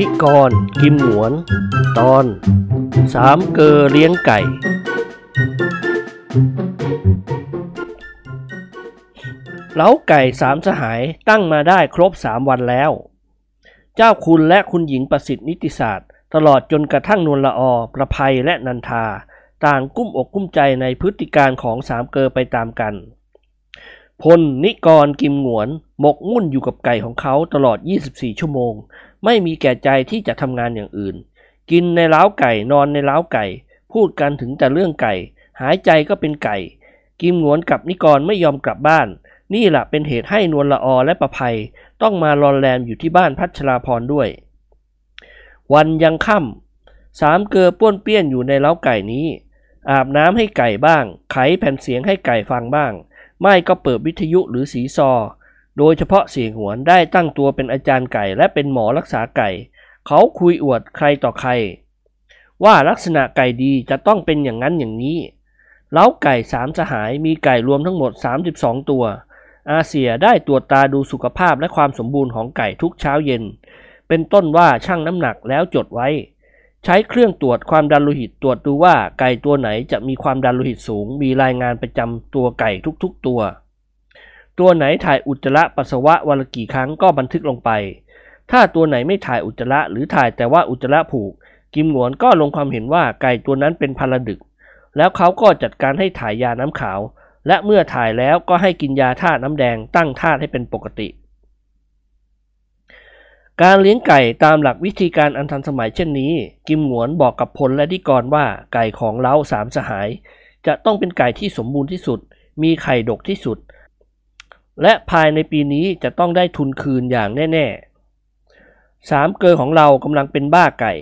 นิกร กิมหวน ตอนสามเกอเลี้ยงไก่เล้าไก่สามสหายตั้งมาได้ครบสามวันแล้ว เจ้าคุณและคุณหญิงประสิทธิ์นิติศาสตร์ ตลอดจนกระทั่งนวลละอประภัยและนันทา ต่างกุ้มอกกุ้มใจในพฤติการของสามเกอไปตามกันพลนิกร กิมหวน หมกมุ่นอยู่กับไก่ของเขาตลอด 24 ชั่วโมงไม่มีแก่ใจที่จะทำงานอย่างอื่น กินในเล้าไก่นอนในเล้าไก่ พูดกันถึงแต่เรื่องไก่ หายใจก็เป็นไก่ กิมหวนกับนิกรไม่ยอมกลับบ้าน นี่แหละเป็นเหตุให้นวลละออและประภัยต้องมารอนแรมอยู่ที่บ้านพัชราพรด้วย วันยังค่ำสามเกลือป้วนเปี้ยนอยู่ในเล้าไก่นี้ อาบน้ำให้ไก่บ้าง ไขแผ่นเสียงให้ไก่ฟังบ้าง ไม่ก็เปิดวิทยุหรือสีซอโดยเฉพาะเสียงหวนได้ตั้งตัวเป็นอาจารย์ไก่และเป็นหมอรักษาไก่ เขาคุยอวดใครต่อใคร ว่าลักษณะไก่ดีจะต้องเป็นอย่างนั้นอย่างนี้ เล้าไก่สามสหายมีไก่รวมทั้งหมด 32 ตัว อาเซียได้ตรวจตาดูสุขภาพและความสมบูรณ์ของไก่ทุกเช้าเย็น เป็นต้นว่าช่างน้ำหนักแล้วจดไว้ ใช้เครื่องตรวจความดันโลหิตตรวจดูว่าไก่ตัวไหนจะมีความดันโลหิตสูงมีรายงานประจำตัวไก่ทุกๆตัวตัวไหนถ่ายอุจจาระปัสสาวะวันละกี่ครั้งก็บันทึกลงไป ถ้าตัวไหนไม่ถ่ายอุจจาระหรือถ่ายแต่ว่าอุจจาระผูก กิมหนวนก็ลงความเห็นว่าไก่ตัวนั้นเป็นพาราดึก แล้วเขาก็จัดการให้ถ่ายยาน้ำขาว และเมื่อถ่ายแล้วก็ให้กินยาธาตุน้ำแดงตั้งธาตุให้เป็นปกติ การเลี้ยงไก่ตามหลักวิธีการอันทันสมัยเช่นนี้ กิมหนวนบอกกับพลและดิกรว่าไก่ของเล้าสามสหาย จะต้องเป็นไก่ที่สมบูรณ์ที่สุด มีไข่ดกที่สุดและภายในปีนี้จะต้องได้ทุนคืนอย่างแน่ๆสามเกอของเรากำลังเป็นบ้าไก่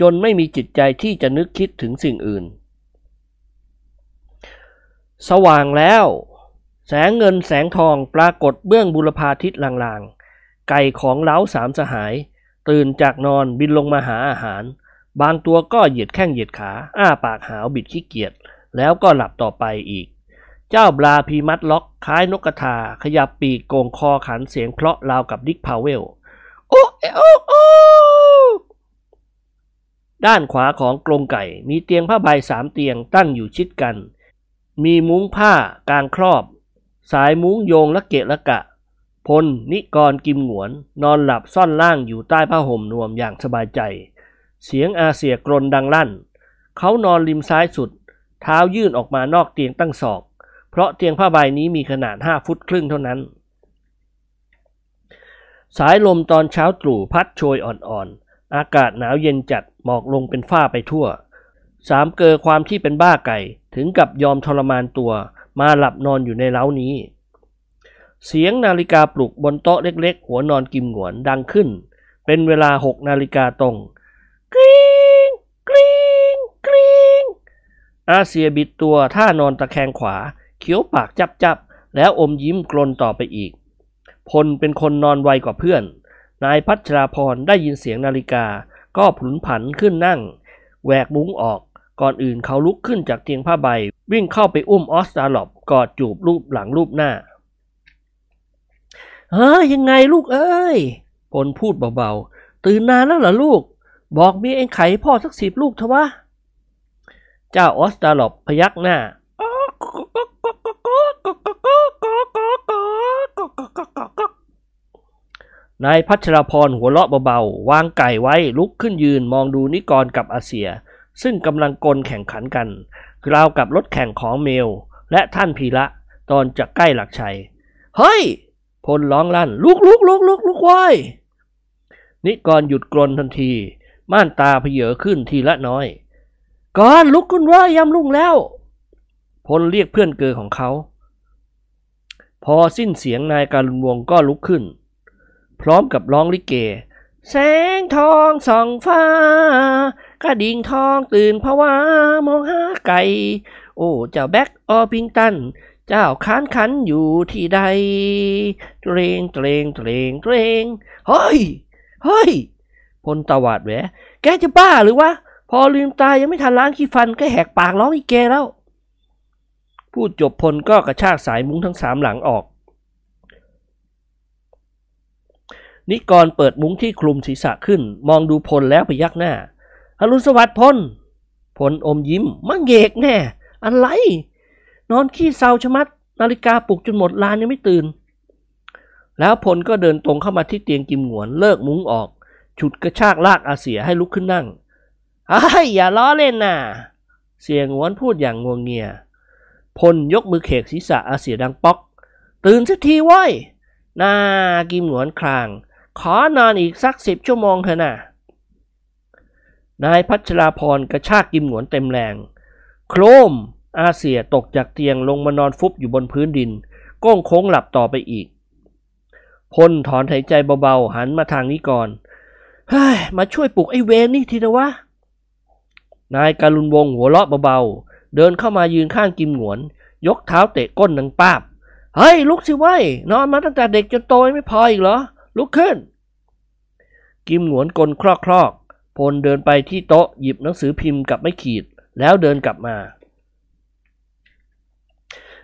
จนไม่มีจิตใจที่จะนึกคิดถึงสิ่งอื่น สว่างแล้ว แสงเงินแสงทองปรากฏเบื้องบุรพาทิศลางๆ ไก่ของเล้าสามสหาย ตื่นจากนอนบินลงมาหาอาหาร บางตัวก็เหยียดแข้งเหยียดขาอ้าปากหาวบิดขี้เกียจแล้วก็หลับต่อไปอีกเจ้าบลาพีมัดล็อกคล้ายนกกระทาขยับปีกโกงคอขันเสียงเคราะราวกับดิกพาวเวลโอ้โอ้โอ้ด้านขวาของกรงไก่มีเตียงผ้าใบสามเตียงตั้งอยู่ชิดกัน มีมุ้งผ้ากางครอบ สายมุ้งโยงละเกะละกะ พลนิกรกิมหนวนนอนหลับซ่อนล่างอยู่ใต้ผ้าห่มนวมอย่างสบายใจ เสียงอาเสียกรนดังลั่นเขานอนริมซ้ายสุด เท้ายื่นออกมานอกเตียงตั้งศอกเพราะเตียงผ้าใบนี้มีขนาด 5 ฟุตครึ่งเท่านั้น สายลมตอนเช้าตรู่พัดโชยอ่อนๆ อากาศหนาวเย็นจัดหมอกลงเป็นฝ้าไปทั่ว สามเกอความที่เป็นบ้าไก่ถึงกับยอมทรมานตัวมาหลับนอนอยู่ในเล้านี้ เสียงนาฬิกาปลุกบนโต๊ะเล็กๆ หัวนอนกิมหวนดังขึ้น เป็นเวลาหกนาฬิกาตรงกริ้งกริ้งกริ้งอาเซียบิดตัวท่านอนตะแคงขวาคี้ยวปากจับจับแล้วอมยิ้มกลนต่อไปอีกพลเป็นคนนอนไวกว่าเพื่อน นายพัชราพรได้ยินเสียงนาฬิกา ก็ผลุนผันขึ้นนั่งแหวกมุ้งออก ก่อนอื่นเขาลุกขึ้นจากเตียงผ้าใบ วิ่งเข้าไปอุ้มออสตาลอบกอดจูบรูปหลังรูปหน้า เฮ้ยยังไงลูกเอ้ยพลพูดเบาๆ ตื่นนานแล้วเหรอลูก บอกมีเองไขพ่อสักสิบลูกเถอะวะเจ้าออสตาลอบพยักหน้านายพัชรพรหัวเราะเบาๆ วางไก่ไว้ลุกขึ้นยืนมองดูนิกรกับอาเซีย ซึ่งกำลังกลแข่งขันกันราวกับรถแข่งของเมลและท่านพีระตอนจะใกล้หลักชัย เฮ้ยพลร้องลั่นลุกลุกลุกลุกลุกไว้นิกรหยุดกลนทันที ม่านตาเพเยอขึ้นทีละน้อยก่อนลุกขึ้นว่ายำลุงแล้วพลเรียกเพื่อนเกอของเขา พอสิ้นเสียงนายการุณวงก็ลุกขึ้น พร้อมกับร้องลิเก แสงทองส่องฟ้า กระดิ่งทองตื่นพะวา มองหาไก่โอ้เจ้าแบ็กออพิงตัน เจ้าค้านขันอยู่ที่ใดเตรงเตรงเตรงเตรงเฮ้ย เฮ้ยพลตวาดแหว แกจะบ้าหรือวะ พอลืมตายังไม่ทันล้างขี้ฟัน ก็แหกปากร้องอีกแกแล้วพูดจบพลก็กระชากสายมุ้งทั้งสามหลังออก นิกรเปิดมุ้งที่คลุมศีรษะขึ้น มองดูพลแล้วพยักหน้าอรุณสวัสดิ์พล พลอมยิ้ม มั่งเกกแน่อะไรนอนขี้เศร้าชะมัดนาฬิกาปลุกจนหมดลานยังไม่ตื่น แล้วพลก็เดินตรงเข้ามาที่เตียงกิมหวนเลิกมุ้งออก ฉุดกระชากลากอาเสียให้ลุกขึ้นนั่งอ้ายอย่าล้อเล่นน่ะ เสียงหวนพูดอย่างงวงเงียพลยกมือเขกศีรษะอาเสียดังป๊อก ตื่นสักทีว้ยนากิมหนวนคลาง ขอนอนอีกสักสิบชั่วโมงเถอะนะนายพัชราพรกระชากกิมหนวนเต็มแรงโครมอาเสียตกจากเตียงลงมานอนฟุบอยู่บนพื้นดิน ก้งโค้งหลับต่อไปอีก พลถอนหายใจเบาๆหันมาทางนี้ก่อนเฮ้ยมาช่วยปลุกไอ้เวนี่ทีนะวะ นายการุณวงหัวเราะเบาๆเดินเข้ามายืนข้างกิมหนวน ยกเท้าเตะก้นนางป้าบ เฮ้ยลุกสิไว้ยนอนมาตั้งแต่เด็กจนโตไม่พออีกเหรอลุกขึ้นกิมหนวนกลคลอกๆพลเดินไปที่โต๊ะหยิบหนังสือพิมพ์กับไม่ขีด แล้วเดินกลับมา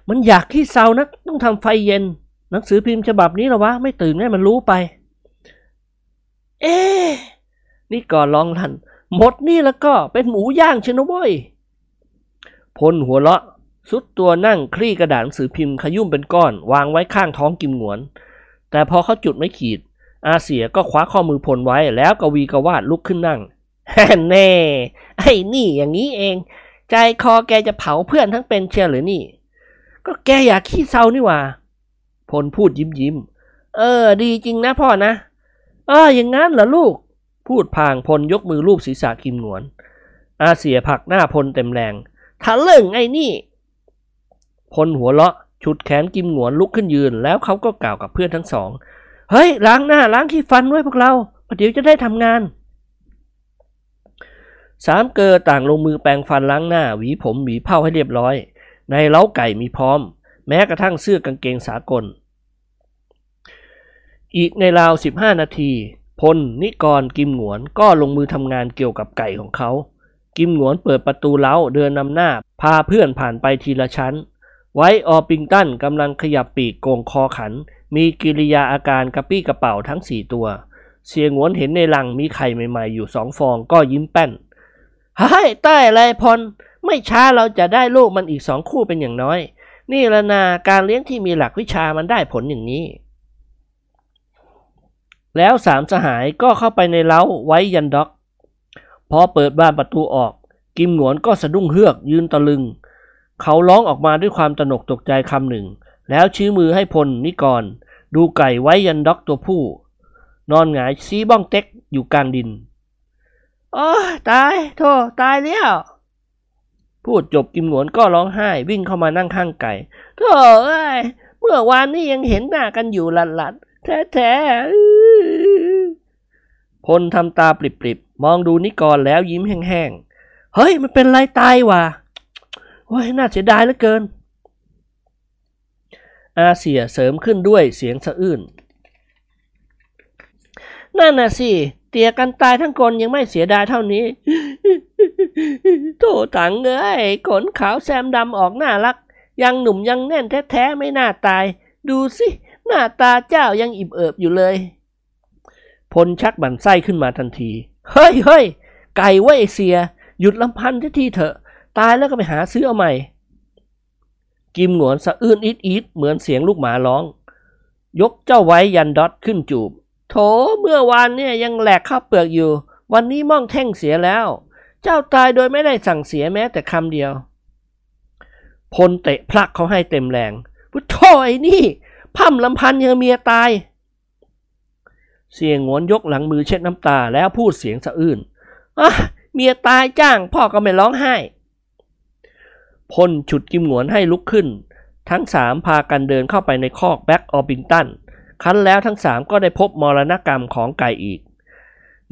มันอยากที่เซานะต้องทำไฟเย็นหนังสือพิมพ์ฉบับนี้หรอวะไม่ตื่นแม่มันรู้ไป เอ๊นี่ก่อนลองทัน หมดนี่แล้วก็เป็นหมูย่างเชนโนบอยพลหัวเลาะสุดตัวนั่งคลี่กระดาษหนังสือพิมพ์ขยุ่มเป็นก้อนวางไว้ข้างท้องกิมหนวนแต่พอเขาจุดไม่ขีด อาเสียก็คว้าข้อมือพลไว้แล้วกวีกวาดลุกขึ้นนั่งแน่ ไอ้นี่อย่างนี้เอง ใจคอแกจะเผาเพื่อนทั้งเป็นเชียหรือนี่ ก็แกอยากขี้เศร้านี่ว่าพลพูดยิ้มยิ้ม เออดีจริงนะพ่อนะเอออย่างงั้นเหรอลูก พูดพางพลยกมือลูบศีรษะกิมหนวนอาเสียผักหน้าพลเต็มแรงทะลึ่งไอ้นี่ พลหัวเลาะฉุดแขนกิมหนวนลุกขึ้นยืน แล้วเขาก็กล่าวกับเพื่อนทั้งสอง เฮ้ย ล้างหน้าล้างขี้ฟันด้วยพวกเราประเดี๋ยวจะได้ทำงานสามเกอต่างลงมือแปรงฟันล้างหน้าหวีผมหวีเผ้าให้เรียบร้อย ในเล้าไก่มีพร้อม แม้กระทั่งเสื้อกางเกงสากล อีกในราวสิบห้านาที พล นิกรกิมหนวนก็ลงมือทำงานเกี่ยวกับไก่ของเขากิมหนวนเปิดประตูเล้าเดินนำหน้า พาเพื่อนผ่านไปทีละชั้น ไว้ออปิงตันกำลังขยับปีกโกงคอขัน มีกิริยาอาการกระปี้กระเป๋าทั้งสี่ตัว เสียงหวนเห็นในลังมีไข่ใหม่ๆ อยู่สองฟองก็ยิ้มแป้นฮ้ยใต้ไรพล ไม่ช้าเราจะได้ลูกมันอีกสองคู่เป็นอย่างน้อย นี่ละนาการเลี้ยงที่มีหลักวิชามันได้ผลอย่างนี้ แล้วสามสหายก็เข้าไปในเล้าไว้ยันด็อกพอเปิดบ้านประตูออก กิมหนวนก็สะดุ้งเฮือกยืนตะลึง เขาร้องออกมาด้วยความตนกตกใจคำหนึ่ง แล้วชี้มือให้พลนิกรดูไก่ไว้ยันด็อกตัวผู้ นอนหงายซีบ้องเต็กอยู่กลางดิน โอ้ตายโทษตายแล้วพูดจบกิมหนวนก็ร้องไห้วิ่งเข้ามานั่งข้างไก่ โธ่เอ้ยเมื่อวานนี้ยังเห็นหน้ากันอยู่หลัดๆแท้ๆพลทำตาปริบๆมองดูนิกรแล้วยิ้มแห้งๆ เฮ้ย มันเป็นไรตายวะโอ้ยน่าเสียดายเหลือเกิน อาเสียเสริมขึ้นด้วยเสียงสะอื้นนั่น น่ะสิ เตียกันตายทั้งคนยังไม่เสียดายเท่านี้ โถถังเอ้ยขนขาวแซมดำออกน่ารัก ยังหนุ่มยังแน่นแท้ ๆ ไม่น่าตาย ดูสิหน้าตาเจ้ายังอิบเอิบอยู่เลย พลชักบันไส้ขึ้นมาทันทีเฮ้ยเฮ้ยไก่เว่าเชีย หยุดลำพันธ์ที่ทีเถอะ ตายแล้วก็ไปหาซื้อเอาใหม่ กิมหนวนสะอื้นอิดอิดเหมือนเสียงลูกหมาร้อง ยกเจ้าไว้ยันดอทขึ้นจูบ โถเมื่อวานเนี่ยยังแหลกข้าวเปลือกอยู่ วันนี้ม่องแท่งเสียแล้ว เจ้าตายโดยไม่ได้สั่งเสียแม้แต่คำเดียว พลเตะพลักเขาให้เต็มแรงพุทโธไอ้นี่พ่ำลำพันเฮียเมียตายเสียงหวนยกหลังมือเช็ดน้ำตาแล้วพูดเสียงสะอื้นอ่ะเมียตายจ้าง พ่อก็ไม่ร้องไห้ พลฉุดกิมหวนให้ลุกขึ้น ทั้งสามพากันเดินเข้าไปในคอกแบ็กออบิงตันคั้นแล้วทั้งสามก็ได้พบมรณกรรมของไก่อีก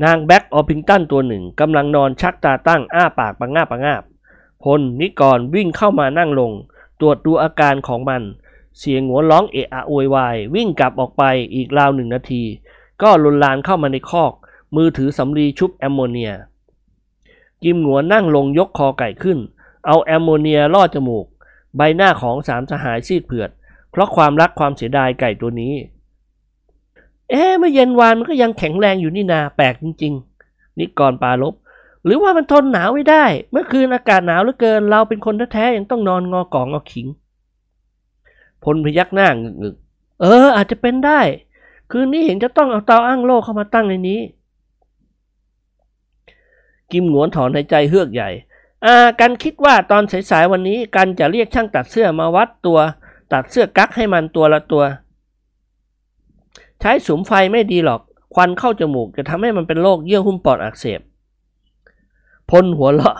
นางแบ็กออพิงตันตัวหนึ่ง กำลังนอนชักตาตั้งอ้าปากปังงาปังงาพลนิกรวิ่งเข้ามานั่งลง ตรวจดูอาการของมัน เสียงหัวร้องเอะอะโวยวายวิ่งกลับออกไปอีกราวหนึ่งนาทีก็ลุนลานเข้ามาในคอก มือถือสำลีชุบแอมโมเนีย กิมหัวนั่งลงยกคอไก่ขึ้น เอาแอมโมเนียลอดจมูก ใบหน้าของสามสหายซีดเผือดเพราะความรักความเสียดายไก่ตัวนี้ เอ๊ะเมื่อเย็นวานมันก็ยังแข็งแรงอยู่นี่นาแปลกจริง ๆ นิกรปาลบ หรือว่ามันทนหนาวไม่ได้ เมื่อคืนอากาศหนาวเหลือเกิน เราเป็นคนแท้ๆยังต้องนอนงอกองงอขิงพลพยักหน้างึกเอออาจจะเป็นได้คืนนี้เห็นจะต้องเอาเตาอ้างโล่เข้ามาตั้งในนี้ กิมหนวนถอนหายใจเฮือกใหญ่ อ่ากันคิดว่าตอนสายๆวันนี้กันจะเรียกช่างตัดเสื้อมาวัดตัว ตัดเสื้อกักให้มันตัวละตัว ใช้สุมไฟไม่ดีหรอก ควันเข้าจมูกจะทำให้มันเป็นโรคเยื่อหุ้มปอดอักเสบพลหัวเราะ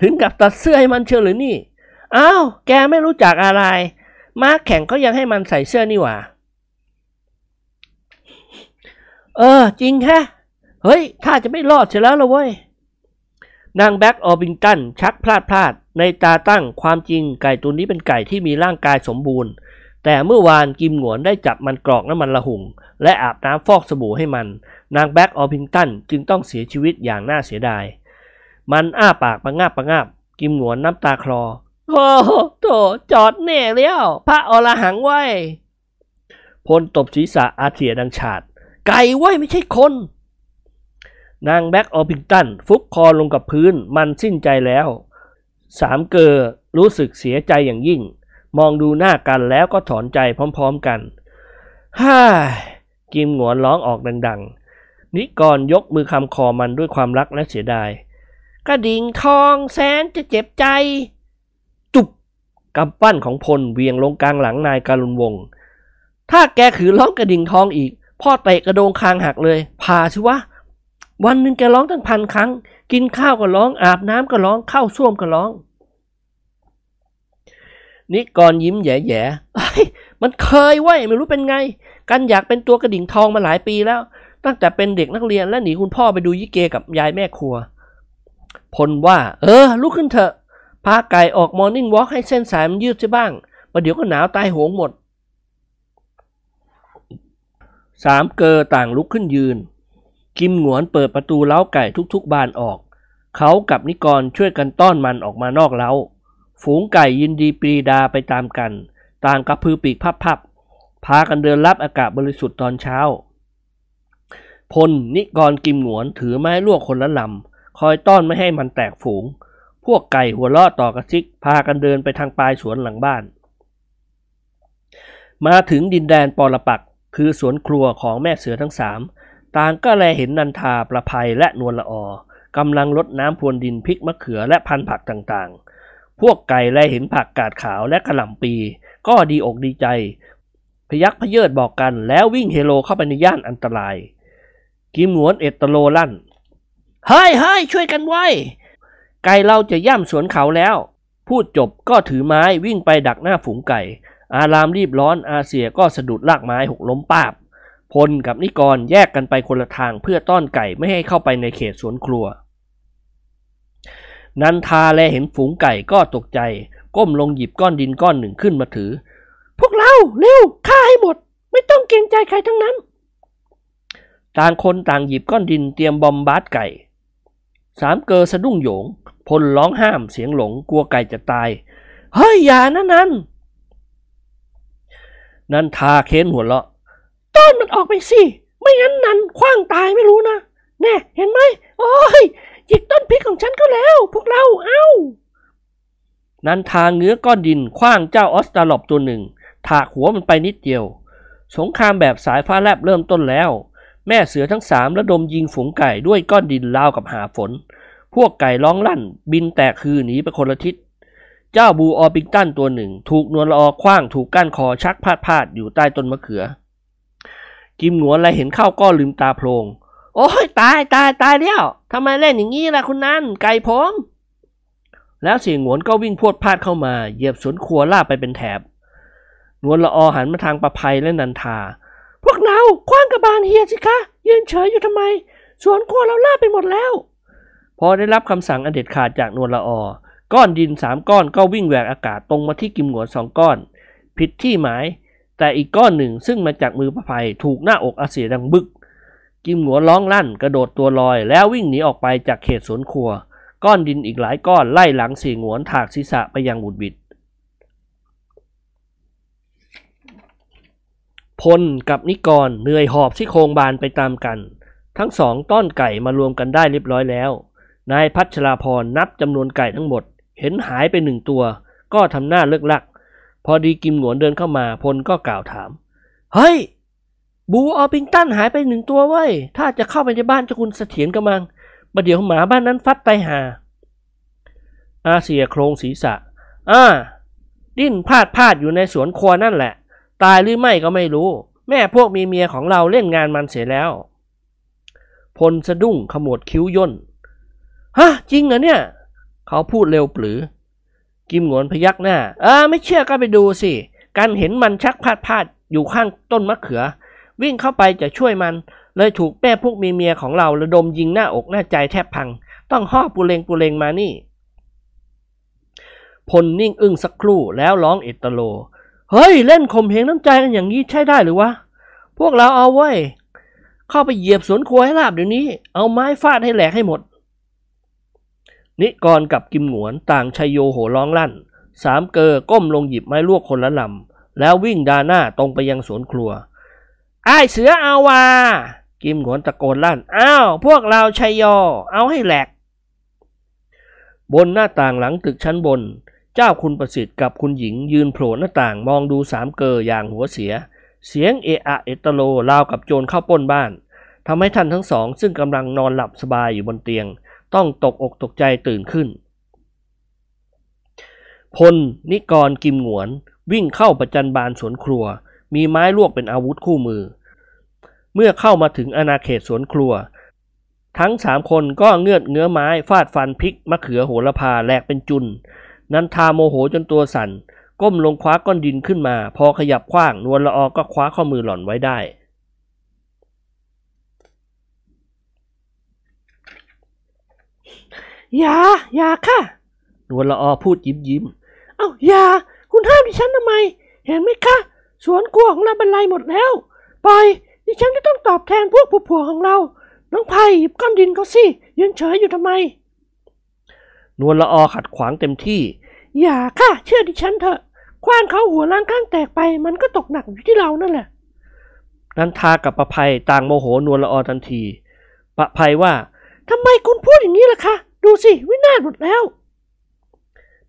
ถึงกับตัดเสื้อให้มันเชื่อหรือนี่อ้าวแกไม่รู้จักอะไร มาแข่งก็ยังให้มันใส่เสื้อนี่หว่าเออจริงฮะเฮ้ย ถ้าจะไม่รอดเสียแล้วละเว้ยนางแบ็กออบิงตันชักพลาดพลาดในตาตั้งความจริงไก่ตัวนี้เป็นไก่ที่มีร่างกายสมบูรณ์ แต่เมื่อวานกิมหนวนได้จับมันกรอกน้ำมันละหุ่งและอาบน้ำฟอกสบู่ให้มัน นางแบ็กออบิงตันจึงต้องเสียชีวิตอย่างน่าเสียดายมันอ้าปากประงาบประงาบกิมหนวนน้ำตาคลอโอ้โต จอดแน่แล้วพระอรหังไว้พลตบศีรษะอาเทียดังฉาดไก่เว้ยไม่ใช่คน นางแบ็กออพิงตัน ฟุกคอลงกับพื้นมันสิ้นใจแล้ว สามเกอร์รู้สึกเสียใจอย่างยิ่ง มองดูหน้ากันแล้วก็ถอนใจพร้อมๆกัน ฮ่ากิมหงวนร้องออกดังๆ นิกรยกมือคำคอมันด้วยความรักและเสียดาย กระดิ่งทองแสนจะเจ็บใจ จุบกำปั้นของพลเวียงลงกลางหลังนายการุณวง ถ้าแกขือร้องกระดิ่งทองอีกพ่อเตะกระโดงคางหักเลยผ่าชิวะวันหนึ่งแกร้องตั้งพันครั้ง กินข้าวก็ร้อง อาบน้ำก็ร้องเข้าส้วมก็ร้อง นิกรยิ้มแย่ๆมันเคยไว้ ไม่รู้เป็นไง กันอยากเป็นตัวกระดิ่งทองมาหลายปีแล้ว ตั้งแต่เป็นเด็กนักเรียน และหนีคุณพ่อไปดูยิเกกับยายแม่ครัว พลว่า เออลุกขึ้นเถอะ พาไก่ออกมอร์นิ่งวอล์กให้เส้นสายมันยืดใช่บ้างประเดี๋ยวก็หนาวตายโหงหมดสามเกอต่างลุกขึ้นยืน กิมหนวนเปิดประตูเล้าไก่ทุกๆบานออก เขากับนิกรช่วยกันต้อนมันออกมานอกเล้าฝูงไก่ยินดีปรีดาไปตามกันต่างกระพือปีกพับๆพากันเดินรับอากาศบริสุทธิ์ตอนเช้า พลนิกรกิมหนวนถือไม้ลวกคนละลำคอยต้อนไม่ให้มันแตกฝูง พวกไก่หัวเลาะต่อกระซิกพากันเดินไปทางปลายสวนหลังบ้าน มาถึงดินแดนปอลปักคือสวนครัวของแม่เสือทั้งสามต่างก็แลเห็นนันทาประภัยและนวลละออกำลังลดน้ำพรวนดินพริกมะเขือและพันผักต่างๆ พวกไก่แลเห็นผักกาดขาวและกระหล่ำปี ก็ดีอกดีใจ พยักพเยิดบอกกัน แล้ววิ่งเฮโลเข้าไปในย่านอันตราย กิมหวนเอตโลลั่น เฮ้ยเฮ้ยช่วยกันไว้ ไก่เราจะย่ำสวนเขาแล้ว พูดจบก็ถือไม้วิ่งไปดักหน้าฝูงไก่อารามรีบร้อนอาเสียก็สะดุดลากไม้หกล้มปาบพลกับนิกรแยกกันไปคนละทางเพื่อต้อนไก่ไม่ให้เข้าไปในเขตสวนครัว นันทาแลเห็นฝูงไก่ก็ตกใจ ก้มลงหยิบก้อนดินก้อนหนึ่งขึ้นมาถือ พวกเราเร็วฆ่าให้หมด ไม่ต้องเกรงใจใครทั้งนั้น ต่างคนต่างหยิบก้อนดินเตรียมบอมบาร์ดไก่ สามเกอสะดุ้งโยง พลร้องห้ามเสียงหลงกลัวไก่จะตาย เฮ้ยอย่านะนันนั้นทาเค้นหัวเราะ ต้อนมันออกไปสิไม่งั้นนันคว้างตายไม่รู้นะแน่เห็นไหมโอ้ยหยิกต้นพริกของฉันก็แล้ว พวกเราเอา้า นันทาเงื้อก้อนดินคว้างเจ้าออสตาลอบตัวหนึ่ง ถากหัวมันไปนิดเดียว สงครามแบบสายฟ้าแลบเริ่มต้นแล้ว แม่เสือทั้งสามระดมยิงฝูงไก่ด้วยก้อนดินราวกับหาฝน พวกไก่ร้องลั่น บินแตกคือหนีไปคนละทิศเจ้าบูออปิงตันตัวหนึ่ง ถูกนวลละอคว้างถูกก้านคอ ชักพาดพาดอยู่ใต้ต้นมะเขือ กิมหนวนละเห็นเข้าก็ลืมตาโพลงโอ้ย ตายตายตายเดียวทำไมเล่นอย่างนี้ล่ะคุณนั่นไก่ผมแล้วเสียงหวลก็วิ่งพวดพาดเข้ามาเหยียบสวนครัวลาบไปเป็นแถบ นวลละอหันมาทางประภัยและนันทา พวกเราคว้างกระบาลเฮียสิคะยืนเฉยอยู่ทำไม สวนครัวเราลาบไปหมดแล้ว พอได้รับคำสั่งอันเด็ดขาดจากนวลละอก้อนดินสามก้อนก็วิ่งแหวกอากาศตรงมาที่กิมหนวนสองก้อน ผิดที่หมาย แต่อีกก้อนหนึ่ง ซึ่งมาจากมือประภัยถูกหน้าอกอาเสียดังบึก กิมหนวนร้องลั่นกระโดดตัวลอยแล้ววิ่งหนีออกไปจากเขตสวนครัว ก้อนดินอีกหลายก้อนไล่หลังสี่หนวนถากศีรษะไปยังบุดบิดพลกับนิกร เหนื่อยหอบที่โครงบานไปตามกัน ทั้งสองต้อนไก่มารวมกันได้เรียบร้อยแล้วนายพัชราพรนับจำนวนไก่ทั้งหมดเห็นหายไปหนึ่งตัว ก็ทำหน้าเลิกลัก พอดีกิมหนวนเดินเข้ามาพลก็กล่าวถาม เฮ้ย บูออปิงตันหายไปหนึ่งตัวไว้ ถ้าจะเข้าไปในบ้านเจ้าคุณเสถียรกำลังประเดี๋ยวหมาบ้านนั้นฟัดไปหา อาเสียโครงศีรษะอ่าดิ้นพาดพาดอยู่ในสวนครัวนั่นแหละ ตายหรือไม่ก็ไม่รู้ แม่พวกมีเมียของเราเล่นงานมันเสียแล้วพลสะดุ้งขมวดคิ้วย่นฮะ จริงเหรอเนี่ยเขาพูดเร็วปรือ กิมหนวนพยักหน้า เออไม่เชื่อก็ไปดูสิการเห็นมันชักพลาดพลาดอยู่ข้างต้นมะเขือ วิ่งเข้าไปจะช่วยมันเลยถูกแม่พวกมีเมียของเราระดมยิงหน้าอกหน้าใจแทบพัง ต้องห่อปูเลงปูเลงมานี่พลนิ่งอึ้งสักครู่แล้วร้องเอตโล เฮ้ย เล่นข่มเหงน้ำใจกันอย่างนี้ใช่ได้หรือวะพวกเราเอาไว้ เข้าไปเหยียบสวนครัวให้ราบเดี๋ยวนี้เอาไม้ฟาดให้แหลกให้หมดนิกรกับกิมหนวนต่างชัยโยโหร้องลั่นสามเกอก้มลงหยิบไม้ลวกคนละลำแล้ววิ่งดาหน้าตรงไปยังสวนครัวไอ้เสืออาวากิมหนวนตะโกนลั่นอ้าว พวกเราชัยโยเอาให้แหลก บนหน้าต่างหลังตึกชั้นบน เจ้าคุณประสิทธิ์กับคุณหญิงยืนโผล่หน้าต่างมองดูสามเกออย่างหัวเสียเสียงเอะอะเอตโลราวกับโจรเข้าป้นบ้านทำให้ท่านทั้งสอง ซึ่งกำลังนอนหลับสบายอยู่บนเตียงต้องตกอกตกใจตื่นขึ้น พล นิกรกิมหวนวิ่งเข้าประจันบาน สวนครัว มีไม้ลวกเป็นอาวุธคู่มือ เมื่อเข้ามาถึงอาณาเขตสวนครัว ทั้งสามคนก็เงือดเงื้อไม้ฟาดฟันพริกมะเขือโหระพาแหลกเป็นจุนนันทาโมโหจนตัวสัน่น ก้มลงคว้าก้อนดินขึ้นมา พอขยับคว้าง นวลละออก็คว้าข้อมือหล่อนไว้ได้อย่าอย่าค่ะ นวลละออพูดยิ้มยิ้ม เอา้าอย่า คุณห้ามดิฉันทำไม เห็นไหมคะ สวนกลัวของเราบรรลัยหมดแล้วปล่อยดิฉันจะต้องตอบแทนพวกผัวของเรา น้องไผ่หยิบก้อนดินเขาสิยืนเฉยอยู่ทำไม นวลละออขัดขวางเต็มที่ อย่าค่ะ เชื่อดิฉันเถอะ คว้านเขาหัวล้างข้างแตกไป มันก็ตกหนักอยู่ที่เรานั่นแหละนันทากับประภัยต่างโมโหนวลละออทันทีประภัยว่าทำไมคุณพูดอย่างนี้ล่ะคะดูสิวินาศหมดแล้ว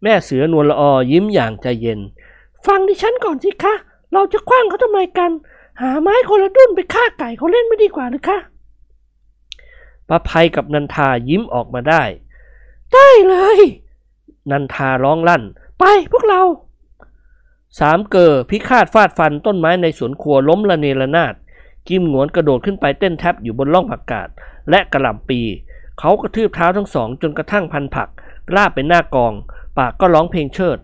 แม่เสือนวลละอยิ้มอย่างใจเย็น ฟังดิฉันก่อนสิคะ เราจะคว้างเขาทำไมกัน หาไม้คนละดุนไปฆ่าไก่เขาเล่นไม่ดีกว่าหรือคะป้าภัยกับนันทายิ้มออกมาได้ ได้เลย นันทาร้องลั่น ไปพวกเรา สามเกอ พิฆาตฟาดฟันต้นไม้ในสวนครัวล้มละเนระนาดกิมหงวนกระโดดขึ้นไปเต้นแทบอยู่บนล่องผักกาดและกระหล่ำปีเขากระทืบเท้าทั้งสองจนกระทั่งพันผักลาบเป็นหน้ากองปากก็ร้องเพลงเชิด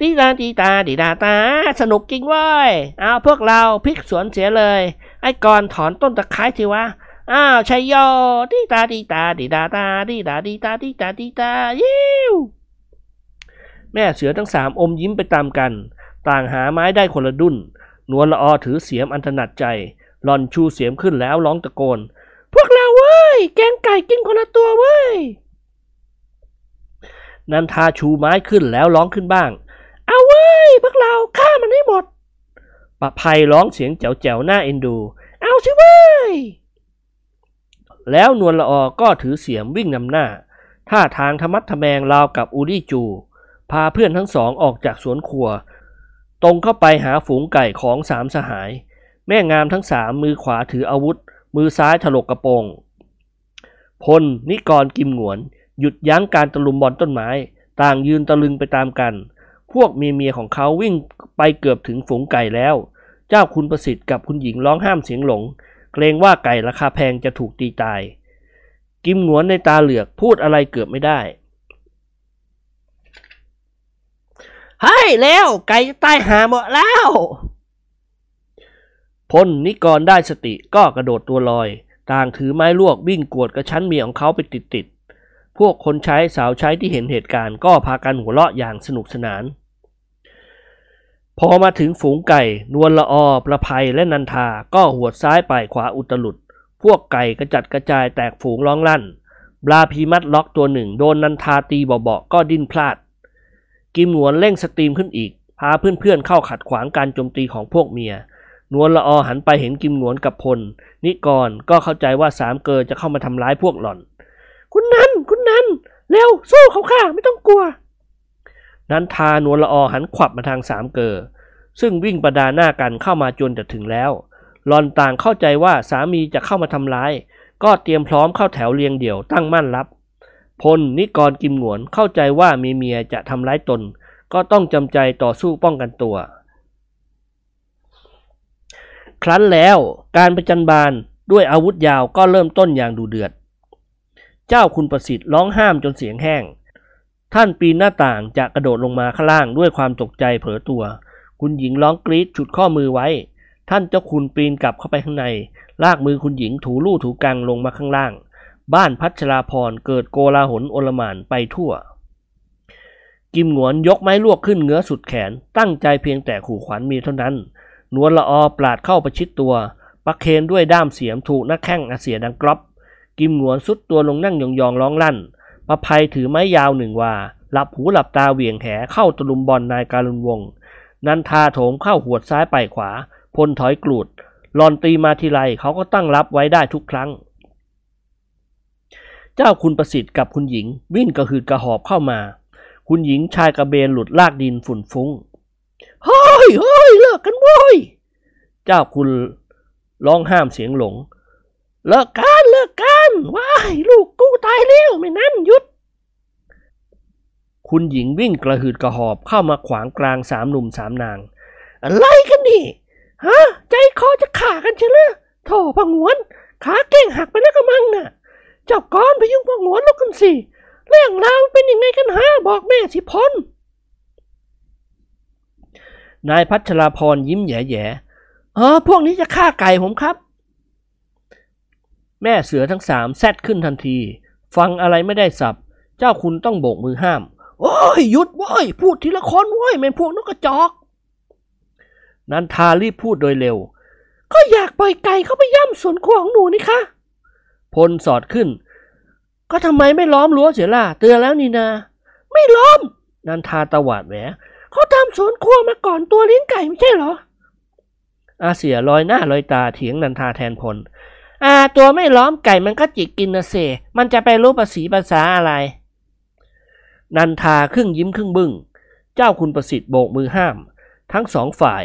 ตีตาตีตาดีดาตาสนุกจริงว้ยเอาพวกเราพลิกสวนเสียเลย ไอ้กอนถอนต้นตะไคร้ทีวะ อ้าวชัยโยตีตาตีตาดีดาตาดีดาตีตาตีตาตีตายิ้วแม่เสือทั้งสามอมยิ้มไปตามกัน ต่างหาไม้ได้คนละดุนนวลละอถือเสียมอันถนัดใจหล่อนชูเสียมขึ้นแล้วร้องตะโกนพวกเราเว้ย แกงไก่กินคนละตัวเว้ย นันทาชูไม้ขึ้นแล้วร้องขึ้นบ้าง เอาเว้ยพวกเราฆ่ามันให้หมดปะภัยร้องเสียงแจ๋วๆหน้าเอ็นดู เอาสิเว้ยแล้วนวลละออก็ถือเสียมวิ่งนำหน้าท่าทางธรรมัดทแมงราวกับอูดี้จู พาเพื่อนทั้งสองออกจากสวนครัว ตรงเข้าไปหาฝูงไก่ของสามสหาย แม่งามทั้งสามมือขวาถืออาวุธมือซ้ายถลกกระโปรง พล นิกร กิมหนวนหยุดยั้งการตะลุมบอลต้นไม้ ต่างยืนตะลึงไปตามกัน พวกเมียเมียของเขาวิ่งไปเกือบถึงฝูงไก่แล้ว เจ้าคุณประสิทธิ์กับคุณหญิงร้องห้ามเสียงหลง เกรงว่าไก่ราคาแพงจะถูกตีตาย กิมหนวนในตาเหลือกพูดอะไรเกือบไม่ได้ให้แล้ว ไก่ตายหาหมดแล้วพลนิกรได้สติก็กระโดดตัวลอย ต่างถือไม้ลวกวิ่งกวดกระชั้นเมียของเขาไปติดๆพวกคนใช้สาวใช้ที่เห็นเหตุการณ์ก็พากันหัวเราะอย่างสนุกสนาน พอมาถึงฝูงไก่ นวลละอประภัยและนันทาก็หัวซ้ายไปขวาอุตลุด พวกไก่กระจัดกระจายแตกฝูงร้องลั่นบลาพีมัดล็อกตัวหนึ่ง โดนนันทาตีเบาๆก็ดิ้นพลาด กิมหนวนเร่งสตรีมขึ้นอีกพาเพื่อนๆเข้าขัดขวางการโจมตีของพวกเมียนวลละอหันไปเห็นกิมหนวนกับพลนิกร ก็เข้าใจว่าสามเกดจะเข้ามาทำร้ายพวกหล่อน คุณนันคุณนันเร็วสู้เขาค่ะไม่ต้องกลัว นันทานวลละอหันขวับมาทางสามเกดซึ่งวิ่งประดาหน้ากันเข้ามาจนจะถึงแล้ว หลอนต่างเข้าใจว่าสามีจะเข้ามาทำร้าย ก็เตรียมพร้อมเข้าแถวเรียงเดี่ยวตั้งมั่นรับ พล นิกรกิมหนวนเข้าใจว่ามีเมียจะทำร้ายตน ก็ต้องจำใจต่อสู้ป้องกันตัวครั้นแล้วการประจันบานด้วยอาวุธยาวก็เริ่มต้นอย่างดูเดือด เจ้าคุณประสิทธิ์ร้องห้ามจนเสียงแห้ง ท่านปีนหน้าต่างจะกระโดดลงมาข้างล่างด้วยความตกใจเผลอตัว คุณหญิงร้องกรีดฉุดข้อมือไว้ ท่านเจ้าคุณปีนกลับเข้าไปข้างใน ลากมือคุณหญิงถูลู่ถูกลางลงมาข้างล่าง บ้านพัชราพรเกิดโกลาหลโอลมานไปทั่ว กิมหนวนยกไม้ลวกขึ้นเงื้อสุดแขน ตั้งใจเพียงแต่ขู่ขวัญมีเท่านั้นนวลละออปลาดเข้าประชิดตัวประเคนด้วยด้ามเสียมถูกนักแข้งอาเสียดังกรอบกิมหนวนสุดตัวลงนั่งยองๆร้องลั่น ประภัยถือไม้ยาวหนึ่งว่า หลับหูหลับตาเหวี่ยงแหเข้าตลุมบอลนายการุณวง นันทาโถมเข้าหัวซ้ายไปขวา พลถอยกรูดลอนตีมาทีไรเขาก็ตั้งรับไว้ได้ทุกครั้ง เจ้าคุณประสิทธิ์กับคุณหญิงวิ่งกระหืดกระหอบเข้ามา คุณหญิงชายกระเบนหลุดลากดินฝุ่นฟุ้งเฮ้ยเฮ้ยเลิกกันโว้ยเจ้าคุณร้องห้ามเสียงหลง เลิกกัน เลิกกัน ว้าย ลูกกูตายแล้วไม่นั่นหยุด คุณหญิงวิ่งกระหืดกระหอบเข้ามาขวางกลางสามหนุ่มสามนาง อะไรกันนี่ฮะ ใจคอจะขากันเชียวเลยโพังหวน ขาเก่งหักไปแล้วกระมังน่ะ เจ้าก้อนไปยุ่งพังหวนลูกกันสิเรื่องราวเป็นยังไงกันฮะบอกแม่สิพนนายพัชราพรยิ้มแย่ๆอ๋อพวกนี้จะฆ่าไก่ผมครับ แม่เสือทั้งสามแซดขึ้นทันที ฟังอะไรไม่ได้สับ เจ้าคุณต้องโบกมือห้าม โอ้ยหยุดโว้ย พูดทีละคนโว้ยเป็นพวกนกกระจอก นันทารีบพูดโดยเร็ว ก็อยากปล่อยไก่เข้าไปย่ำสวนครัวของหนูนี่คะ พลสอดขึ้น ก็ทำไมไม่ล้อมรั้วเสียล่ะเตือนแล้วนี่นา ไม่ล้อม นันทาตวาดแหวเขาทำสวนครัวมาก่อนตัวเลี้ยงไก่ไม่ใช่เหรอ อาเสียลอยหน้าลอยตาเถียงนันทาแทนพลอาตัวไม่ล้อมไก่มันก็จิกกินนะเสมันจะไปรู้ภาษีภาษาอะไร นันทาครึ่งยิ้มครึ่งบึง้ง เจ้าคุณประสิทธิ์โบกมือห้าม ทั้งสองฝ่าย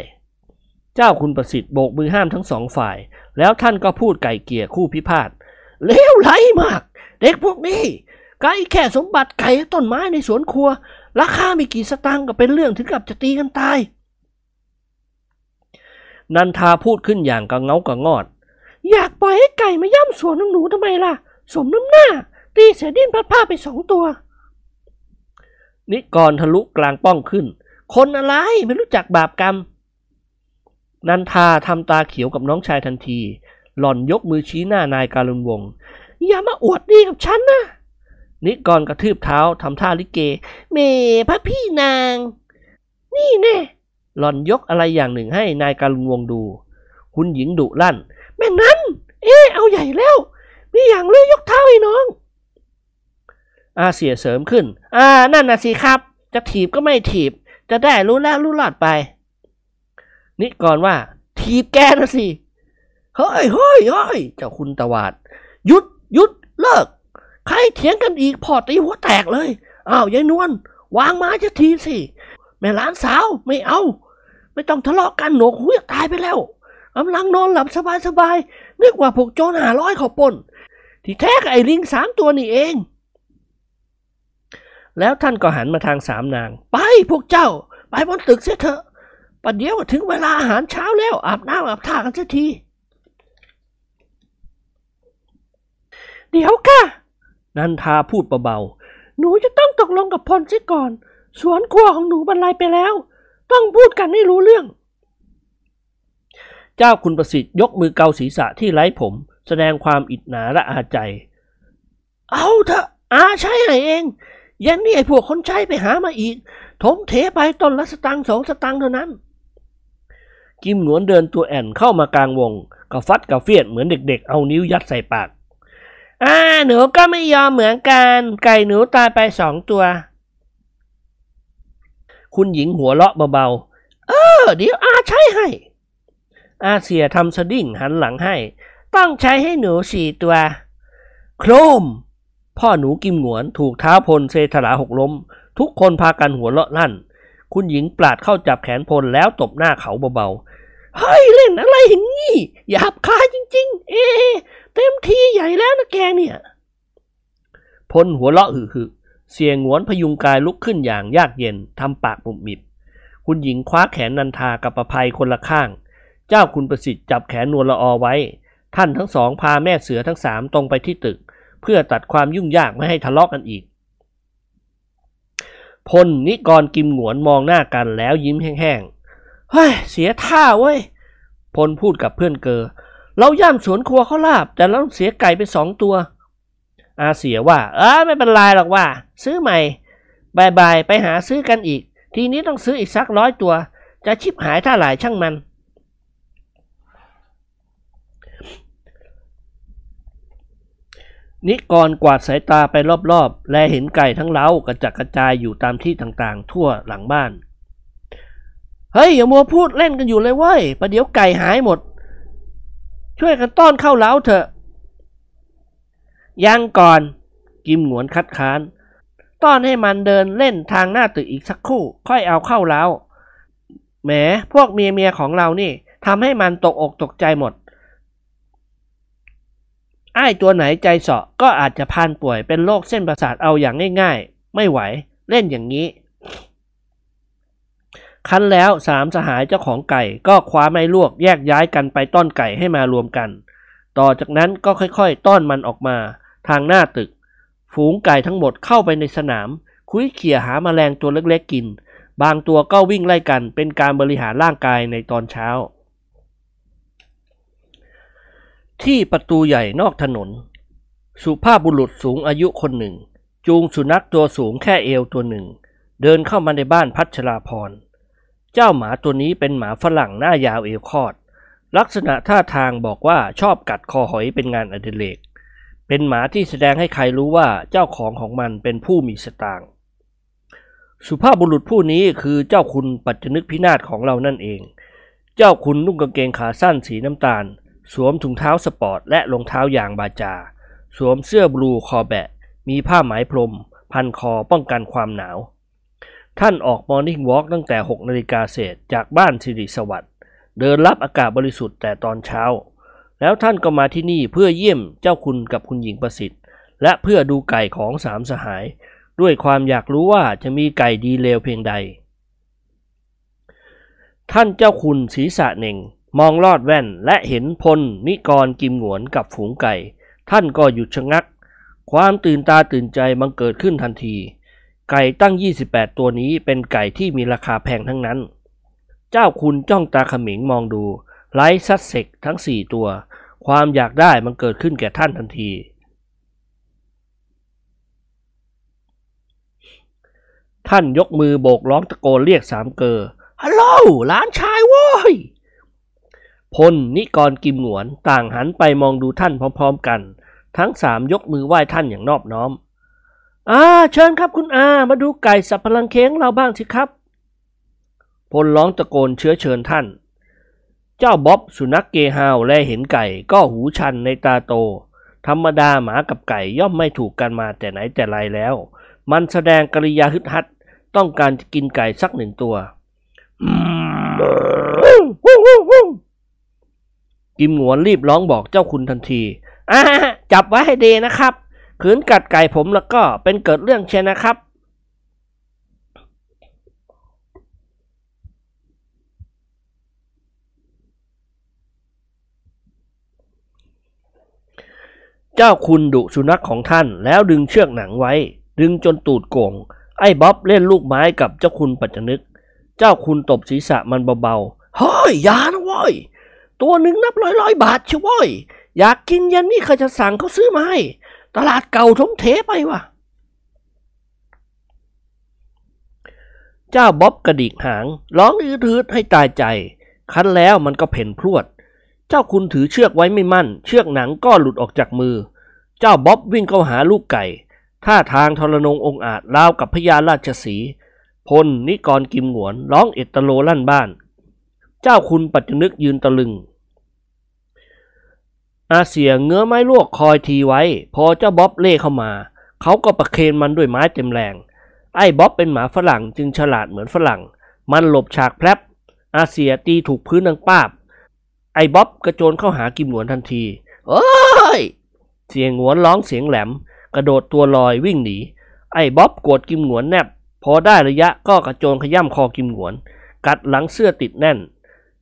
เจ้าคุณประสิทธิ์โบกมือห้ามทั้งสองฝ่าย แล้วท่านก็พูดไก่เกี่ยคู่พิพาทเลวไหลมาก เด็กพวกนี้ ไก่แค่สมบัติไก่ต้นไม้ในสวนครัวราคาไม่กี่สตางค์ก็เป็นเรื่องถึงกับจะตีกันตาย นันทา พูดขึ้นอย่างกระเงากระงอด อยากปล่อยให้ไก่มาย่ำสวนของหนูทำไมล่ะ สมน้ำหน้า ตีเสียดินพัดผ้าไปสองตัว นิกรทะลุกลางป้องขึ้น คนอะไรไม่รู้จักบาปกรรม นันทาทำตาเขียวกับน้องชายทันที หล่อนยกมือชี้หน้านายการุณวงศ์อย่ามาอวดดีกับฉันนะนิกรกระทืบเท้าทำท่าลิเก เมพระพี่นาง นี่แน่หล่อนยกอะไรอย่างหนึ่งให้นายการุงวงดูคุณหญิงดุลั่น แม่นั้นเอ๊เอาใหญ่แล้วมีอย่างเลือยกเท้าไอ้น้อง อาเสียเสริมขึ้น อ่านั่นน่ะสิครับ จะถีบก็ไม่ถีบ จะได้รู้แล้วรู้หลอดไป นิกรว่า ถีบแกนะสิ เฮ้ยเฮ้ยเฮ้ยเจ้าคุณตวาดหยุดหยุดเลิกใครเถียงกันอีก พอตีหัวแตกเลย อ้าวยายนวลวางม้จะทีสิ แม่หลานสาว ไม่เอา ไม่ต้องทะเลาะกัน หนวกหูตายไปแล้วกำลังนอนหลับสบาย ๆ นึกว่าพวกโจรหาร้อยเขาปนที่แท้กับไอ้ลิงสามตัวนี่เอง แล้วท่านก็หันมาทางสามนาง ไปพวกเจ้า ไปบนตึกเสียเถอะประเดี๋ยวถึงเวลาอาหารเช้าแล้วอาบน้ำอาบท่ากันเสียทีเดี๋ยวค่ะนันทาพูดเบาๆ หนูจะต้องตกลงกับพลซิก่อน สวนครัวของหนูบรรลัยไปแล้ว ต้องพูดกันให้รู้เรื่อง เจ้าคุณประสิทธิ์ยกมือเกาศีรษะที่ไร้ผม แสดงความอิจนาและอาใจ เอาเถอะอาใช่ไหเอง ยันนี่ไอ้พวกคนใช้ไปหามาอีกถมเทไปต้นละสตังสองสตังเท่านั้น กิมหนวนเดินตัวแอนเข้ามากลางวงกับฟัดกับเฟียดเหมือนเด็กๆ เอานิ้วยัดใส่ปากอ่าหนูก็ไม่ยอมเหมือนกัน ไก่หนูตายไปสองตัว คุณหญิงหัวเราะเบา ๆ เออเดี๋ยวอาใช้ให้ อาเสียทำสะดิ่งหันหลังให้ ต้องใช้ให้หนูสี่ตัวโครม พ่อหนูกิมหนวนถูกท้าพลเซธลาหกล้ม ทุกคนพากันหัวเราะลั่น คุณหญิงปลาดเข้าจับแขนพลแล้วตบหน้าเขาเบา ๆเฮ้ยเล่นอะไรอย่างนี้หยาบคายจริงๆ เอ เต็มที่ใหญ่แล้วนะแกเนี่ย พลหัวเลาะหึ่หึเสียงหวนพยุงกายลุกขึ้นอย่างยากเย็น ทำปากบุบมิบคุณหญิงคว้าแขนนันทากับประภัยคนละข้าง เจ้าคุณประสิทธิ์จับแขนนวลละอไว้ ท่านทั้งสองพาแม่เสือทั้งสามตรงไปที่ตึก เพื่อตัดความยุ่งยากไม่ให้ทะเลาะกกันอีก พลนิกรกิมหนวนมองหน้ากันแล้วยิ้มแห้งเฮ้ย เสียท่าเว้ย พลพูดกับเพื่อนเกอเราย่ำสวนครัวเขาลาบ แต่เราเสียไก่ไปสองตัว อาเสียว่า เออไม่เป็นไรหรอกว่า ซื้อใหม่บายบายไปหาซื้อกันอีก ทีนี้ต้องซื้ออีกสักร้อยตัว จะชิบหายถ้าหลายช่างมัน นิกรกวาดสายตาไปรอบๆ และเห็นไก่ทั้งเล้ากระจัดกระจายอยู่ตามที่ต่างๆ ทั่วหลังบ้านเฮ้ยอย่ามัวพูดเล่นกันอยู่เลยเว้ยประเดี๋ยวไก่หายหมด ช่วยกันต้อนเข้าเล้าเถอะยังก่อนกิมหนวนคัดค้านต้อนให้มันเดินเล่นทางหน้าตึกอีกสักคู่ ค่อยเอาเข้าเล้าแหมพวกเมียเมียของเรานี่ทำให้มันตกอกตกใจหมดไอ้ตัวไหนใจเสาะก็อาจจะพันป่วยเป็นโรคเส้นประสาทเอาอย่างง่ายๆ ไม่ไหวเล่นอย่างนี้คั้นแล้วสามสหายเจ้าของไก่ก็คว้าไม้ลวกแยกย้ายกันไปต้อนไก่ให้มารวมกัน ต่อจากนั้นก็ค่อยๆ ต้อนมันออกมาทางหน้าตึก ฝูงไก่ทั้งหมดเข้าไปในสนาม คุ้ยเขี่ยหามาแมลงตัวเล็กๆกิน บางตัวก็วิ่งไล่กันเป็นการบริหารร่างกายในตอนเช้า ที่ประตูใหญ่นอกถนน สุภาพบุรุษสูงอายุคนหนึ่ง จูงสุนัขตัวสูงแค่เอวตัวหนึ่ง เดินเข้ามาในบ้านพัชราพรเจ้าหมาตัวนี้เป็นหมาฝรั่งหน้ายาวเอวคอด ลักษณะท่าทางบอกว่าชอบกัดคอหอยเป็นงานอดิเรกเป็นหมาที่แสดงให้ใครรู้ว่าเจ้าของของมันเป็นผู้มีสตางค์สุภาพบุรุษผู้นี้คือเจ้าคุณปัจจนึกพินาศของเรานั่นเอง เจ้าคุณนุ่งกางเกงขาสั้นสีน้ำตาล สวมถุงเท้าสปอร์ตและรองเท้ายางบาจา สวมเสื้อบลูคอแบะ มีผ้าไหมพรม พันคอป้องกันความหนาวท่านออกมอร์นิ่งวอล์กตั้งแต่6นาฬิกาเศษจากบ้านสิริสวัสดิ์ เดินรับอากาศบริสุทธิ์แต่ตอนเช้า แล้วท่านก็มาที่นี่เพื่อเยี่ยมเจ้าคุณกับคุณหญิงประสิทธิ์ และเพื่อดูไก่ของสามสหาย ด้วยความอยากรู้ว่าจะมีไก่ดีเลวเพียงใด ท่านเจ้าคุณศรีสษะเน่งมองลอดแว่นและเห็นพล นิกร กิมหนวนกับฝูงไก่ ท่านก็หยุดชะงัก ความตื่นตาตื่นใจบังเกิดขึ้นทันทีไก่ตั้ง 28 ตัวนี้เป็นไก่ที่มีราคาแพงทั้งนั้น เจ้าคุณจ้องตาขมิงมองดู ไร่ซัดเซกทั้ง 4 ตัว ความอยากได้มันเกิดขึ้นแก่ท่านทันที ท่านยกมือโบกร้องตะโกน เรียกสามเกอฮัลโหลหลานชายโว้ยพล นิกรกิมหนวนต่างหันไปมองดูท่านพร้อมๆกัน ทั้งสามยกมือไหว้ท่านอย่างนอบน้อมอ่าเชิญครับคุณอามาดูไก่สับพลังเค้งเราบ้างสิครับพลร้องตะโกนเชื้อเชิญท่าน เจ้าบ๊อบสุนัขเกฮาวแลเห็นไก่ก็หูชันในตาโต ธรรมดาหมากับไก่ย่อมไม่ถูกกันมาแต่ไหนแต่ไรแล้ว มันแสดงกริยาฮึดฮัดต้องการกินไก่สักหนึ่งตัวกิมหนวนรีบร้องบอกเจ้าคุณทันทีอ่าจับไว้ให้ดีนะครับขืนกัดไก่ผมแล้วก็เป็นเกิดเรื่องเช่นนะครับ เจ้าคุณดุสุนัขของท่านแล้วดึงเชือกหนังไว้ ดึงจนตูดโก่งไอ้บ๊อบเล่นลูกไม้กับเจ้าคุณปัจจนึก เจ้าคุณตบศีรษะมันเบาๆ เฮ้ยยานะว้ยตัวหนึ่งนับร้อยร้อยบาทชิว้ย อยากกินยันนี่เคาจะสั่งเขาซื้อมาให้ตลาดเก่าทุ่มเทไปวะเจ้าบ๊อบกระดิกหางร้องอืดอืดให้ตายใจ คันแล้วมันก็เพ่นพรวด เจ้าคุณถือเชือกไว้ไม่มั่น เชือกหนังก็หลุดออกจากมือ เจ้าบ๊อบวิ่งเข้าหาลูกไก่ ท่าทางทรนงองอาจราวกับพญาราชสี พลนิกรกิมหวนร้องเอตโลลั่นบ้าน เจ้าคุณปัจจุนึกยืนตะลึงอาเสียเงื้อไม้ลวกคอยทีไว้ พอเจ้าบ๊อบเล่เข้ามา เขาก็ประเคนมันด้วยไม้เต็มแรง ไอ้บ๊อบเป็นหมาฝรั่งจึงฉลาดเหมือนฝรั่ง มันหลบฉากแพลบอาเสียตีถูกพื้นดังป้าบ ไอ้บ๊อบกระโจนเข้าหากิมหนวนทันทีโอ้ย เสียงหวนร้องเสียงแหลม กระโดดตัวลอยวิ่งหนีไอ้บ๊อบกดกิมหนวนแนบพอได้ระยะก็กระโจนขย่ำคอกิมหนวน กัดหลังเสื้อติดแน่น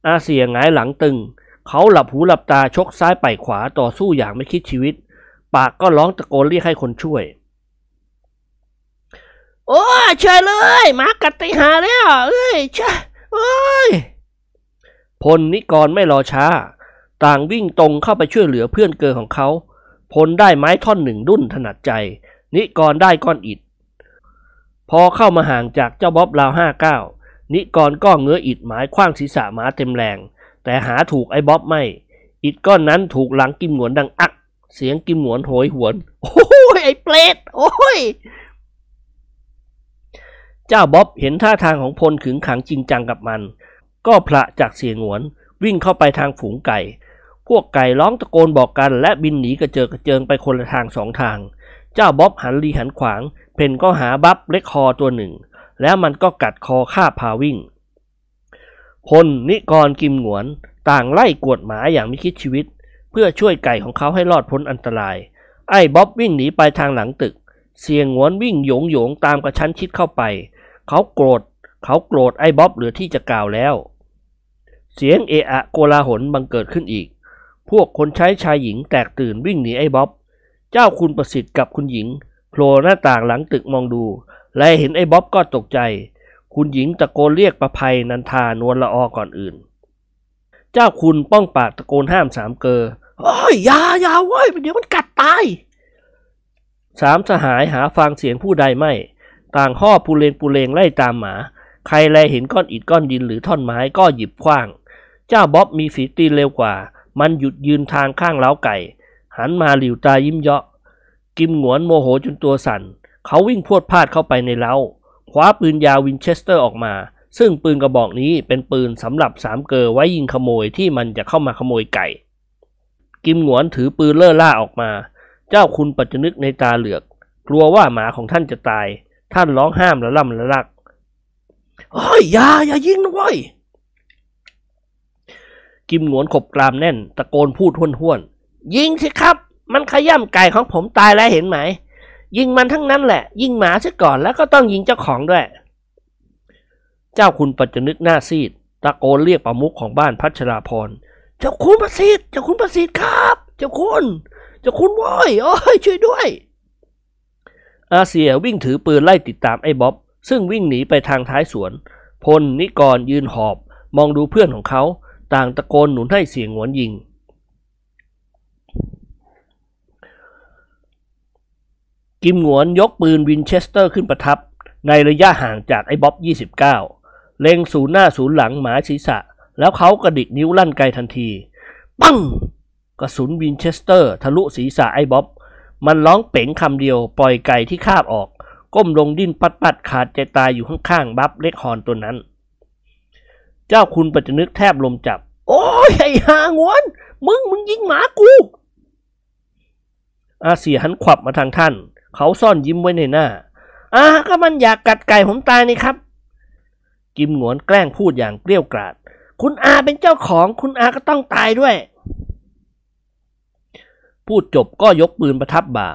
อาเสียหงายหลังตึงเขาหลับหูหลับตาชกซ้ายไปขวาต่อสู้อย่างไม่คิดชีวิต ปากก็ร้องตะโกนเรียกให้คนช่วย โอ้ช่วยเลยมากัดตีหาแล้ว เอ้ยช่ยเอ้ย พลนิกรไม่รอช้า ต่างวิ่งตรงเข้าไปช่วยเหลือเพื่อนเกิอของเขาพลได้ไม้ท่อนหนึ่งดุ่นถนัดใจ นิกรได้ก้อนอิดพอเข้ามาห่างจากเจ้าบ๊อบราวห้าเก้านิกรก็เงื้ออิดหมายคว้างศีรษะหมาเต็มแรงแต่หาถูกไอ้บ๊อบไม่อิดก้อนนั้นถูก หลังกิมหนวนดังอัก เสียงกิมหนวนโหยหวนโอ้ยไอ้เปรตโอ้ย เจ้าบ๊อบเห็นท่าทางของพลขึงขังจริงจังกับมัน ก็พละจากเสียงหวน วิ่งเข้าไปทางฝูงไก่ พวกไก่ร้องตะโกนบอกกัน และบินหนีกระเจิงกระเจิงไปคนละทางสองทาง เจ้าบ๊อบหันลีหันขวาง เพนก็หาบับเล็กคอตัวหนึ่ง แล้วมันก็กัดคอฆ่าพาวิ่งพลนิกรกิมหนวน ต่างไล่กวดหมาอย่างไม่คิดชีวิต เพื่อช่วยไก่ของเขาให้รอดพ้นอันตราย ไอ้บ๊อบวิ่งหนีไปทางหลังตึก เสียงหวนวิ่งโยงโยงตามกระชั้นชิดเข้าไป เขาโกรธเขาโกรธไอ้บ๊อบเหลือที่จะกล่าวแล้ว เสียงเอะอะโกลาหลบังเกิดขึ้นอีก พวกคนใช้ชายหญิงแตกตื่นวิ่งหนีไอ้บ๊อบ เจ้าคุณประสิทธิ์กับคุณหญิงโผล่หน้าต่างหลังตึกมองดู และเห็นไอ้บ๊อบก็ตกใจคุณหญิงตะโกนเรียกประภัยนันทานวลละออก่อนอื่น เจ้าคุณป้องปากตะโกนห้ามสามเกอโอ้ยยายาเว้ยเดี๋ยวมันกัดตาย สามสหายหาฟังเสียงผู้ใดไม่ต่างห่อปูเลงปูเลงไล่ตามหมา ใครแลเห็นก้อนอิดก้อนดินหรือท่อนไม้ก็หยิบคว้าง เจ้าบ๊อบมีฝีตีเร็วกว่า มันหยุดยืนทางข้างเล้าไก่ หันมาหลิวตายิ้มเยาะกิมหงวนโมโหจนตัวสัน่นเขาวิ่งพวดพลาดเข้าไปในเล้าคว้าปืนยาววินเชสเตอร์ออกมา ซึ่งปืนกระบอกนี้เป็นปืนสำหรับสามเกอไว้ยิงขโมยที่มันจะเข้ามาขโมยไก่ กิมหนวนถือปืนเล่อล่าออกมา เจ้าคุณปัจจนึกในตาเหลือก กลัวว่าหมาของท่านจะตาย ท่านร้องห้ามและล่ำและรักเฮ้ยอย่าอย่ายิงนว้ยกิมหนวนขบกรามแน่น ตะโกนพูดห้วนๆยิงสิครับ มันขย่ำไก่ของผมตายแล้วเห็นไหมยิงมันทั้งนั้นแหละ ยิงหมาซะก่อนแล้วก็ต้องยิงเจ้าของด้วยเจ้าคุณปัจจนึกหน้าซีดตะโกนเรียกประมุขของบ้านพัชราพรเจ้าคุณประสิทธิ์เจ้าคุณประสิทธิ์ครับเจ้าคุณเจ้าคุณว้อยโอ้ยช่วยด้วย อาเซียวิ่งถือปืนไล่ติดตามไอ้บ๊อบซึ่งวิ่งหนีไปทางท้ายสวน พลนิกรยืนหอบมองดูเพื่อนของเขา ต่างตะโกนหนุนให้เสียงหวนยิงกิมหวนยกปืนวินเชสเตอร์ขึ้นประทับในระยะห่างจากไอ้บ๊อบ 29 เล็งศูนย์หน้าศูนย์หลังหมาศีรษะ แล้วเขากระดิกนิ้วลั่นไกทันที ปังกระสุนวินเชสเตอร์ทะลุศีรษะไอ้บ๊อบ มันร้องเป๋งคำเดียวปล่อยไก่ที่คาบออก ก้มลงดิ้นปัดปัดขาดใจตายอยู่ข้างๆบับเล็กฮอนตัวนั้น เจ้าคุณปัจจนึกแทบลมจับ โอ้ยไอ้หางวน มึงมึงยิงหมากูอาเสียหันขวับมาทางท่านเขาซ่อนยิ้มไว้ในหน้าอ่าก็มันอยากกัดไก่ผมตายนี่ครับ กิมหงวนแกล้งพูดอย่างเกลี้ยกล่อมคุณอาเป็นเจ้าของ คุณอาก็ต้องตายด้วย พูดจบก็ยกปืนประทับบ่า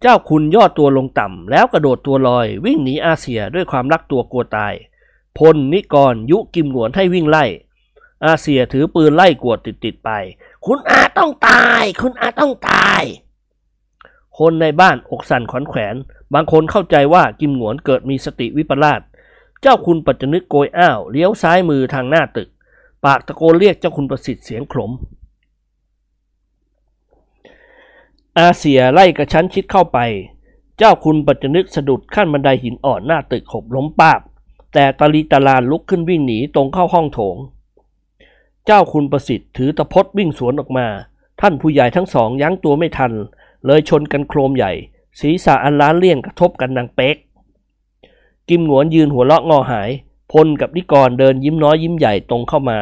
เจ้าคุณย่อตัวลงต่ำแล้วกระโดดตัวลอย วิ่งหนีอาเซียด้วยความรักตัวกลัวตาย พลนิกรยุกิมหนวนให้วิ่งไล่อาเซียถือปืนไล่กวดติดๆไป คุณอาต้องตาย คุณอาต้องตายคนในบ้านอกสั่นขวัญแขวนบางคนเข้าใจว่ากิมหนวนเกิดมีสติวิปลาสจ้าคุณปัจจนึกโกยอ้าวเลี้ยวซ้ายมือทางหน้าตึก ปากตะโกนเรียกเจ้าคุณประสิทธิ์เสียงขลมอาเสียไล่กระชั้นชิดเข้าไป เจ้าคุณปัจจนึกสะดุดขั้นบันไดหินอ่อนหน้าตึกหบล้มปาบแต่ตาลีตาลานลุกขึ้นวิ่งหนีตรงเข้าห้องโถง เจ้าคุณประสิทธิ์ถือตะพดวิ่งสวนออกมา ท่านผู้ใหญ่ทั้งสองยั้งตัวไม่ทันเลยชนกันโครมใหญ่ ศีรษะอันล้านเลี่ยงกระทบกันดังเป๊ก กิมหนวนยืนหัวเลาะงอหาย พลกับนิกรเดินยิ้มน้อยยิ้มใหญ่ตรงเข้ามา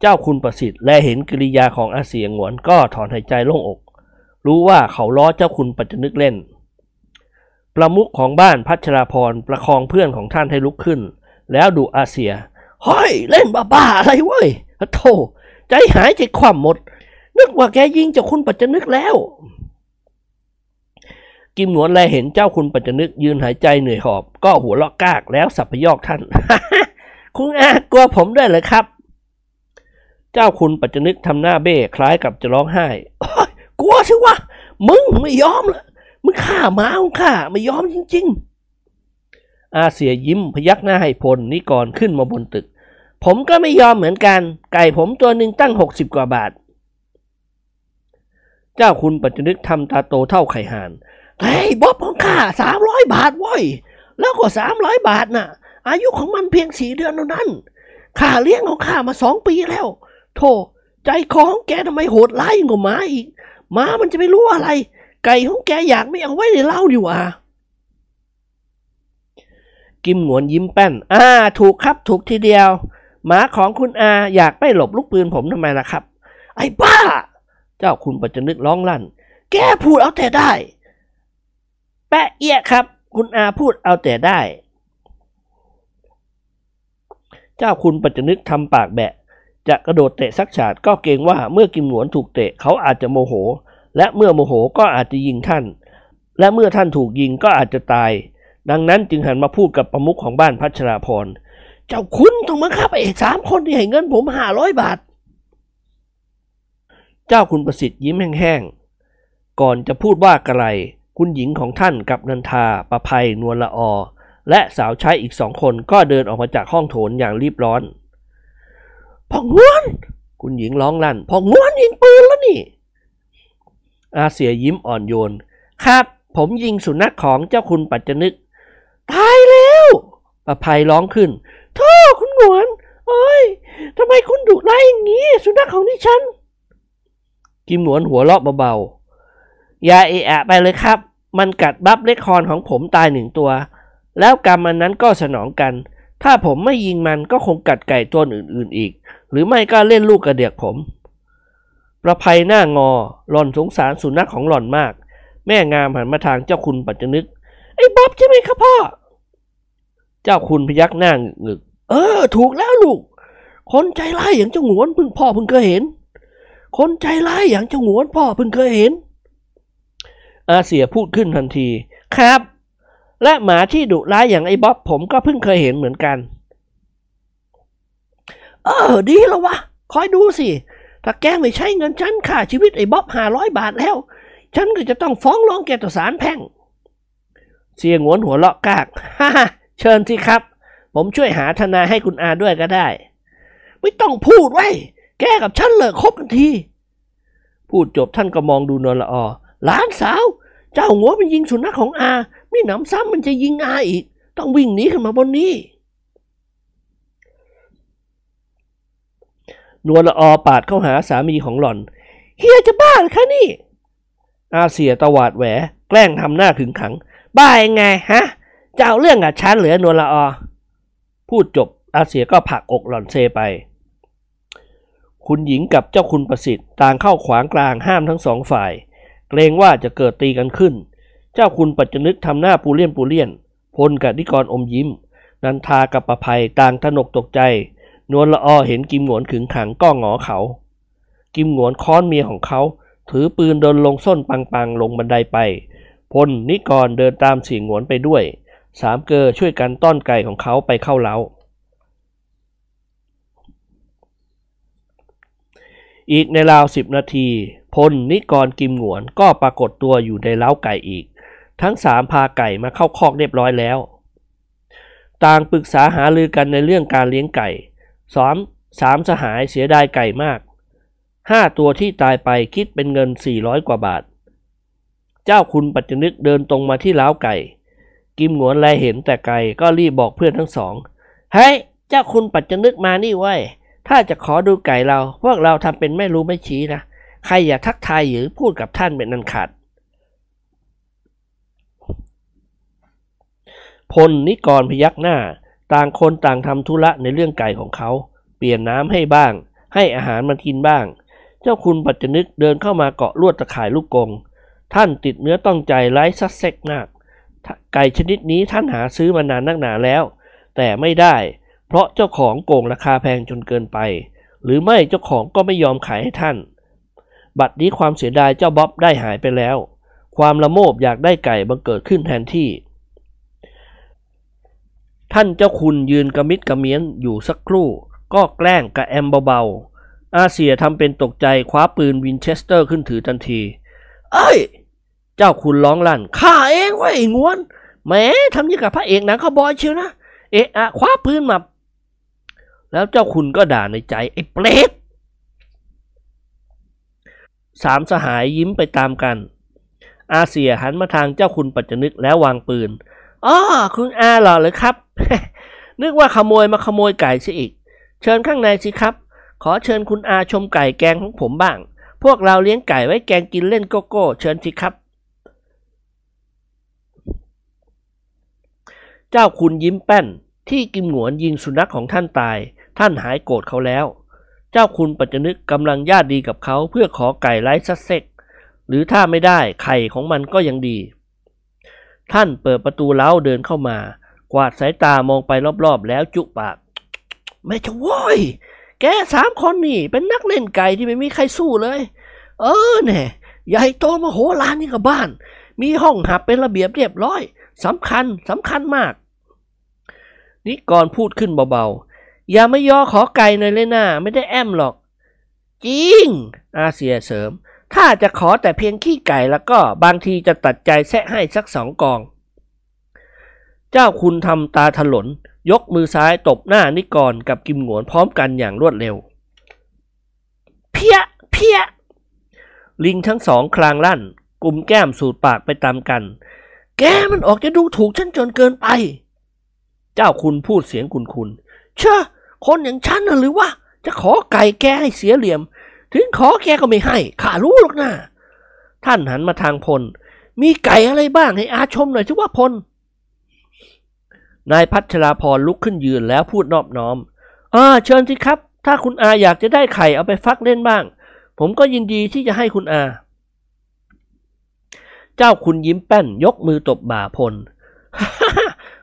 เจ้าคุณประสิทธิ์และเห็นกิริยาของอาเสียงหวนก็ถอนหายใจโล่งอก รู้ว่าเขาล้อเจ้าคุณปัจจนึกเล่น ประมุขของบ้านพัชราพรประคองเพื่อนของท่านให้ลุกขึ้น แล้วดูอาเสียเฮ้ยเล่นบ้าๆอะไรเว้ย โธ่ใจหายใจความหมด นึกว่าแกยิงจาคุณปัจจนึกแล้วกิมหนวนแลเห็นเจ้าคุณปัจจนึกยืนหายใจเหนื่อยหอบ ก็หัวเราะกากแล้วสับพยอกท่าน คุณอากลัวผมด้วยเหรอครับ เจ้าคุณปัจจนึกทำหน้าเบ้คล้ายกับจะร้องไห้กลัวช่วะ มึงไม่ยอมละมึงฆ่าม้าของข้าไม่ยอมจริงๆ อาเสียยิ้มพยักหน้าให้พลนิกรขึ้นมาบนตึก ผมก็ไม่ยอมเหมือนกัน ไก่ผมตัวหนึ่งตั้งหกสิบกว่าบาท เจ้าคุณปัจจุนึกทำตาโตเท่าไข่ห่านเฮ้ยบ๊อบของข้าสามร้อยบาทว้ยแล้วก็สามร้อยบาทน่ะอายุของมันเพียงสี่เดือนเท่านั้นข้าเลี้ยงของข้ามาสองปีแล้วโธ่ใจของแกทำไมโหดร้ายกว่าหมาอีกหมามันจะไม่รู้อะไร ไก่ของแกอยากไม่เอาไว้ในเล่าดีกว่ากิมหวนยิ้มแป้น อ่าถูกครับถูกทีเดียว หมาของคุณอาอยากไปหลบลูกปืนผมทำไมล่ะครับ ไอ้บ้า เจ้าคุณปัจจนึกร้องลั่นแกพูดเอาแต่ได้แปะเอียะครับ คุณอาพูดเอาแต่ได้ เจ้าคุณปัจจนึกทำปากแบะจะกระโดดเตะสักฉาดก็เกรงว่าเมื่อกิมหนวนถูกเตะเขาอาจจะโมโห และเมื่อโมโหก็อาจจะยิงท่าน และเมื่อท่านถูกยิงก็อาจจะตาย ดังนั้นจึงหันมาพูดกับประมุขของบ้านพัชราพรเจ้าคุณต้องมคฆ่าไอสามคนที่ให้เงินผมห้าร้อยบาทเจ้าคุณประสิทธิ์ยิ้มแห้งๆก่อนจะพูดว่าอะไรคุณหญิงของท่านกับนันทาประภัยนวลละอและสาวใช้อีกสองคนก็เดินออกมาจากห้องโถนอย่างรีบร้อนพ่องวน คุณหญิงร้องลั่นพ่องวนยิงปืนแล้วนี่ อาเสียยิ้มอ่อนโยน ครับ ผมยิงสุนัขของเจ้าคุณปัจจนึกตายแล้วประภัยร้องขึ้นโทษคุณหวนโอ้ยทำไมคุณดุร้ายอย่างนี้สุนัขของดิฉันกิมหนวนหัวเราะเบาๆอย่าเอะอะไปเลยครับมันกัดบัฟเล็กคอนของผมตายหนึ่งตัว แล้วกรรมมันนั้นก็สนองกัน ถ้าผมไม่ยิงมันก็คงกัดไก่ตัวอื่นๆอีก หรือไม่ก็เล่นลูกกระเดียกผม ประภัยหน้างอ หล่อนสงสารสุนัขของหล่อนมาก แม่งามหันมาทางเจ้าคุณปัจจนึก ไอ้บ๊อบใช่ไหมครับพ่อ เจ้าคุณพยักหน้าหงึก เออถูกแล้วลูก คนใจร้ายอย่างเจ้าหงวนพึ่งพ่อพึ่งเคยเห็น คนใจร้ายอย่างเจ้าหงวนพ่อพึ่งเคยเห็นอาเสียพูดขึ้นทันทีครับ และหมาที่ดุร้ายอย่างไอ้บ๊อบผมก็เพิ่งเคยเห็นเหมือนกัน เออ ดีแล้ววะ คอยดูสิ ถ้าแกไม่ใช้เงินฉันค่าชีวิตไอ้บ๊อบห้าร้อยบาทแล้ว ฉันก็จะต้องฟ้องร้องแกต่อศาลแพ่ง เสียงวนหัวเลาะกากฮ่าเชิญสิครับ ผมช่วยหาทนายให้คุณอาด้วยก็ได้ ไม่ต้องพูดไว้ แกกับฉันเลิกคบกันที พูดจบท่านก็มองดูนนละออหลานสาวเจ้าหัวมันยิงสุนัขของอา ไม่หนำซ้ำมันจะยิงอาอีก ต้องวิ่งหนีขึ้นมาบนนี้ นวลละอปาดเข้าหาสามีของหล่อน เฮียจะบ้าหรือคะนี่ อาเสียตวาดแหว แกล้งทำหน้าขึงขัง บ้ายังไงฮะ เจ้าเรื่องอ่ะชันเหลือนวลละอ พูดจบ อาเสียก็ผักอกหล่อนเซไป คุณหญิงกับเจ้าคุณประสิทธิ์ต่างเข้าขวางกลางห้ามทั้งสองฝ่ายเกรงว่าจะเกิดตีกันขึ้น เจ้าคุณปัจจนึกทำหน้าปูเลียนปูเลียน พลกับนิกรอมยิ้ม นันทากับประภัยต่างทนกตกใจ นวลละอเห็นกิมหนวนขึงขังก็หงอเขา กิมหนวนค้อนเมียของเขา ถือปืนเดินลงส้นปังๆลงบันไดไป พลนิกรเดินตามสีงหวนไปด้วย สามเกอช่วยกันต้อนไก่ของเขาไปเข้าเล้า อีกในราวสิบนาทีพลนิกรกิมหนวนก็ปรากฏตัวอยู่ในเล้าไก่อีก ทั้งสามพาไก่มาเข้าคอกเรียบร้อยแล้ว ต่างปรึกษาหารือกันในเรื่องการเลี้ยงไก่สามสามสหายเสียดายไก่มากห้าตัวที่ตายไปคิดเป็นเงินสี่ร้อยกว่าบาท เจ้าคุณปัจจนึกเดินตรงมาที่เล้าไก่ กิมหนวนแลเห็นแต่ไก่ก็รีบบอกเพื่อนทั้งสองเฮ้ยเจ้าคุณปัจจนึกมานี่ไว้ ถ้าจะขอดูไก่เราพวกเราทำเป็นไม่รู้ไม่ชี้นะใครอย่าทักทายหรือพูดกับท่านเป็นอันขาดพลนิกรพยักหน้า ต่างคนต่างทำธุระในเรื่องไก่ของเขา เปลี่ยนน้ำให้บ้าง ให้อาหารมันกินบ้าง เจ้าคุณปัจจนึกเดินเข้ามาเกาะลวดตะข่ายลูกกง ท่านติดเนื้อต้องใจไร้ซัดเซกหนัก ไก่ชนิดนี้ท่านหาซื้อมานานนักหนาแล้ว แต่ไม่ได้ เพราะเจ้าของโกงราคาแพงจนเกินไป หรือไม่เจ้าของก็ไม่ยอมขายให้ท่านบัดนี้ความเสียดายเจ้าบ๊อบได้หายไปแล้ว ความละโมบอยากได้ไก่บังเกิดขึ้นแทนที่ ท่านเจ้าคุณยืนกระมิดกระเมียนอยู่สักครู่ ก็แกล้งกระแอมเบาๆอาเซียทำเป็นตกใจคว้าปืนวินเชสเตอร์ขึ้นถือทันที เอ้ย เจ้าคุณร้องลั่น ข้าเองไว้งวนแหมทำยังกับพระเอกหนังขาบอยเชียวนะเอะอะคว้าปืนมาแล้วเจ้าคุณก็ด่าในใจไอ้เปรตสามสหายยิ้มไปตามกัน อาเสียหันมาทางเจ้าคุณปัจจนึกแล้ววางปืนอ๋อคุณอาหรอหรือครับ นึกว่าขโมยมาขโมยไก่ซะอีก เชิญข้างในสิครับ ขอเชิญคุณอาชมไก่แกงของผมบ้าง พวกเราเลี้ยงไก่ไว้แกงกินเล่นโกโก้ เชิญสิครับ เจ้าคุณยิ้มแป้น ที่กิมหนวนยิงสุนัขของท่านตาย ท่านหายโกรธเขาแล้วเจ้าคุณปัจจนึกกำลังญาติดีกับเขาเพื่อขอไก่ไร้ซัสเซ็ก หรือถ้าไม่ได้ไข่ของมันก็ยังดี ท่านเปิดประตูเล้าเดินเข้ามา กวาดสายตามองไปรอบๆแล้วจุปากไม่จะว้อยแกสามคนนี่เป็นนักเล่นไก่ที่ไม่มีใครสู้เลย เออเนี่ยใหญ่โตมโหลานนี่กับบ้าน มีห้องหับเป็นระเบียบเรียบร้อยสำคัญสำคัญมาก นิกรพูดขึ้นเบาอย่าไม่ย่อขอไก่หน่อยเลยนะไม่ได้แอมหรอก จริงอาเซียเสริม ถ้าจะขอแต่เพียงขี้ไก่แล้วก็ บางทีจะตัดใจแซะให้สักสองกอง เจ้าคุณทำตาถลน ยกมือซ้ายตบหน้านิกร กับกิมหนวนพร้อมกันอย่างรวดเร็ว เพี้ยเพี้ยลิงทั้งสองคลางลั่นกลุ่มแก้มสูดปากไปตามกัน แกมันออกจะดูถูกฉันจนเกินไป เจ้าคุณพูดเสียงคุณคุณเชอะคนอย่างฉันน่ะหรือว่า จะขอไก่แกให้เสียเหลี่ยม ถึงขอแกก็ไม่ให้ข้ารู้หรอกนะท่านหันมาทางพล มีไก่อะไรบ้างให้อาชมหน่อยสิว่าพล นายพัชราพรลุกขึ้นยืนแล้วพูดนอบน้อมอ่าเชิญสิครับ ถ้าคุณอาอยากจะได้ไข่เอาไปฟักเล่นบ้าง ผมก็ยินดีที่จะให้คุณอา เจ้าคุณยิ้มแป้นยกมือตบบ่าพล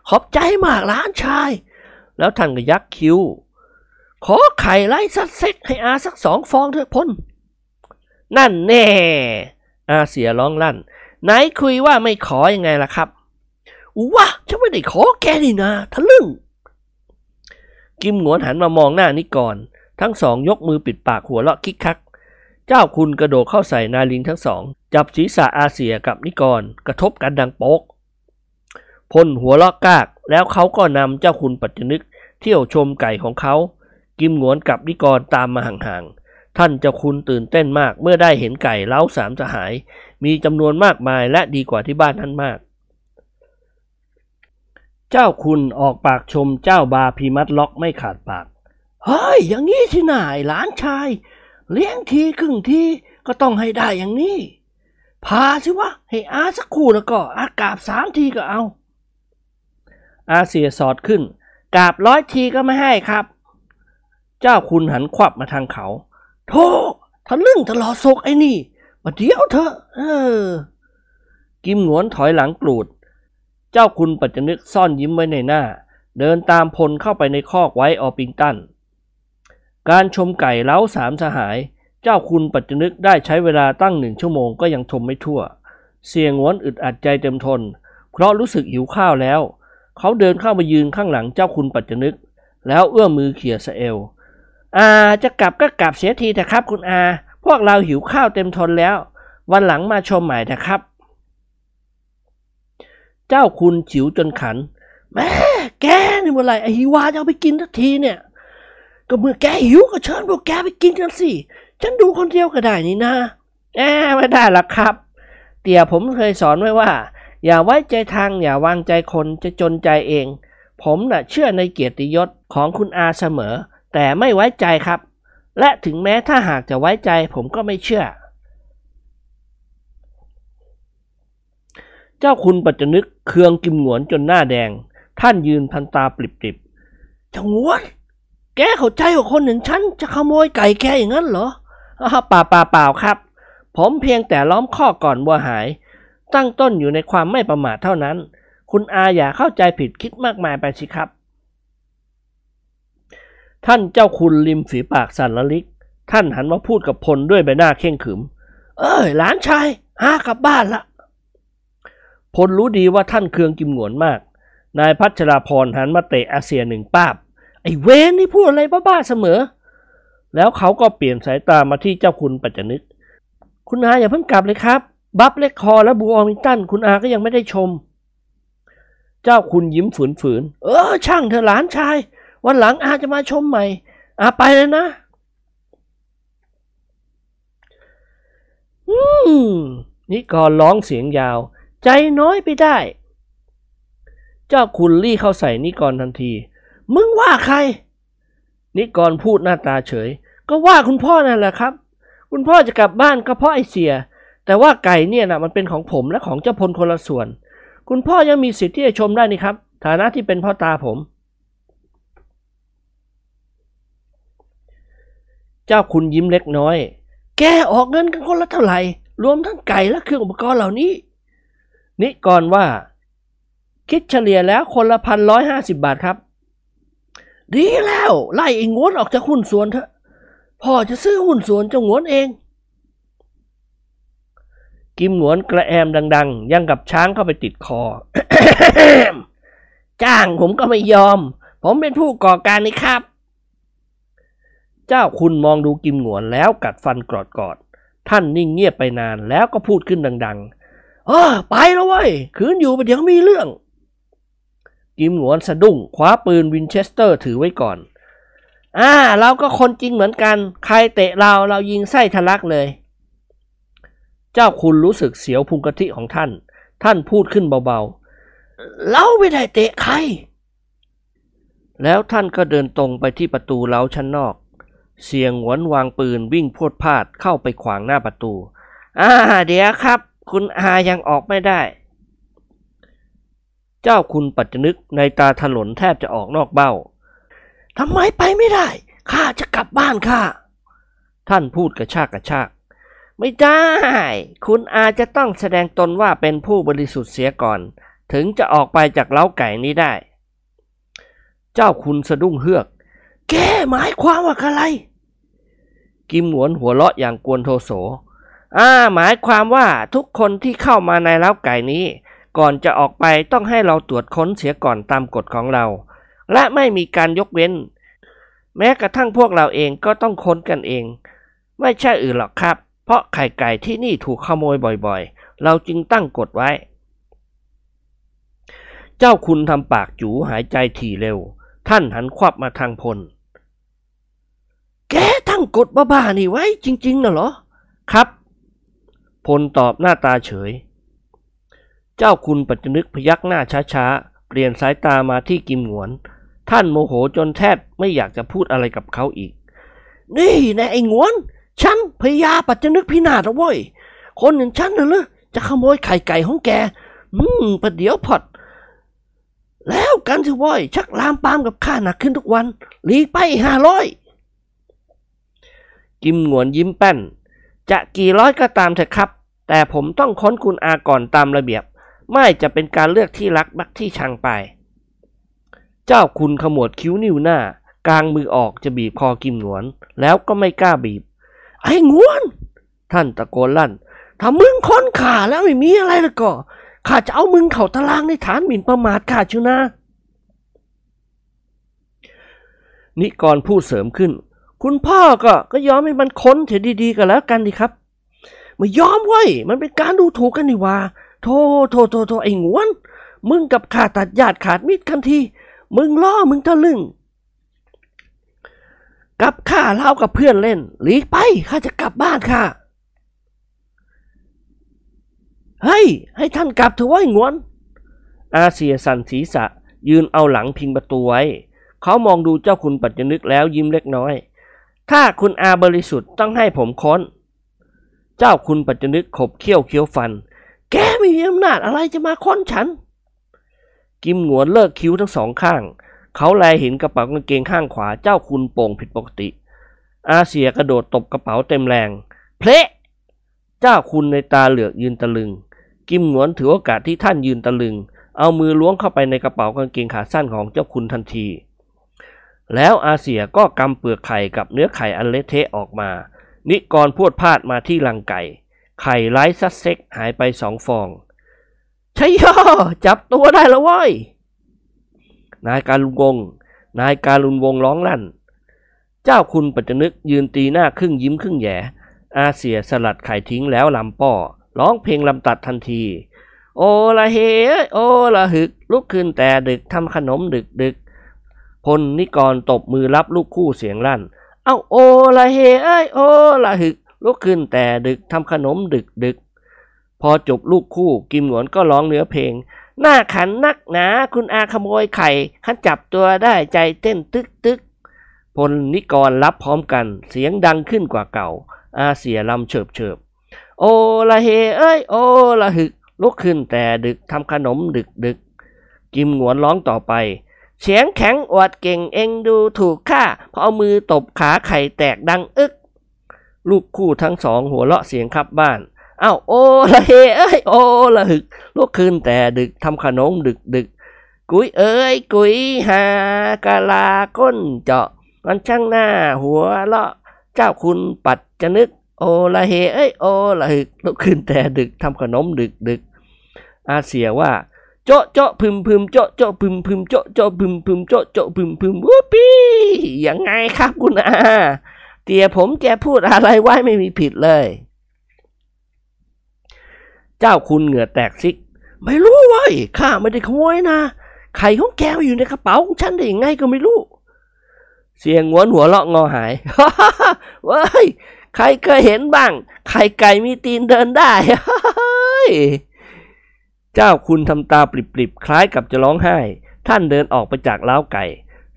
ขอบใจมากล้านชาย แล้วท่านก็ยักคิ้วขอไข่ไล่สักเซ็กให้อาสักสองฟองเถอะพนนั่นแน่ อาเสียร้องลั่นนายคุยว่าไม่ขออยังไงล่ะครับ อู้วะฉันไม่ได้ขอแกนี่นะทะลึ่ง กิมหนวนหันมามองหน้านิกร ทั้งสองยกมือปิดปากหัวเราะคิกคัก เจ้าคุณกระโดดเข้าใส่นาลิงทั้งสอง จับศีรษะอาเสียกับนิกร กระทบกันดังโป๊กพนหัวเลาะกาก แล้วเขาก็นำเจ้าคุณปัจจนึกเที่ยวชมไก่ของเขากิมหนวนกับนิกรตามมาห่างๆ ท่านเจ้าคุณตื่นเต้นมากเมื่อได้เห็นไก่เล้าสามสหาย มีจำนวนมากมายและดีกว่าที่บ้านท่านมาก เจ้าคุณออกปากชมเจ้าบาพีมัดล็อกไม่ขาดปาก เฮ้ยอย่างนี้สินายหลานชาย เลี้ยงทีครึ่งทีก็ต้องให้ได้อย่างนี้ พาสิวะให้อาสักคู่แล้วก็ อากาบสามทีก็เอา อาเสียสอดขึ้นกาบร้อยทีก็ไม่ให้ครับเจ้าคุณหันควับมาทางเขา โธ่ทะลึ่งตลอดศกไอ้นี่ มาเดียวเถอะเออ กิมหนวนถอยหลังกรูด เจ้าคุณปัจจนึกซ่อนยิ้มไว้ในหน้า เดินตามพลเข้าไปในคอกไว้ออปิงตัน การชมไก่เล้าสามสหาย เจ้าคุณปัจจนึกได้ใช้เวลาตั้งหนึ่งชั่วโมงก็ยังชมไม่ทั่ว เสียงหวนอึดอัดใจเต็มทน เพราะรู้สึกหิวข้าวแล้ว เขาเดินเข้ามายืนข้างหลังเจ้าคุณปัจจนึก แล้วเอื้อมมือเขี่ยสเอลอาจะกลับก็กลับเสียทีนะครับคุณอา พวกเราหิวข้าวเต็มทนแล้ว วันหลังมาชมใหม่นะครับ เจ้าคุณจิ๋วจนขัน แม่แกนี่เมื่อไรไอฮิวาจะเอาไปกินทักทีเนี่ย ก็เมื่อแกหิวก็เชิญพวกแกไปกินกันสิ ฉันดูคนเดียวก็ได้นี่นะแอบไม่ได้หรอกครับ เตี่ยผมเคยสอนไว้ว่า อย่าไว้ใจทางอย่าวางใจคนจะจนใจเอง ผมนะ่ะ เชื่อในเกียรติยศของคุณอาเสมอแต่ไม่ไว้ใจครับ และถึงแม้ถ้าหากจะไว้ใจผมก็ไม่เชื่อ เจ้าคุณปัจจนึกเคืองกิมหนวนจนหน้าแดง ท่านยืนพันตาปลิบๆจะงวนแกเข้าใจว่าคนอย่างฉันจะขโมยไก่แกอย่างนั้นเหรอป่าป่าเปล่าครับ ผมเพียงแต่ล้อมข้อก่อนบัวหาย ตั้งต้นอยู่ในความไม่ประมาทเท่านั้น คุณอาอย่าเข้าใจผิดคิดมากมายไปสิครับท่านเจ้าคุณริมฝีปากสันละลิก ท่านหันมาพูดกับพล ด้วยใบหน้าเข่งขึม เอ้ยหลานชาย หากลับบ้านละพลรู้ดีว่าท่านเคืองกิมหนวนมาก นายพัชราพรหันมาเตะอาเซียหนึ่งป้าบ ไอ้เวนนี่พูดอะไรบ้าๆเสมอ แล้วเขาก็เปลี่ยนสายตามาที่เจ้าคุณปัจจนึกคุณอาอย่าเพิ่งกลับเลยครับ บัฟเล็กคอและบูออมิตันคุณอาก็ยังไม่ได้ชม เจ้าคุณยิ้มฝืนๆเออช่างเธอหลานชายวันหลังอาจะมาชมใหม่อาไปเลยนะอืมนิกรร้องเสียงยาว ใจน้อยไปได้ เจ้าคุณลี่เข้าใส่นิกรทันที มึงว่าใคร นิกรพูดหน้าตาเฉย ก็ว่าคุณพ่อนั่นแหละครับ คุณพ่อจะกลับบ้านก็เพราะไอเสีย แต่ว่าไก่เนี่ยนะมันเป็นของผมและของเจ้าพลคนละส่วน คุณพ่อยังมีสิทธิ์ที่จะชมได้นี่ครับฐานะที่เป็นพ่อตาผมเจ้าคุณยิ้มเล็กน้อย แกออกเงินกันคนละเท่าไหร่ รวมทั้งไก่และเครื่องอุปกรณ์เหล่านี้ นิกรว่า คิดเฉลี่ยแล้วคนละพันร้อยห้าสิบบาทครับ ดีแล้ว ไล่เองงวนออกจากหุ้นส่วนเถอะพ่อจะซื้อหุ้นส่วนจ้างวนเอง กิมหนวนกระแอมดังๆยังกับช้างเข้าไปติดคอ จ้างผมก็ไม่ยอม ผมเป็นผู้ก่อการนี่ครับเจ้าคุณมองดูกิมหนวนแล้วกัดฟันกรอดกอด ท่านนิ่งเงียบไปนานแล้วก็พูดขึ้นดังๆอ้อไปแล้วเว้ยคืนอยู่ไปเดี๋ยวมีเรื่อง กิมหนวนสะดุ้งคว้าปืนวินเชสเตอร์ถือไว้ก่อน อ่าเราก็คนจริงเหมือนกัน ใครเตะเราเรายิงไส้ทะลักเลย เจ้าคุณรู้สึกเสียวพุงกะทิของท่าน ท่านพูดขึ้นเบาๆ เราไม่ได้เตะใคร แล้วท่านก็เดินตรงไปที่ประตูเล้าชั้นนอกเสียงหวนวางปืนวิ่งพวดพาดเข้าไปขวางหน้าประตู อ่า เดี๋ยวครับ คุณอายังออกไม่ได้ เจ้าคุณปัจจนึกในตาถลน แทบจะออกนอกเบ้าทำไมไปไม่ได้ ข้าจะกลับบ้านข้าท่านพูดกระชากกระชากไม่ได้ คุณอาจะต้องแสดงตนว่าเป็นผู้บริสุทธิ์เสียก่อน ถึงจะออกไปจากเล้าไก่นี้ได้ เจ้าคุณสะดุ้งเฮือกแกหมายความว่าอะไร กิมหวนหัวเราะอย่างกวนโทโสอ่า หมายความว่าทุกคนที่เข้ามาในเล้าไก่นี้ ก่อนจะออกไปต้องให้เราตรวจค้นเสียก่อนตามกฎของเรา และไม่มีการยกเว้น แม้กระทั่งพวกเราเองก็ต้องค้นกันเอง ไม่ใช่อื่นหรอกครับ เพราะไข่ไก่ที่นี่ถูกขโมยบ่อยๆ เราจึงตั้งกฎไว้ เจ้าคุณทำปากจูหายใจถี่เร็ว ท่านหันควับมาทางพลแกทั้งกดบ้าๆนี่ไว้ จริงๆน่ะเหรอ ครับ พลตอบหน้าตาเฉย เจ้าคุณปัจจนึกพยักหน้าช้า ๆเปลี่ยนสายตามาที่กิมหวน ท่านโมโหจนแทบไม่อยากจะพูดอะไรกับเขาอีก นี่นะ ไอ้งวนฉันพยาปัจจนึกพินาศนะเว้ยคนอย่างฉันน่ะเหรอจะขโมยไข่ไก่ของแก อืมประเดี๋ยวพอด แล้วกันสิว้อย ชักลามปามกับข้าหนักขึ้นทุกวันหลีกไปห้าร้อยกิมหนวนยิ้มแป้น จะกี่ร้อยก็ตามเถอะครับ แต่ผมต้องค้นคุณอาก่อนตามระเบียบ ไม่จะเป็นการเลือกที่รักบักที่ชังไป เจ้าคุณขมวดคิ้วนิ้วหน้ากลางมือออกจะบีบคอกิมหนวน แล้วก็ไม่กล้าบีบ ไอ้งวน ท่านตะโกนลั่นถ้ามึงค้นข่าแล้วไม่มีอะไรละก็ข้าจะเอามึงเข่าตารางในฐานหมิ่นประมาทข้าชูนะนิกรพูดเสริมขึ้นคุณพ่อก็ ก็ยอมให้มันค้นเถอดี ๆกันแล้วกันดีครับมายอมเว้ยมันเป็นการดูถูกกันนี่ว่าโทโทโทโทไอ้งวนมึงกับขาดตัดญาติขาดมิตรกันทีมึงล่อมึงทะลึ่งกับข้าเล่ากับเพื่อนเล่นหลีกไปข้าจะกลับบ้านค่ะเฮ้ยให้ท่านกลับเถอะว่างวนอาเซียสันศีษะ ยืนเอาหลังพิงประตูไว้ เขามองดูเจ้าคุณปัจจนึกแล้วยิ้มเล็กน้อยถ้าคุณอาบริสุทธิ์ต้องให้ผมค้น เจ้าคุณปัจจุนึกขบเคี้ยวเคี้ยวฟัน แกไม่มีอำนาจอะไรจะมาค้นฉัน กิมหนวนเลิกคิ้วทั้งสองข้าง เขาแลเห็นกระเป๋ากางเกงข้างขวา เจ้าคุณโป่งผิดปกติ อาเสียกระโดดตบกระเป๋าเต็มแรง เพลเจ้าคุณในตาเหลือกยืนตะลึง กิมหนวนถือโอกาสที่ท่านยืนตะลึง เอามือล้วงเข้าไปในกระเป๋ากางเกงขาสั้นของเจ้าคุณทันทีแล้วอาเสียก็กำเปลือกไข่กับเนื้อไข่อันเละเทะออกมา นิกรพูดพาดมาที่รังไก่ ไข่ไร้ซัสเซ็กหายไปสองฟองชัยยอจับตัวได้แล้วว้ยนายการลุงวง นายการลุงวงร้องลั่น เจ้าคุณปัจจนึกยืนตีหน้าครึ่งยิ้มครึ่งแย่อาเสียสลัดไข่ทิ้งแล้วลำป้อร้องเพลงลำตัดทันที โอละเฮโอละหึกลุกขึ้นแต่ดึกทำขนมดึกดึกพลนิกรตบมือรับลูกคู่เสียงลั่น เอ้าโอละเฮไอโอ ละหึกลุกขึ้นแต่ดึกทำขนมดึกดึก พอจบลูกคู่ กิมหนวนก็ร้องเนื้อเพลงหน้าขันนักหนาคุณอาขโมยไข่ขันจับตัวได้ใจเต้นตึกตึกพลนิกรรับพร้อมกันเสียงดังขึ้นกว่าเก่า อาเสียลำเฉิบเฉิบโอละเฮเอ้ยโอ ละหึกลุกขึ้นแต่ดึกทำขนมดึกดึก กิมหนวนร้องต่อไปเสียงแข็งอวด เก่งเองดูถูกข้า พอเอามือตบขาไข่แตกดังอึก ลูกคู่ทั้งสอง หัวเราะเสียงครับบ้านอ้าวโอละเฮเอ้ย โอละหึกลุกขึ้นแต่ดึกทำขนมดึก ดึก กุยเอ้ย กุยหากะลาก้นเจาะมันช่างหน้าหัวเลาะ เจ้าคุณปัดจะนึก โอละเฮเอ้ยโอละหึกลุกขึ้นแต่ดึกทำขนมดึกดึก อาเสียว่าเจาะเจาะพึมพึมเจาะเจาะพึมพึมเจาะเจาะพึมพึมเจาะเจาะพึมพึมวู้ปี้ยังไงครับคุณอา เตี่ยผมแกพูดอะไรไว้ไม่มีผิดเลย เจ้าคุณเหงื่อแตกซิก ไม่รู้เว้ยข้าไม่ได้ขโมยนะไข่ของแกอยู่ในกระเป๋าของฉันได้ยังไงก็ไม่รู้ เสียงงวนหัวเลาะงอหายเว้ย ใครเคยเห็นบ้างไข่ไก่มีตีนเดินได้เจ้าคุณทำตาปริบๆ คล้ายกับจะร้องไห้ ท่านเดินออกไปจากเล้าไก่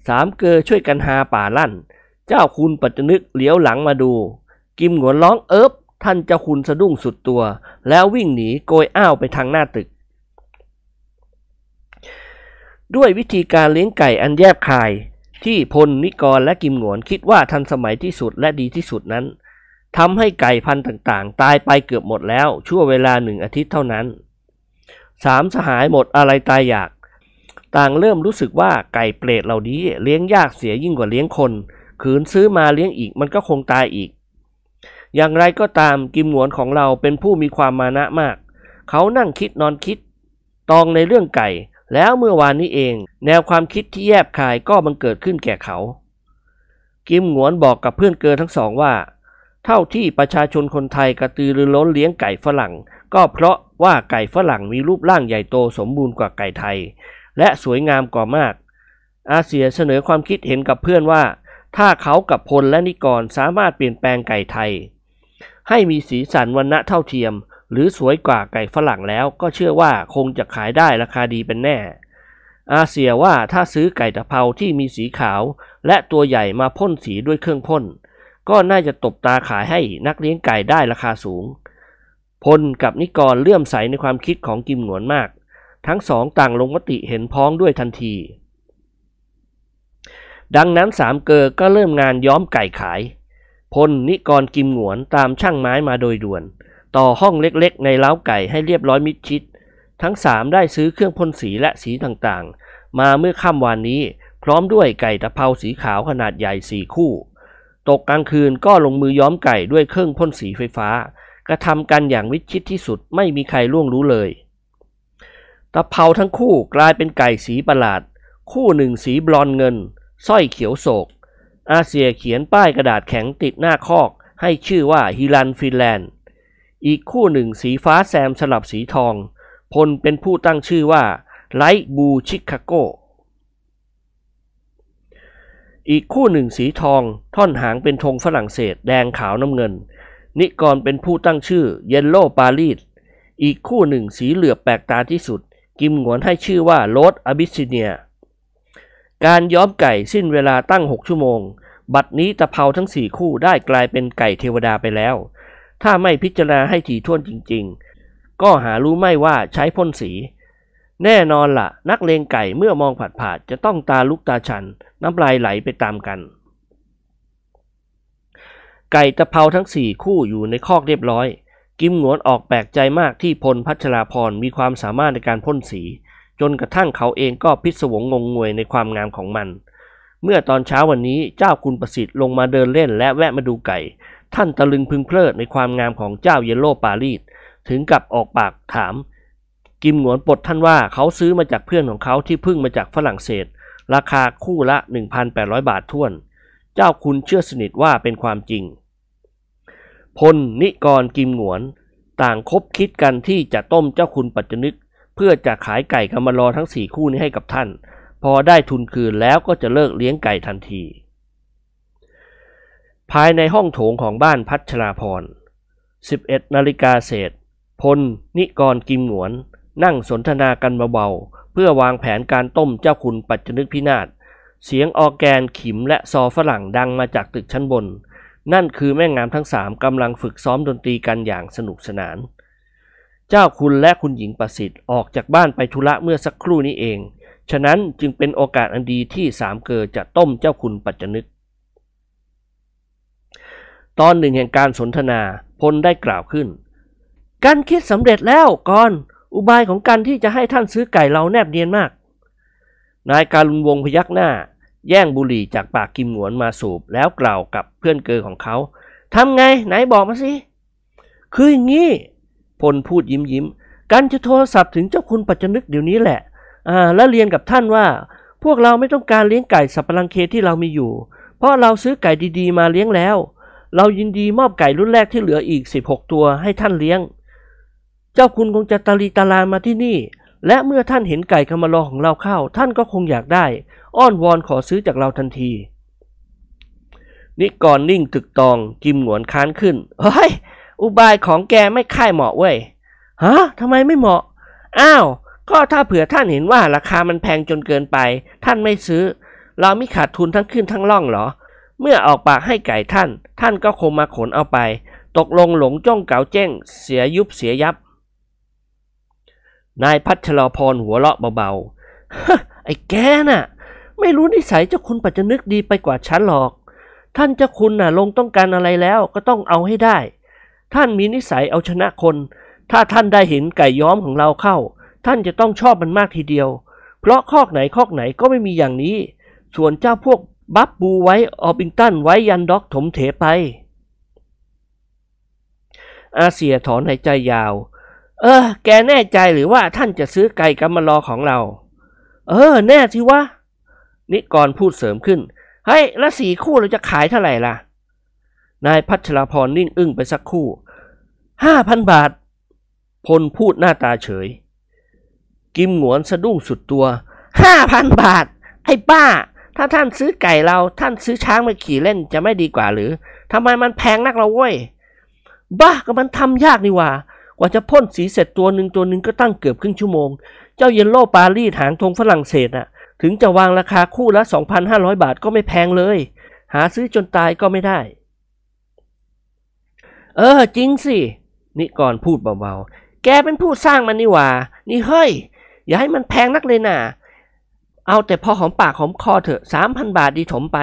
สามเกอช่วยกันหาป่าลั่น เจ้าคุณปัจจนึกเหลียวหลังมาดู กิมหัวนร้องเอิบท่านเจ้าคุณสะดุ้งสุดตัว แล้ววิ่งหนีโกยอ้าวไปทางหน้าตึก ด้วยวิธีการเลี้ยงไก่อันแยบคาย ที่พลนิกร และกิมหนวนคิดว่าทันสมัยที่สุดและดีที่สุดนั้นทำให้ไก่พันธุ์ต่าง ๆ ตายไปเกือบหมดแล้วชั่วเวลาหนึ่งอาทิตย์เท่านั้นสามสหายหมดอะไรตายอยาก ต่างเริ่มรู้สึกว่าไก่เปรตเหล่านี้เลี้ยง ยากเสียยิ่งกว่าเลี้ยงคนขืนซื้อมาเลี้ยงอีกมันก็คงตายอีก อย่างไรก็ตามกิมหนวนของเราเป็นผู้มีความมานะมาก เขานั่งคิดนอนคิดตองในเรื่องไก่ แล้วเมื่อวานนี้เองแนวความคิดที่แยบคายก็บังเกิดขึ้นแก่เขา กิมหนวนบอกกับเพื่อนเกินทั้งสองว่า เท่าที่ประชาชนคนไทยกระตือรือร้นเลี้ยงไก่ฝรั่ง ก็เพราะว่าไก่ฝรั่งมีรูปร่างใหญ่โตสมบูรณ์กว่าไก่ไทย และสวยงามกว่ามาก อาเซียเสนอความคิดเห็นกับเพื่อนว่า ถ้าเขากับพลและนิกรสามารถเปลี่ยนแปลงไก่ไทย ให้มีสีสันวันณะเท่าเทียม หรือสวยกว่าไก่ฝรั่งแล้วก็เชื่อว่าคงจะขายได้ราคาดีเป็นแน่ อาเซียว่าถ้าซื้อไก่ตะเภาที่มีสีขาว และตัวใหญ่มาพ่นสีด้วยเครื่องพ่นก็น่าจะตบตาขายให้นักเลี้ยงไก่ได้ราคาสูงพลกับนิกร เลื่อมใส ในความคิดของกิมหนวนมาก ทั้งสองต่างลงมติเห็นพ้องด้วยทันที ดังนั้นสามเกอก็เริ่มงานย้อมไก่ขายพลนิกรกิมหนวนตามช่างไม้มาโดยด่วน ต่อห้องเล็กๆ ในเล้าไก่ให้เรียบร้อยมิดชิด ทั้งสามได้ซื้อเครื่องพ่นสีและสีต่างๆ มาเมื่อค่ำวานนี้พร้อมด้วยไก่ตะเภาสีขาวขนาดใหญ่สี่คู่ ตกกลางคืนก็ลงมือย้อมไก่ด้วยเครื่องพ่นสีไฟฟ้ากระทำกันอย่างวิชิตที่สุดไม่มีใครล่วงรู้เลย ตะเภาทั้งคู่กลายเป็นไก่สีประหลาด คู่หนึ่งสีบลอนเงินสร้อยเขียวโศก อาเซียเขียนป้ายกระดาษแข็งติดหน้าคอกให้ชื่อว่าฮิลันฟินแลนด์ อีกคู่หนึ่งสีฟ้าแซมสลับสีทองพลเป็นผู้ตั้งชื่อว่า ไลท์บูชิคาโกอีกคู่หนึ่งสีทองท่อนหางเป็นธงฝรั่งเศสแดงขาวน้ำเงินนิกรเป็นผู้ตั้งชื่อเยลโล่ปารีสอีกคู่หนึ่งสีเหลือบแปลกตาที่สุด กิมหวนให้ชื่อว่าโรสอบิสซิเนีย การย้อมไก่สิ้นเวลาตั้ง 6 ชั่วโมง บัดนี้ตะเภาทั้ง 4 คู่ได้กลายเป็นไก่เทวดาไปแล้ว ถ้าไม่พิจารณาให้ถี่ถ้วนจริงๆ ก็หารู้ไม่ว่าใช้พ่นสี แน่นอนละ่ะนักเลงไก่เมื่อมองผัดผาดจะต้องตาลุกตาชันน้ำลายไหลไปตามกันไก่ตะเภาทั้งสี่คู่อยู่ในคอกเรียบร้อย กิมหนวนออกแปลกใจมากที่พลพัชราพรมีความสามารถในการพ่นสี จนกระทั่งเขาเองก็พิศวงงงงวยในความงามของมัน เมื่อตอนเช้าวันนี้เจ้าคุณประสิทธิ์ลงมาเดินเล่นและแวะมาดูไก่ ท่านตะลึงพึงเพลิดในความงามของเจ้าเยลโลปารีสถึงกับออกปากถาม กิมหนวนปลดท่านว่าเขาซื้อมาจากเพื่อนของเขาที่พึ่งมาจากฝรั่งเศส ราคาคู่ละ 1,800 บาทท่วน เจ้าคุณเชื่อสนิทว่าเป็นความจริงพลนิกรกิมหนวน ต่างคบคิดกันที่จะต้มเจ้าคุณปัจจนึก เพื่อจะขายไก่กำมารอทั้งสี่คู่นี้ให้กับท่าน พอได้ทุนคืนแล้วก็จะเลิกเลี้ยงไก่ทันที ภายในห้องโถงของบ้านพัชราพร11นาฬิกาเศษพลนิกรกิมหนวน นั่งสนทนากันเบาๆเพื่อวางแผนการต้มเจ้าคุณปัจจนึกพินาศเสียงออแกนขิมและซอฝรั่งดังมาจากตึกชั้นบนนั่นคือแม่งามทั้งสามกำลังฝึกซ้อมดนตรีกันอย่างสนุกสนาน เจ้าคุณและคุณหญิงประสิทธิ์ออกจากบ้านไปธุระเมื่อสักครู่นี้เอง ฉะนั้นจึงเป็นโอกาสอันดีที่สามเกิดจะต้มเจ้าคุณปัจจนึก ตอนหนึ่งแห่งการสนทนาพลได้กล่าวขึ้น การคิดสำเร็จแล้วก่อน อุบายของการที่จะให้ท่านซื้อไก่เราแนบเนียนมาก นายการุณวงพยักหน้าแย่งบุหรี่จากปากกิมหนวนมาสูบแล้วกล่าวกับเพื่อนเกอของเขา ทำไงไหนบอกมาสิ คืออย่างนี้ พลพูดยิ้มยิ้มกันจะโทรศัพท์ถึงเจ้าคุณปัจจนึกเดี๋ยวนี้แหละอ่าและเรียนกับท่านว่า พวกเราไม่ต้องการเลี้ยงไก่สับปะรังเคที่เรามีอยู่ เพราะเราซื้อไก่ดีๆมาเลี้ยงแล้ว เรายินดีมอบไก่รุ่นแรกที่เหลืออีก 16 ตัว ให้ท่านเลี้ยง เจ้าคุณคงจะตาลีตาลามาที่นี่ และเมื่อท่านเห็นไก่กำมารอของเราเข้า ท่านก็คงอยากได้อ้อนวอนขอซื้อจากเราทันที นิกรนิ่งตึกตองกิมหนวนค้านขึ้น เฮ้ย อุบายของแกไม่ค่ายเหมาะเว้ย ฮะทำไมไม่เหมาะ อ้าว ก็ถ้าเผื่อท่านเห็นว่าราคามันแพงจนเกินไป ท่านไม่ซื้อ เราไม่ขาดทุนทั้งขึ้นทั้งล่องหรอ เมื่อออกปากให้ไก่ท่าน ท่านก็คงมาขนเอาไป ตกลงหลงจ้องเก่าแจ้ง เสียยุบเสียยับ นายพัชรพรหัวเราะเบาๆ ไอ้แกน่ะไม่รู้นิสัยเจ้าคุณปัจจนึกดีไปกว่าฉันหรอก ท่านเจ้าคุณน่ะลงต้องการอะไรแล้ว ก็ต้องเอาให้ได้ ท่านมีนิสัยเอาชนะคน ถ้าท่านได้เห็นไก่ย้อมของเราเข้า ท่านจะต้องชอบมันมากทีเดียว เพราะคอกไหนคอกไหนก็ไม่มีอย่างนี้ ส่วนเจ้าพวกบัฟบูไว้ ออบิงตันไว้ยันด็อกถมเถไป อาเซียถอนหายใจยาว เออ แกแน่ใจหรือว่าท่านจะซื้อไก่กัมมารอของเรา เออ แน่สิวะนิกรพูดเสริมขึ้นเฮ้ยละสี่คู่เราจะขายเท่าไหร่ล่ะ นายพัชรพรนิ่งอึ้งไปสักคู่ห้าพันบาท พลพูดหน้าตาเฉย กิมหนวนสะดุ้งสุดตัวห้าพันบาท ไอ้ป้า ถ้าท่านซื้อไก่เรา ท่านซื้อช้างมาขี่เล่นจะไม่ดีกว่าหรือ ทำไมมันแพงนักเราเว้ย บ้าก็มันทำยากนี่ว่า กว่าจะพ่นสีเสร็จตัวหนึ่งตัวหนึ่งก็ตั้งเกือบครึ่งชั่วโมง เจ้าเยนโลปารีสหางธงฝรั่งเศสอะ่ะถึงจะวางราคาคู่ละ2,500 บาทก็ไม่แพงเลย หาซื้อจนตายก็ไม่ได้ เออจริงสินิกรพูดเบาๆ แกเป็นผู้สร้างมันนี่หว่า นี่เฮ้ย อย่าให้มันแพงนักเลยนะ่ะ เอาแต่พอหอมปากหอมคอเถอะสามพันบาทดีถมไป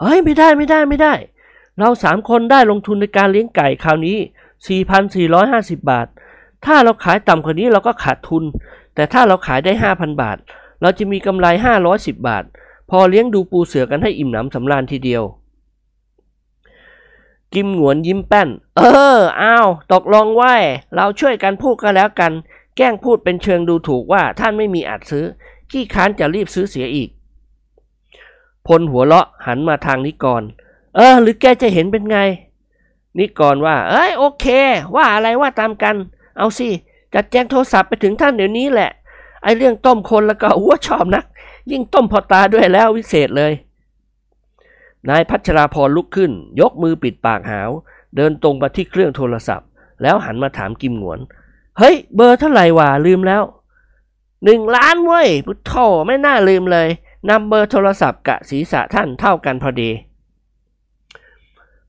เฮ้ยไม่ได้ไม่ได้ไม่ได้ เราสามคนได้ลงทุนในการเลี้ยงไก่คราวนี้ 4,450 บาท ถ้าเราขายต่ำกว่านี้เราก็ขาดทุน แต่ถ้าเราขายได้5,000บาทเราจะมีกำไร510บาท พอเลี้ยงดูปูเสือกันให้อิ่มหนำสำราญทีเดียว กิมหนวนยิ้มแป้น เอออ้าว ตกลงว่าเราช่วยกันพูดก็แล้วกัน แกล้งพูดเป็นเชิงดูถูกว่าท่านไม่มีอาจซื้อขี้ค้านจะรีบซื้อเสียอีก พลหัวเลาะหันมาทางนิกร เออ หรือแกจะเห็นเป็นไง นิกรว่า เอ้ยโอเค ว่าอะไรว่าตามกัน เอาสิจัดแจงโทรศัพท์ไปถึงท่านเดี๋ยวนี้แหละไอเรื่องต้มคนแล้วก็อ้วชอบนัก ยิ่งต้มพอตาด้วยแล้ววิเศษเลย นายพัชราพรลุกขึ้น ยกมือปิดปากหาว เดินตรงมาที่เครื่องโทรศัพท์ แล้วหันมาถามกิมหนวน เฮ้ยเบอร์เท่าไหร่วะลืมแล้ว หนึ่งล้านเว้ยพุทโธไม่น่าลืมเลยนำเบอร์โทรศัพท์กับศีรษะท่านเท่ากันพอดี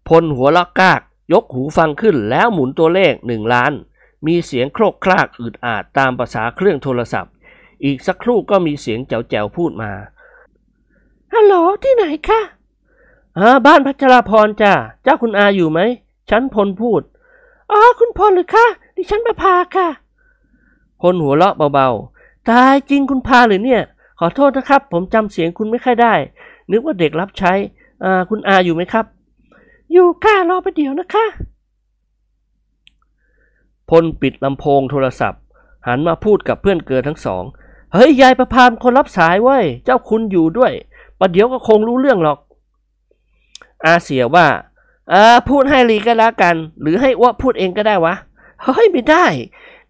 พลหัวลอกกากยกหูฟังขึ้น แล้วหมุนตัวเลขหนึ่งล้าน มีเสียงโครกคลากอึดอาดตามภาษาเครื่องโทรศัพท์อีกสักครู่ก็มีเสียงแจ๋วๆพูดมา ฮัลโหลที่ไหนคะอ่าบ้านพัชราพรจ้าเจ้าคุณอาอยู่ไหมฉันพลพูด อ๋อคุณพลหรือคะดิฉันประภาค่ะ พลหัวเราะเบาๆ ตายจริงคุณพาหรือเนี่ย ขอโทษนะครับ ผมจำเสียงคุณไม่ค่อยได้นึกว่าเด็กรับใช้ อ่าคุณอาอยู่ไหมครับ อยู่ค่ะรอไปเดี๋ยวนะคะ พลปิดลำโพงโทรศัพท์ หันมาพูดกับเพื่อนเกิดทั้งสองเฮ้ยยายประพามคนรับสายไว้ เจ้าคุณอยู่ด้วย ประเดี๋ยวก็คงรู้เรื่องหรอก อาเสียว่าอาพูดให้ลีก็แล้วกัน หรือให้อ้วพูดเองก็ได้วะ เฮ้ยไม่ได้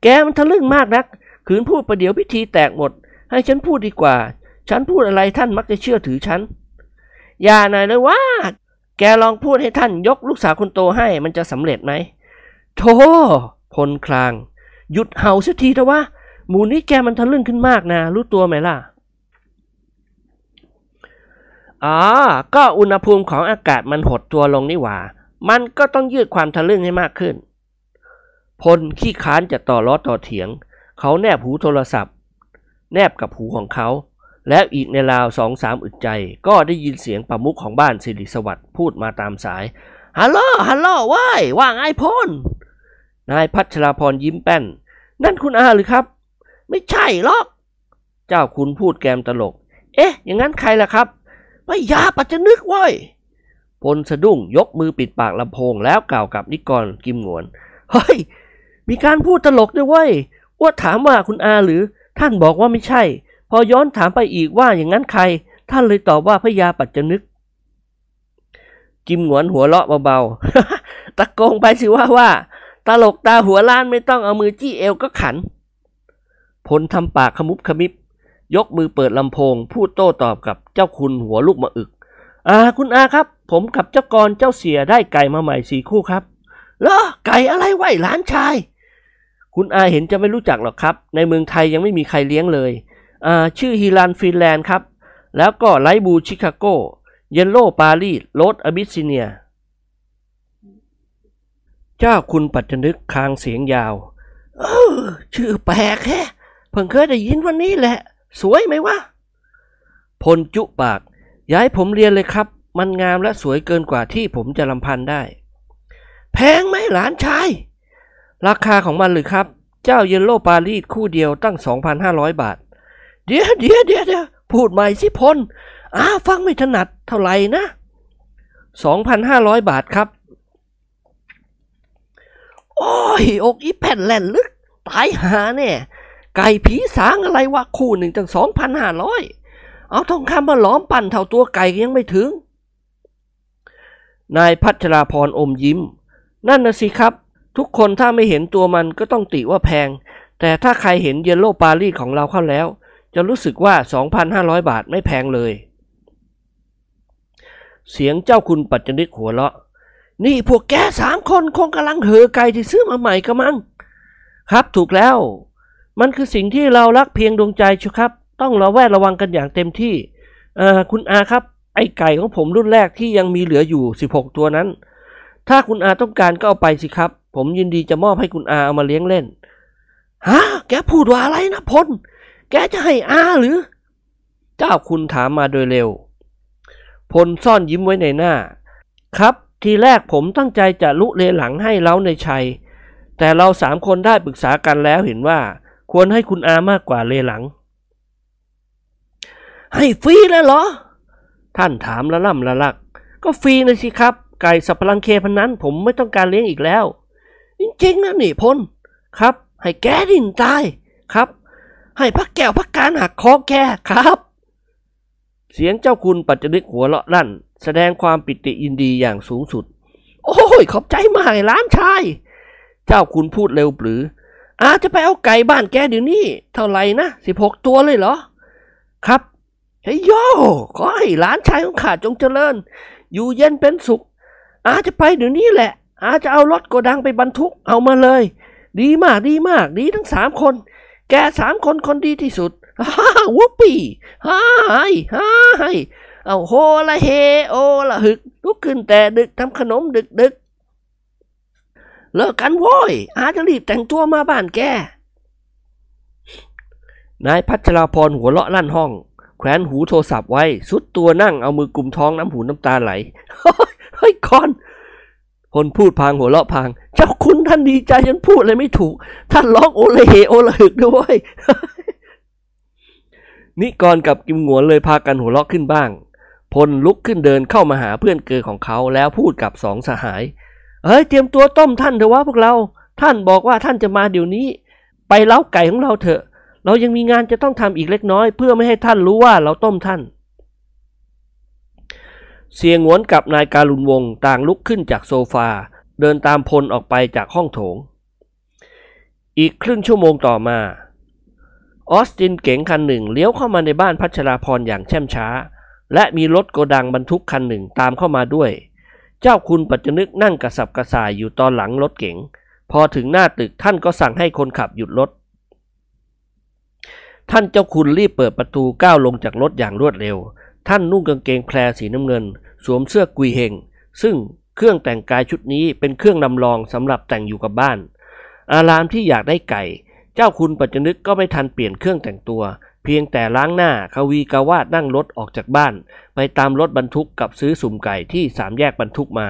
แกมันทะลึ่งมากนักขืนพูดประเดี๋ยวพิธีแตกหมด ให้ฉันพูดดีกว่า ฉันพูดอะไรท่านมักจะเชื่อถือฉัน อย่าหน่อยเลยว่า แกลองพูดให้ท่านยกลูกสาวคนโตให้มันจะสำเร็จไหมโธ่พลคลาง หยุดเห่าสักทีเถอะวะหมูนี้แกมันทะลึ่งขึ้นมากนะรู้ตัวไหมล่ะ อ๋อก็อุณหภูมิของอากาศมันหดตัวลงนี่หว่า มันก็ต้องยืดความทะลึ่งให้มากขึ้น พลขี้ค้านจะต่อล้อต่อเถียง เขาแนบหูโทรศัพท์ แนบกับหูของเขา แล้วอีกในราวสองสามอึดใจ ก็ได้ยินเสียงประมุขของบ้านสิริสวัสดิ์พูดมาตามสาย ฮัลโหล ฮัลโหลว้าย ว่าไงพล นายพัชราพรยิ้มแป้น นั่นคุณอาหรือครับไม่ใช่หรอก เจ้าคุณพูดแกมตลก เอ๊ะ อย่างนั้นใครล่ะครับพยาปัจจนึกว้ยพลสะดุ้งยกมือปิดปากลำโพงแล้วกล่าวกับนิกร กิมหนวนเฮ้ยมีการพูดตลกด้วยว้ยว่าถามว่าคุณอาหรือ ท่านบอกว่าไม่ใช่ พอย้อนถามไปอีกว่าอย่างนั้นใคร ท่านเลยตอบว่าพยาปัจจนึก กิมหนวนหัวเราะเบาๆ ตะโกงไปสิว่าว่า ตลกตาหัวล้านไม่ต้องเอามือจี้เอวก็ขันพลทำปากขมุบขมิบยกมือเปิดลำโพง พูดโต้ตอบกับเจ้าคุณหัวลูกมะอึกอาคุณอาครับ ผมกับเจ้ากรเจ้าเสียได้ไก่มาใหม่สี่คู่ครับเหรอไก่อะไรไหวหลานชาย คุณอาเห็นจะไม่รู้จักหรอกครับ ในเมืองไทยยังไม่มีใครเลี้ยงเลยอ่าชื่อฮิลันฟินแลนด์ครับ แล้วก็ไลบูชิคาโกเยนโลปารีสโรสอบิสซิเนีย เจ้าคุณปัจจนึกคางเสียงยาว เออชื่อแปลกแฮเพิ่งเคยได้ยินวันนี้แหละ สวยไหมวะพลจุปากย้ายผมเรียนเลยครับ มันงามและสวยเกินกว่าที่ผมจะลำพันได้ แพงไหมหลานชาย ราคาของมันหรือครับ เจ้าเยลโลปารีสคู่เดียวตั้ง 2,500 บาท เดี๋ยวเดี๋ยวเดี๋ยวเดี๋ยวพูดใหม่สิพล อ้าฟังไม่ถนัดเท่าไหร่นะ 2,500 บาทครับ โอ้ยอกอีแผ่นแหลนลึกตายหาเนี่ยไก่ผีสางอะไรวะคู่หนึ่งตั้งสองพันห้าร้อยเอาทองคำมาหลอมปั่นเท่าตัวไก่ยังไม่ถึง นายพัชราพรอมยิ้ม นั่นนะสิครับ ทุกคนถ้าไม่เห็นตัวมันก็ต้องติว่าแพง แต่ถ้าใครเห็นเยลโล่ปารีสของเราเข้าแล้ว จะรู้สึกว่า 2,500 บาทไม่แพงเลย เสียงเจ้าคุณปัจจนิกหัวเราะ นี่พวกแกสามคนคงกำลังเหอไก่ที่ซื้อมาใหม่กระมังครับถูกแล้วมันคือสิ่งที่เรารักเพียงดวงใจชัวครับ ต้องระแวดระวังกันอย่างเต็มที่คุณอาครับ ไอไก่ของผมรุ่นแรกที่ยังมีเหลืออยู่ 16 ตัวนั้น ถ้าคุณอาต้องการก็เอาไปสิครับ ผมยินดีจะมอบให้คุณอาเอามาเลี้ยงเล่น ฮะ แกพูดว่าอะไรนะพล แกจะให้อาหรือ เจ้าคุณถามมาโดยเร็ว พลซ่อนยิ้มไว้ในหน้า ครับ ทีแรกผมตั้งใจจะลุเลหลังให้เล้าในชัย แต่เราสามคนได้ปรึกษากันแล้วเห็นว่าควรให้คุณอามากกว่าเลหลัง ให้ฟรีแล้วเหรอ ท่านถามละล่ำละลัก ก็ฟรีนะสิครับ ไก่สับพลังเคพันนั้นผมไม่ต้องการเลี้ยงอีกแล้ว จริงๆนะนี่พลครับ ให้แกดินตายครับ ให้พักแก้วพักการหักคอแกครับ เสียงเจ้าคุณปัจจนึกหัวเลาะลั่น แสดงความปิติยินดีอย่างสูงสุด โอ้ยขอบใจมากไอ้ล้านชาย เจ้าคุณพูดเร็วปรืออาจะไปเอาไก่บ้านแกเดี๋ยวนี้ เท่าไหร่นะสิบหกตัวเลยเหรอ ครับเฮ้ยโยขอให้หลานชายของข้าจงเจริญ อยู่เย็นเป็นสุข อาจะไปเดี๋ยวนี้แหละ อาจะเอารถโกดังไปบรรทุกเอามาเลย ดีมากดีมาก ดีทั้งสามคน แกสามคนคนดีที่สุดฮ่าวุปปี้ฮ่าไฮฮ่าไฮเอาโฮละเฮ โอละหึกลุกขึ้นแต่ดึกทำขนมดึกดึกเลิกกันโว้ยอาจะรีบแต่งตัวมาบ้านแก นายพัชราพรหัวเลาะลั่นห้อง แขวนหูโทรศัพท์ไว้สุดตัวนั่งเอามือกลุ่มท้องน้ำหูน้ำตาไหลเฮ้ยคอนพลพูดพางหัวเลาะพางเจ้าคุณท่านดีใจฉันพูดเลยไม่ถูก ท่านร้องโอเลโอเลหึกด้วย นิกรกับกิมหงวนเลยพากันหัวเลาะขึ้นบ้าง พลลุกขึ้นเดินเข้ามาหาเพื่อนเกอของเขาแล้วพูดกับสองสหายเฮ้ยเตรียมตัวต้มท่านเถอะวะพวกเราท่านบอกว่าท่านจะมาเดี๋ยวนี้ ไปเล้าไก่ของเราเถอะ เรายังมีงานจะต้องทำอีกเล็กน้อย เพื่อไม่ให้ท่านรู้ว่าเราต้มท่าน เสียงหวนกับนายการุนวงต่างลุกขึ้นจากโซฟา เดินตามพลออกไปจากห้องโถง อีกครึ่งชั่วโมงต่อมาออสตินเก๋งคันหนึ่งเลี้ยวเข้ามาในบ้านพัชราพรอย่างแช่มช้า และมีรถโกดังบรรทุกคันหนึ่งตามเข้ามาด้วยเจ้าคุณปัจจนึกนั่งกระสับกระส่ายอยู่ตอนหลังรถเก๋ง พอถึงหน้าตึกท่านก็สั่งให้คนขับหยุดรถ ท่านเจ้าคุณรีบเปิดประตูก้าวลงจากรถอย่างรวดเร็ว ท่านนุ่งกางเกงแพรสีน้ำเงิน สวมเสื้อกุยเฮงซึ่งเครื่องแต่งกายชุดนี้เป็นเครื่องนำรอง สำหรับแต่งอยู่กับบ้าน อารามที่อยากได้ไก่ เจ้าคุณปัจจนึกก็ไม่ทันเปลี่ยนเครื่องแต่งตัวเพียงแต่ล้างหน้า ควีกาวาดนั่งรถออกจากบ้าน ไปตามรถบรรทุกกับซื้อสุ่มไก่ที่สามแยกบรรทุกมา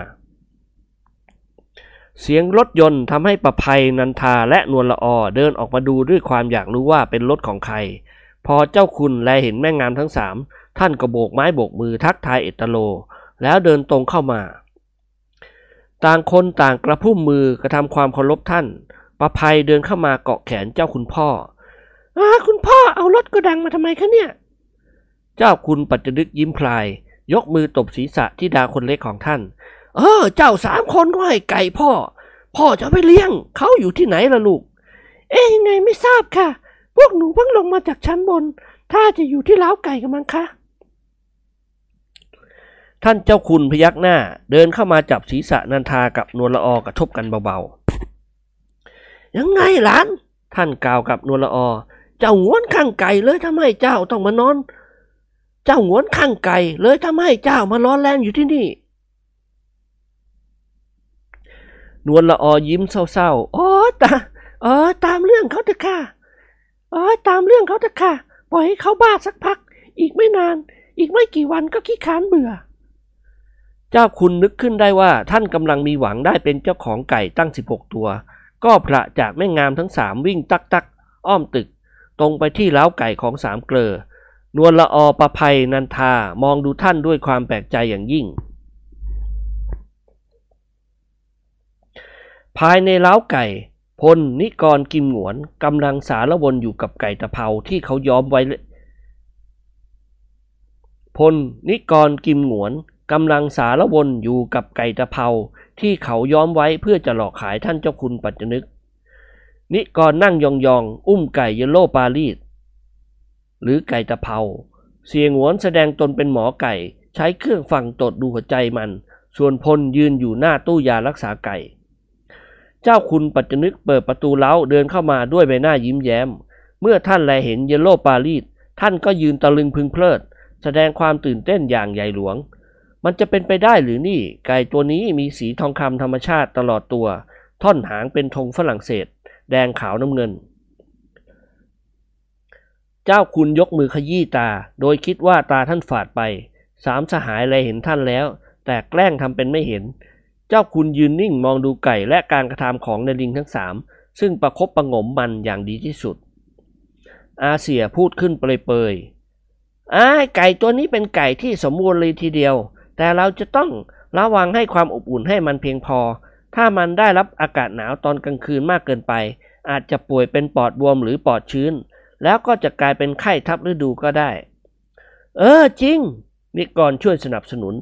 เสียงรถยนต์ทำให้ประภัยนันทาและนวลละออเดินออกมาดูด้วยความอยากรู้ว่าเป็นรถของใคร พอเจ้าคุณแลเห็นแม่งามทั้งสามท่านก็โบกไม้โบกมือทักทายเอตโล แล้วเดินตรงเข้ามา ต่างคนต่างกระพุ่มมือกระทำความเคารพท่านประภัยเดินเข้ามาเกาะแขนเจ้าคุณพ่ออาคุณพ่อเอารถกระดังมาทำไมคะเนี่ย เจ้าคุณปัจจดึกยิ้มพลาย ยกมือตบศีรษะที่ดาคนเล็กของท่าน เออเจ้าสามคนก็ให้ไก่พ่อ พ่อจะไปเลี้ยง เขาอยู่ที่ไหนล่ะลูก เอ๊ยังไงไม่ทราบค่ะ พวกหนูเพิ่งลงมาจากชั้นบน ถ้าจะอยู่ที่เล้าไก่กันมั้งคะท่านเจ้าคุณพยักหน้า เดินเข้ามาจับศีรษะนันทากับนวลละออกระทบกันเบาๆยังไงหลาน ท่านกล่าวกับนวลละอเจ้าหวนข้างไก่เลยทำให้เจ้าต้องมานอน เจ้าหวนข้างไก่ เลยทำให้เจ้ามาร้อนแรงอยู่ที่นี่ นวลละออยิ้มเศร้าๆอ๋อตาอ๋อตามเรื่องเขาเถอะค่ะอ๋อตามเรื่องเขาเถอะค่ะ ปล่อยให้เขาบ้าสักพัก อีกไม่นาน อีกไม่กี่วันก็ขี้ค้านเบื่อ เจ้าคุณนึกขึ้นได้ว่า ท่านกำลังมีหวังได้เป็นเจ้าของไก่ตั้งสิบหกตัว ก็พระจากแม่งามทั้งสามวิ่งตักตักอ้อมตึกตรงไปที่เล้าไก่ของสามเกลอนวลละอประภัยนันทา มองดูท่านด้วยความแปลกใจอย่างยิ่ง ภายในเล้าไก่ พลนิกรกิมหวนกำลังสารวนอยู่กับไก่ตะเภาที่เขาย้อมไว้พลนิกรกิมหวนกำลังสารวนอยู่กับไก่ตะเภาที่เขาย้อมไว้เพื่อจะหลอกขายท่านเจ้าคุณปัจจนึกนิกรนั่งยองๆ อุ้มไก่เยลโลปารีสหรือไก่ตะเภา เสียงหวนแสดงตนเป็นหมอไก่ ใช้เครื่องฟังตรวจดูหัวใจมัน ส่วนพลยืนอยู่หน้าตู้ยารักษาไก่ เจ้าคุณปัจจนึกเปิดประตูเล้าเดินเข้ามาด้วยใบหน้ายิ้มแย้ม เมื่อท่านแลเห็นเยลโลปารีสท่านก็ยืนตะลึงพึงเพลิด แสดงความตื่นเต้นอย่างใหญ่หลวง มันจะเป็นไปได้หรือนี่ ไก่ตัวนี้มีสีทองคำธรรมชาติตลอดตัว ท่อนหางเป็นธงฝรั่งเศสแดงขาวน้ำเงิน เจ้าคุณยกมือขยี้ตา โดยคิดว่าตาท่านฝาดไปสามสหายเลยเห็นท่านแล้ว แต่แกล้งทำเป็นไม่เห็น เจ้าคุณยืนนิ่งมองดูไก่และการกระทำของนลิงทั้งสามซึ่งประครบประงมมันอย่างดีที่สุด อาเสียพูดขึ้นเปรยๆอ้ไก่ตัวนี้เป็นไก่ที่สมบูรณ์เลยทีเดียว แต่เราจะต้องระวังให้ความอบอุ่นให้มันเพียงพอถ้ามันได้รับอากาศหนาวตอนกลางคืนมากเกินไป อาจจะป่วยเป็นปอดบวมหรือปอดชื้น แล้วก็จะกลายเป็นไข้ทับฤดูก็ได้ เออจริงนิกรช่วยสนับสนุน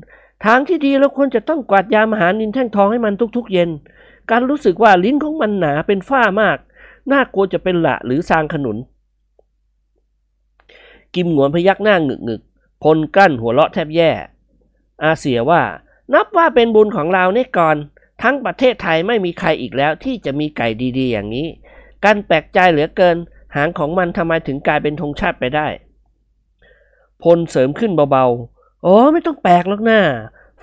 ทางที่ดีเราควรจะต้องกวาดยามหานินแท่งทองให้มันทุกๆ เย็น การรู้สึกว่าลิ้นของมันหนาเป็นฝ้ามากน่ากลัวจะเป็นหละหรือซางขนุนกิมหนวนพยักหน้าหงึกหงึกพลกั้นหัวเราะแทบแย่ อาเสียว่า นับว่าเป็นบุญของเราเนี่ยก่อนทั้งประเทศไทยไม่มีใครอีกแล้วที่จะมีไก่ดี ๆ อย่างนี้ การแปลกใจเหลือเกิน หางของมันทำไมถึงกลายเป็นธงชาติไปได้ พลเสริมขึ้นเบาๆอ๋อ ไม่ต้องแปลกหรอกนะ้า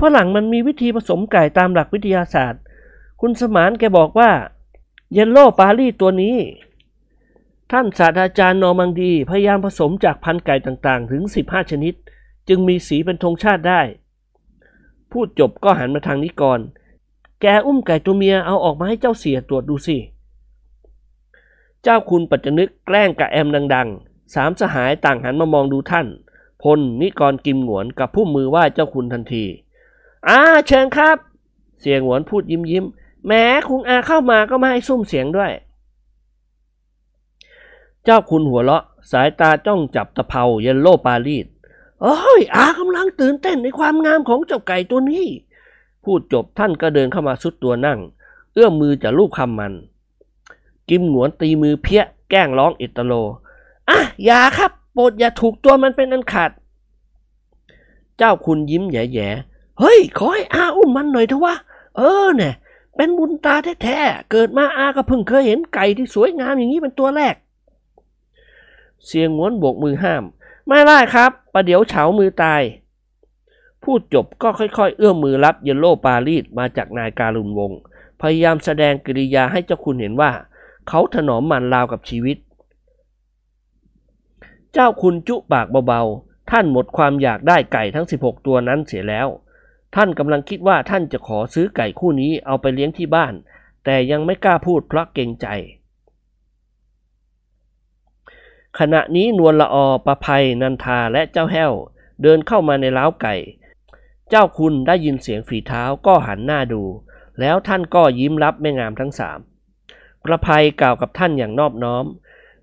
ฝรั่งมันมีวิธีผสมไก่ตามหลักวิทยาศาสตร์ คุณสมานแกบอกว่า เยลโล่ปารีตัวนี้ ท่านศาสตราจารย์นอมังดี พยายามผสมจากพันไก่ต่าง ๆ ถึง 15 ชนิด จึงมีสีเป็นธงชาติได้ พูดจบก็หันมาทางนิกรแกอุ้มไก่ตัวเมียเอาออกมาให้เจ้าเสียตรวจดูสิ เจ้าคุณปัจจนึกแกล้งกะแอมดัง ๆ สามสหายต่างหันมามองดูท่าน พลนิกรกิมหวนกับผู้มือไหว้เจ้าคุณทันทีอ่าเชิญครับ เสียงหวนพูดยิ้มยิ้มแม้คุณอาเข้ามาก็ไม่ให้ซุ่มเสียงด้วย เจ้าคุณหัวเราะ สายตาจ้องจับตะเภาเยลโลปารีดโอ้ยอากำลังตื่นเต้นในความงามของเจ้าไก่ตัวนี้พูดจบท่านก็เดินเข้ามาสุดตัวนั่ง เอื้อมมือจะลูบคำมัน กิมหนวนตีมือเพี้ยแกล้งร้องอิตโลอ่ะอย่าครับ โปรดอย่าถูกตัวมันเป็นอันขาดเจ้าคุณยิ้มแย่ๆเฮ้ยขอให้อาอุ้มมันหน่อยเถอะวะ เออ เนี่ย เป็นบุญตาแท้ ๆ เกิดมาอาก็เพิ่งเคยเห็นไก่ที่สวยงามอย่างนี้เป็นตัวแรก เสียงงวนโบกมือห้าม ไม่ได้ครับประเดี๋ยวเฉามือตายพูดจบก็ค่อยๆ เอื้อมมือรับเยลโล่ปารีสมาจากนายการุณวง พยายามแสดงกิริยาให้เจ้าคุณเห็นว่า เขาถนอมมันราวกับชีวิต เจ้าคุณจุปากเบา ๆ ท่านหมดความอยากได้ไก่ทั้ง 16 ตัวนั้นเสียแล้ว ท่านกำลังคิดว่าท่านจะขอซื้อไก่คู่นี้เอาไปเลี้ยงที่บ้าน แต่ยังไม่กล้าพูดเพราะเกรงใจ ขณะนี้นวลละอประภัยนันทาและเจ้าแห้ว เดินเข้ามาในรล้าวไก่เจ้าคุณได้ยินเสียงฝีเท้าก็หันหน้าดู แล้วท่านก็ยิ้มรับแม่งามทั้งสาม กระภัยกล่าวกับท่านอย่างนอบน้อม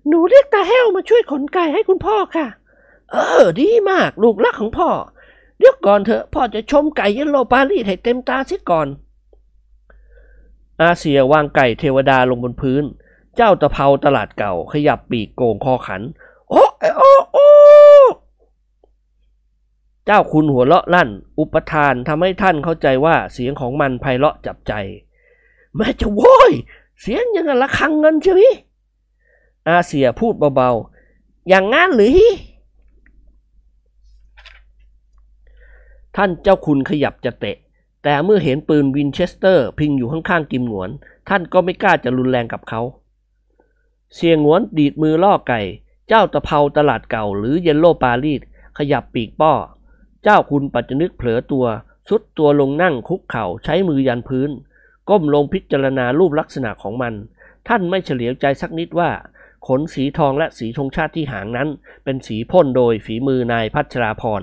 หนูเรียกตาแห้วมาช่วยขนไก่ให้คุณพ่อค่ะ เออ ดีมากลูกรักของพ่อเดี๋ยวก่อนเถอะพ่อจะชมไก่ยันโลปารีให้เต็มตาซิก่อน อาเซียวางไก่เทวดาลงบนพื้น เจ้าตะเภาตลาดเก่าขยับปีกโกงคอขัน โอ้โอ้โอ้เจ้าคุณหัวเลาะลั่น อุปทานทำให้ท่านเข้าใจว่าเสียงของมันไพเราะจับใจ แม่จะโว้ย เสียงยังละคังเงินใช่ไหม อาเสียพูดเบาๆ อย่างงั้นหรือ ท่านเจ้าคุณขยับจะเตะ แต่เมื่อเห็นปืนวินเชสเตอร์ พิงอยู่ข้างๆ กิมหนวน ท่านก็ไม่กล้าจะรุนแรงกับเขา เสียงหนวนดีดมือล่อไก่ เจ้าตะเภาตลาดเก่าหรือเยลโลปารีสขยับปีกป้อจ้าคุณปัจจนึกเผลอตัวสุดตัวลงนั่งคุกเข่า ใช้มือยันพื้น ก้มลงพิจารณารูปลักษณะของมัน ท่านไม่เฉลียวใจสักนิดว่า ขนสีทองและสีชงชาติที่หางนั้น เป็นสีพ่นโดยฝีมือนายพัชราพร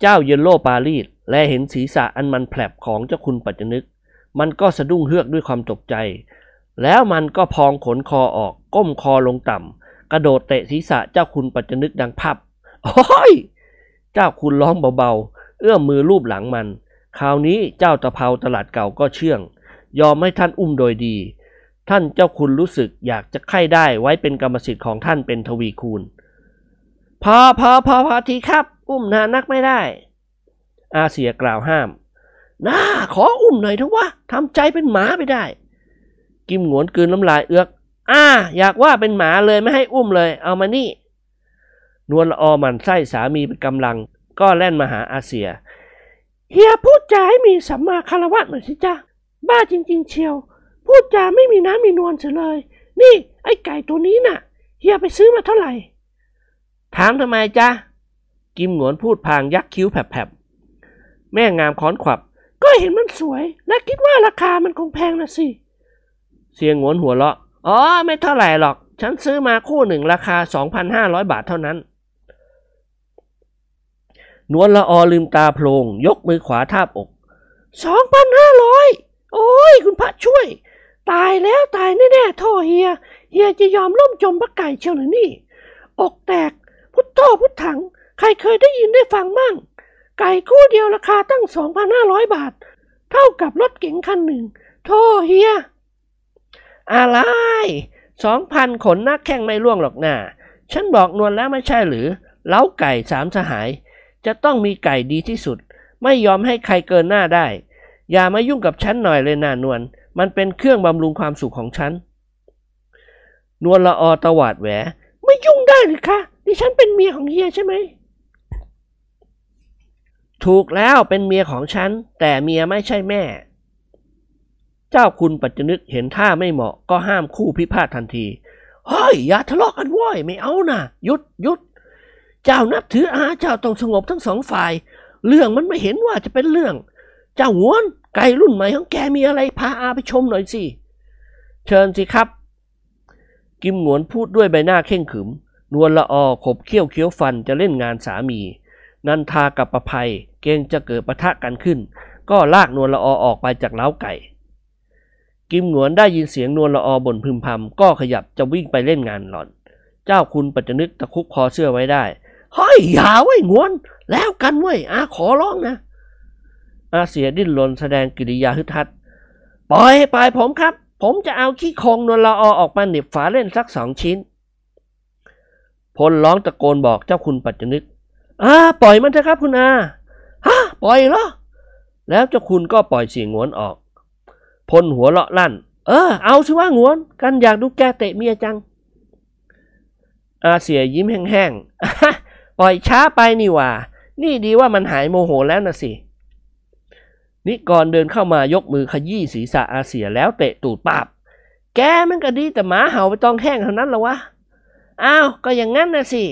เจ้าเยลโลปารีสและเห็นศีรษะอันมันแผลบของเจ้าคุณปัจจนึก มันก็สะดุ้งเฮือกด้วยความตกใจ แล้วมันก็พองขนคอออกก้มคอลงต่ำกระโดดเตะศีรษะเจ้าคุณปัจจนึกดังพับโอ้ยเจ้าคุณร้องเบา ๆ เอื้อมมือรูปหลังมัน คราวนี้เจ้าตะเภาตลาดเก่าก็เชื่อง ยอมให้ท่านอุ้มโดยดี ท่านเจ้าคุณรู้สึกอยากจะไข้ได้ไว้เป็นกรรมสิทธิ์ของท่านเป็นทวีคูณ พอพอพอพอทีครับ อุ้มนานนักไม่ได้ อาเสียกล่าวห้ามน่าขออุ้มหน่อยเถอะวะ ทำใจเป็นหมาไม่ได้ กิมหงวนกืนน้ำลายเอือกอ้าอยากว่าเป็นหมาเลยไม่ให้อุ้มเลย เอามานี่นวลออมันไส้สามีเป็นกำลัง ก็แล่นมาหาอาเซีย เฮียพูดจาให้มีสัมมาคารวะหน่อยสิจ้าบ้าจริงๆเชียว พูดจาไม่มีน้ำมีนวลเสียเลย นี่ ไอ้ไก่ตัวนี้น่ะ เฮียไปซื้อมาเท่าไหร่ ถามทำไมจ้ากิมหนวนพูดพางยักคิ้วแผลบๆ แม่งามค้อนขวับ ก็เห็นมันสวย และคิดว่าราคามันคงแพงนะสิเสียงหวนหัวเราะ อ๋อ ไม่เท่าไหร่หรอก ฉันซื้อมาคู่หนึ่งราคา2,500บาทเท่านั้นนวลละออลืมตาโพลงยกมือขวาทาบอกสองพันห้าร้อยโอ้ย คุณพระช่วย ตายแล้วตายแน่แน่ท่อเฮีย เฮียจะยอมล่มจมพระไก่เชียวหรือนี่อกแตก พุทโธพุทถัง ใครเคยได้ยินได้ฟังมั่ง ไก่คู่เดียวราคาตั้งสองพันห้าร้อยบาท เท่ากับรถเก๋งคันหนึ่งท่อเฮีย อะไร สองพันขนนักแข่งไม่ล่วงหรอกนน่าฉันบอกนวลแล้วไม่ใช่หรือเล้าไก่สามสหายจะต้องมีไก่ดีที่สุด ไม่ยอมให้ใครเกินหน้าได้ อย่ามายุ่งกับฉันหน่อยเลยนานวลมันเป็นเครื่องบำรุงความสุขของฉันนวลละออตวาดแหวไม่ยุ่งได้หรือคะดิฉันเป็นเมียของเฮียใช่ไหม ถูกแล้วเป็นเมียของฉันแต่เมียไม่ใช่แม่ เจ้าคุณปัจจนึกเห็นท่าไม่เหมาะก็ห้ามคู่พิพาททันทีเฮ้ยอย่าทะเลาะกกันว้อยไม่เอานะ่ะยุดยุดเจ้านับถืออาเจ้าต้องสงบทั้งสองฝ่ายเรื่องมันไม่เห็นว่าจะเป็นเรื่อง เจ้าหวนไก่รุ่นใหม่ของแกมีอะไรพาอาไปชมหน่อยสิ เชิญสิครับ กิมหนวนพูดด้วยใบหน้าเข่งขึม นวลละออขบเคี้ยวเคี้ยวฟันจะเล่นงานสามี นันทา กับประภัย เกงจะเกิดปะทะกันขึ้น ก็ลากนวลละออออกไปจากเล้าไก่ กิมหนวนได้ยินเสียงนวลละออบ่นพึมพำก็ขยับจะวิ่งไปเล่นงานหล่อน เจ้าคุณปัจจนึกตะคุกคอเสื้อไว้ได้เฮ้ยอย่าไว้งวน แล้วกันไว้อาขอร้องนะอาเสียดิ้นรนแสดงกิริยาฮึดฮัดปล่อยปล่อยผมครับ ผมจะเอาขี้คงนวลละอออกมาเหน็บฝาเล่นสักสองชิ้นพลร้องตะโกนบอกเจ้าคุณปัจจนึกอาปล่อยมันเถอะครับคุณอาฮะ ปล่อยเหรอ แล้วเจ้าคุณก็ปล่อยเสียงงวนออกพลหัวเลาะลั่น เออ เอาชิว่างวนกันอยากดูแกเตะเมียจังอาเสียยิ้มแห้งๆปล่อยช้าไปนี่ว่านี่ดีว่ามันหายโมโหแล้วนะสิ นิกรเดินเข้ามายกมือขยี้ศีรษะอาเสียแล้วเตะตูดปาบ แกมันก็ดีแต่หมาเห่าไปตองแห้งเท่านั้นละวะอ้าวก็อย่างงั้นนะสิ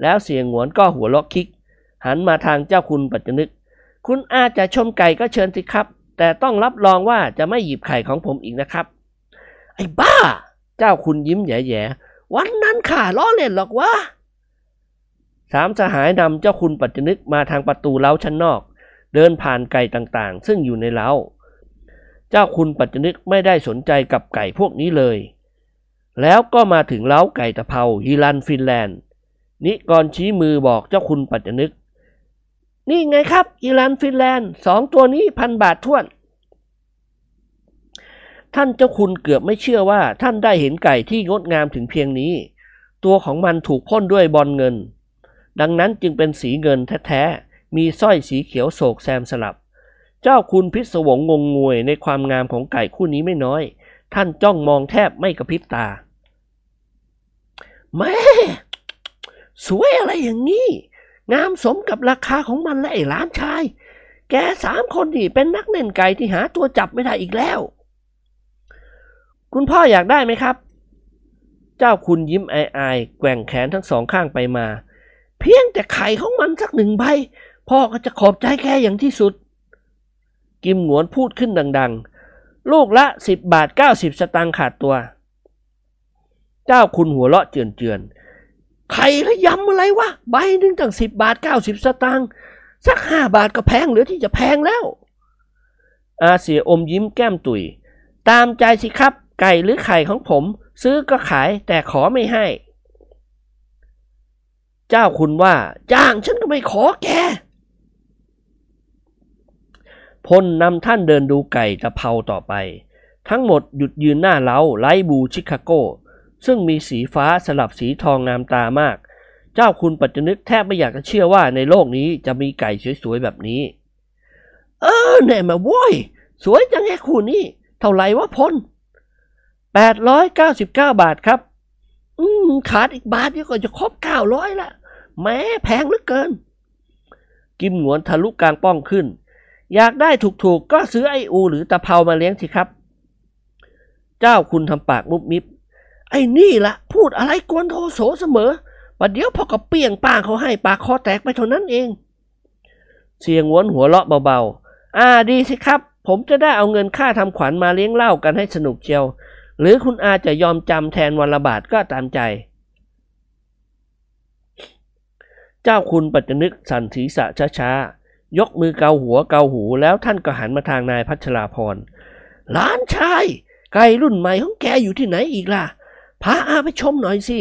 แล้วเสียงหวนก็หัวล็อกคิกหันมาทางเจ้าคุณปัจจนึก คุณอาจจะชมไก่ ก็เชิญสิครับ แต่ต้องรับรองว่าจะไม่หยิบไข่ของผมอีกนะครับ ไอ้บ้า เจ้าคุณยิ้มแย่ๆวันนั้นข่าล้อเล่นหรอกวะสามสหายนำเจ้าคุณปัจจนึกมาทางประตูเล้าชั้นนอก เดินผ่านไก่ต่างๆ ซึ่งอยู่ในเล้า เจ้าคุณปัจจนึกไม่ได้สนใจกับไก่พวกนี้เลย แล้วก็มาถึงเล้าไก่ตะเภาฮิลันฟินแลนด์ นิกรชี้มือบอกเจ้าคุณปัจจนึกนี่ไงครับฮิลันฟินแลนด์สองตัวนี้พันบาทท้วน ท่านเจ้าคุณเกือบไม่เชื่อว่า ท่านได้เห็นไก่ที่งดงามถึงเพียงนี้ ตัวของมันถูกพ่นด้วยบอลเงินดังนั้นจึงเป็นสีเงินแท้ ๆ มีสร้อยสีเขียวโศกแซมสลับ เจ้าคุณพิศวงงงงวยในความงามของไก่คู่นี้ไม่น้อย ท่านจ้องมองแทบไม่กระพริบตา แม่สวยอะไรอย่างนี้ งามสมกับราคาของมันและไอ้ล้านชาย แกสามคนนี่เป็นนักเน่นไก่ที่หาตัวจับไม่ได้อีกแล้ว คุณพ่ออยากได้ไหมครับ เจ้าคุณยิ้มอายๆ แกว่งแขนทั้งสองข้างไปมาเพียงแต่ไข่ของมันสักหนึ่งใบ พ่อก็จะขอบใจแกอย่างที่สุด กิมหนวนพูดขึ้นดัง ๆ ลูกละสิบบาทเก้าสิบสตางค์ขาดตัว เจ้าคุณหัวเราะเจือน ๆ ไข่ละยำอะไรวะ ใบหนึ่งตั้งสิบบาทเก้าสิบสตางค์สักห้าบาทก็แพงเหลือที่จะแพงแล้ว อาเสียอมยิ้มแก้มตุยตามใจสิครับไก่หรือไข่ของผม ซื้อก็ขายแต่ขอไม่ให้เจ้าคุณว่า จ้างฉันก็ไม่ขอแกพลนำท่านเดินดูไก่ตะเภาต่อไป ทั้งหมดหยุดยืนหน้าเล้าไลบูชิคาโก ซึ่งมีสีฟ้าสลับสีทองงามตามาก เจ้าคุณปัจจนึกแทบไม่อยากจะเชื่อว่าในโลกนี้จะมีไก่สวยๆแบบนี้ เออแน่มาโว้ยสวยจังแค่คู่นี้ เท่าไหร่วะพล899 บาทครับ อืม ขาดอีกบาทเดียวก็จะครบ900ละแม้แพงเหลือเกิน กิมหนวนทะลุกลางป้องขึ้น อยากได้ถูกๆก็ซื้อไออูหรือตะเภามาเลี้ยงสิครับ เจ้าคุณทำปากมุบมิบไอ้นี่ละพูดอะไรกวนโทโสเสมอประเดี๋ยวพอกระเปียงป้าเขาให้ปากคอแตกไปเท่านั้นเอง เสียงวนหัวเลาะเบาๆ อ่าดีสิครับ ผมจะได้เอาเงินค่าทำขวัญมาเลี้ยงเหล้ากันให้สนุกเชียว หรือคุณอาจะยอมจำแทนวันละบาทก็ตามใจจ้าคุณปัจจนึกสั่นศีรษะช้าๆ ยกมือเกาหัวเกาหูแล้วท่านก็หันมาทางนายพัชราพรหลานชาย ไก่รุ่นใหม่ของแกอยู่ที่ไหนอีกล่ะ พาอาไปชมหน่อยสิ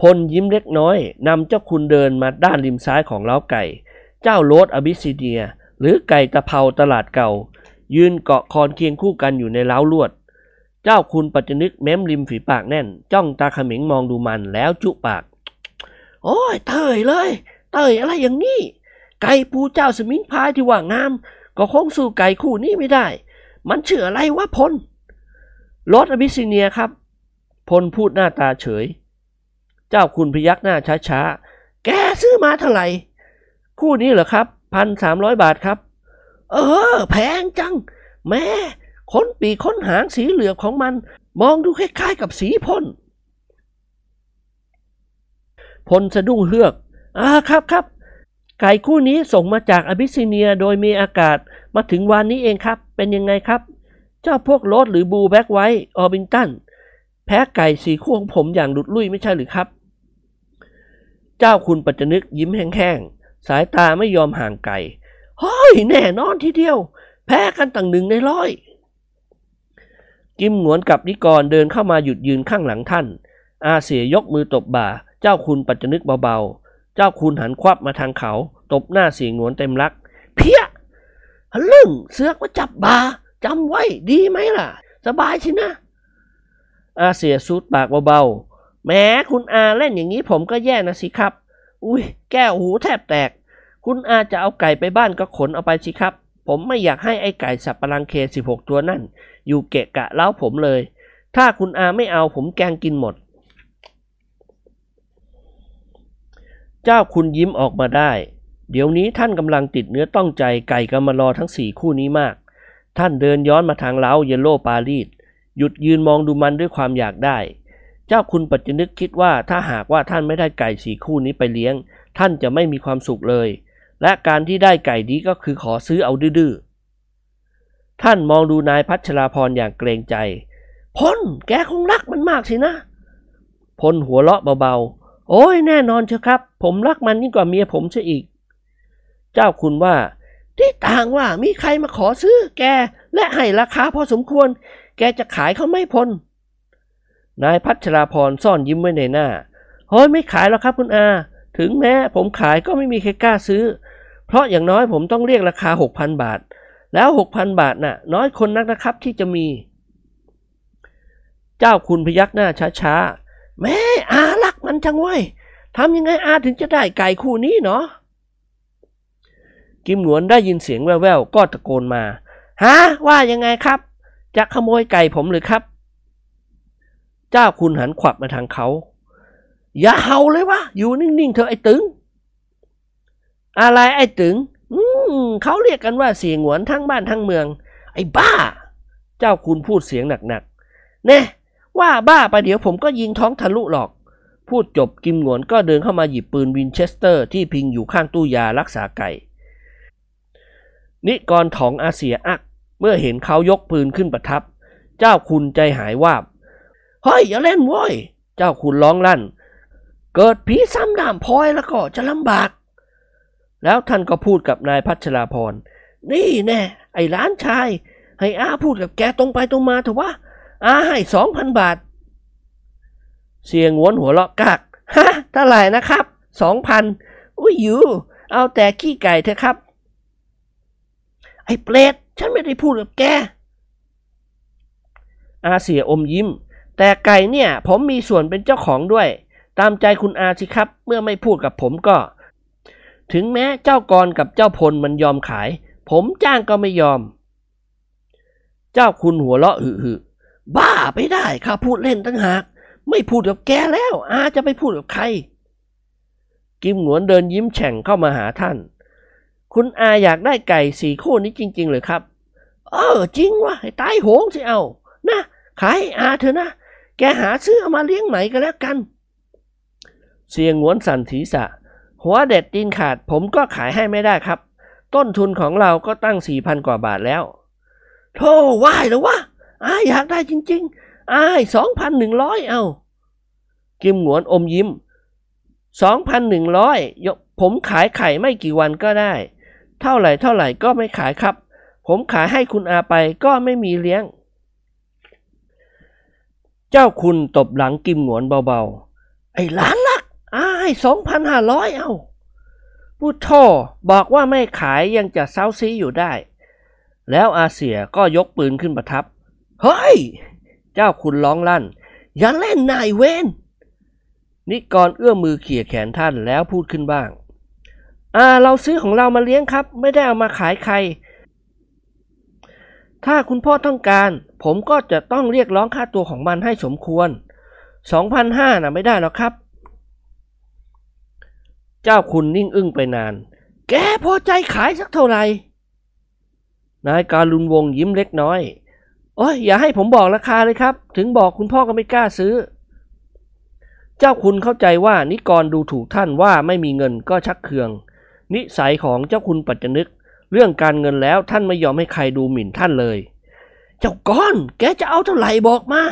พลยิ้มเล็กน้อยนำเจ้าคุณเดินมาด้านริมซ้ายของเล้าไก่ เจ้าโรสอบิซิเดียหรือไก่ตะเภาตลาดเก่า ยืนเกาะคอนเคียงคู่กันอยู่ในเล้าลวดเจ้าคุณปัจจนึกเม้มริมฝีปากแน่น จ้องตาขมิงมองดูมันแล้วจุปาก โอ้ยเตยเลยเตยอะไรอย่างนี้ไก่ปูเจ้าสมิงพายที่ว่างามก็คงสู้ไก่คู่นี้ไม่ได้ มันเชื่ออะไรวะพลรถอบิสิเนียครับพลพูดหน้าตาเฉย เจ้าคุณพยักหน้าช้าๆแกซื้อมาเท่าไหร่ คู่นี้เหรอครับพันสามร้อยบาทครับ เออแพงจังแม่ค้นปีค้นหางสีเหลืองของมัน มองดูคล้ายๆ กับสีพ่นพลสะดุ้งเฮือก อ่าครับครับ ไก่คู่นี้ส่งมาจากอบิสิเนียโดยมีอากาศมาถึงวันนี้เองครับ เป็นยังไงครับ เจ้าพวกโรดหรือบูแบ็กไว้ ออบิงตัน แพ้ไก่สีคู่ของผมอย่างหลุดลุ่ยไม่ใช่หรือครับ เจ้าคุณปัจจนึกยิ้มแห้งๆ สายตาไม่ยอมห่างไก่เฮ้ยแน่นอนทีเดียวแพ้กันตั้งหนึ่งในร้อยกิมหนวนกับนิกรเดินเข้ามาหยุดยืนข้างหลังท่าน อาเสียยกมือตบบ่า เจ้าคุณปัจจนึกเบาๆ เจ้าคุณหันควับมาทางเขา ตบหน้าเสียงหนวนเต็มรัก เพี้ยฮลึ่งเสือกมาจับบ่า จำไว้ดีไหมล่ะ สบายชินะ อาเสียสูดปากเบาๆแม้คุณอาเล่นอย่างนี้ผมก็แย่นะสิครับ อุ้ยแก้วหูแทบแตก คุณอาจะเอาไก่ไปบ้านก็ขนเอาไปสิครับผมไม่อยากให้ไอ้ไก่สับปะรังเคสิบหกตัวนั่น อยู่เกะกะเล้าผมเลย ถ้าคุณอาไม่เอาผมแกงกินหมด เจ้าคุณยิ้มออกมาได้ เดี๋ยวนี้ท่านกำลังติดเนื้อต้องใจไก่กำมารอทั้งสี่คู่นี้มาก ท่านเดินย้อนมาทางเล้าเยลโล่ปารีส หยุดยืนมองดูมันด้วยความอยากได้ เจ้าคุณปัจจนึกคิดว่าถ้าหากว่าท่านไม่ได้ไก่สี่คู่นี้ไปเลี้ยง ท่านจะไม่มีความสุขเลยและการที่ได้ไก่ดีก็คือขอซื้อเอาดื้อท่านมองดูนายพัชราพรอย่างเกรงใจ พลแกคงรักมันมากสินะ พลหัวเราะเบาๆโอ้ย แน่นอนเชียวครับ ผมรักมันยิ่งกว่าเมียผมเชียอีก เจ้าคุณว่า ที่ต่างว่า มีใครมาขอซื้อแก และให้ราคาพอสมควร แกจะขายเขาไม่พลนายพัชราพรซ่อนยิ้มไว้ในหน้าโอ้ย ไม่ขายหรอกครับคุณอา ถึงแม้ ผมขายก็ไม่มีใครกล้าซื้อเพราะอย่างน้อยผมต้องเรียกราคา 6,000 บาท แล้ว 6,000 บาทนะ่ะ น้อยคนนักนะครับที่จะมี เจ้าคุณพยักหน้า ช้าๆ แม่อารักมันจังเว้ยทำยังไงอาถึงจะได้ไก่คู่นี้เนาะกิมหนวนได้ยินเสียงแว่วๆก็ตะโกนมาฮะว่ายังไงครับ จะขโมยไก่ผมหรือครับ เจ้าคุณหันขวับมาทางเขา อย่าเห่าเลยวะอยู่นิ่งๆเธอไอ้ตึงอะไรไอ้ตึงอืมเขาเรียกกันว่าเสียงหวนทั้งบ้านทั้งเมือง ไอ้บ้า เจ้าคุณพูดเสียงหนักๆเน่ว่าบ้าไปเดี๋ยวผมก็ยิงท้องทะลุหรอก พูดจบกิมหวนก็เดินเข้ามาหยิบปืนวินเชสเตอร์ที่พิงอยู่ข้างตู้ยารักษาไก่ นิกรถองอาเซียอัก เมื่อเห็นเขายกปืนขึ้นประทับ เจ้าคุณใจหายวาบ เฮ้ยอย่าเล่นว้ยเจ้าคุณร้องลั่นเกิดผีซ้ำดามพลอยแล้วก็จะลำบากแล้วท่านก็พูดกับนายพัชราพรนี่แน่ไอ้ล้านชาย ให้อาพูดกับแกตรงไปตรงมาเถอะวะอาให้สองพันบาท เสียงวนหัวเราะกากฮะเท่าไหร่นะครับสองพันอุ้ยอยู่เอาแต่ขี้ไก่เถอะครับ ไอ้เปรตฉันไม่ได้พูดกับแกอาเสียอมยิ้ม แต่ไก่เนี่ย ผมมีส่วนเป็นเจ้าของด้วย ตามใจคุณอาสิครับ เมื่อไม่พูดกับผมก็ถึงแม้เจ้ากรกับเจ้าพลมันยอมขาย ผมจ้างก็ไม่ยอม เจ้าคุณหัวเราะหึหบ้าไปได้ข้าพูดเล่นตั้งหาก ไม่พูดกับแกแล้ว อาจะไปพูดกับใคร กิมหนวนเดินยิ้มแฉ่งเข้ามาหาท่าน คุณอาอยากได้ไก่สี่คู่นี้จริง ๆ เลยครับ เออ จริงวะ้ตายโหงสิเอานะขายอาเถอะนะแกหาซื้อเอามาเลี้ยงไห่ก็แล้วกัน เสียงหวนสันทีษะหัวเด็ดตีนขาดผมก็ขายให้ไม่ได้ครับ ต้นทุนของเราก็ตั้งสี่พันกว่าบาทแล้วโธ่ว่ายแล้ววะอายอยากได้จริงๆอายสองพันหนึ่งร้อยเอากิมหนวนอมยิ้มสองพันหนึ่งร้อยผมขายไข่ไม่กี่วันก็ได้ เท่าไหร่เท่าไหร่ก็ไม่ขายครับ ผมขายให้คุณอาไปก็ไม่มีเลี้ยง เจ้าคุณตบหลังกิมหนวนเบาๆ ไอ้ล้านละให้สองพันห้าร้อยเอาผู้่อบอกว่าไม่ขายยังจะเซาซีอยู่ได้ แล้วอาเสียก็ยกปืนขึ้นประทับ เฮ้ย เจ้าคุณร้องลั่นอย่าเล่นนายเวนนิกรเอื้อมมือเขี่ยแขนท่านแล้วพูดขึ้นบ้าง อ่า เราซื้อของเรามาเลี้ยงครับ ไม่ได้เอามาขายใคร ถ้าคุณพ่อต้องการ ผมก็จะต้องเรียกร้องค่าตัวของมันให้สมควร 2,500 น่ะไม่ได้หรอกครับเจ้าคุณนิ่งอึ้งไปนาน แกพอใจขายสักเท่าไหร่นายการลุนวงยิ้มเล็กน้อยโอ้ยอย่าให้ผมบอกราคาเลยครับ ถึงบอกคุณพ่อก็ไม่กล้าซื้อ เจ้าคุณเข้าใจว่านิกรดูถูกท่านว่าไม่มีเงินก็ชักเคือง นิสัยของเจ้าคุณปัจจนึก เรื่องการเงินแล้วท่านไม่ยอมให้ใครดูหมิ่นท่านเลย เจ้าก้อน แกจะเอาเท่าไหร่บอกมา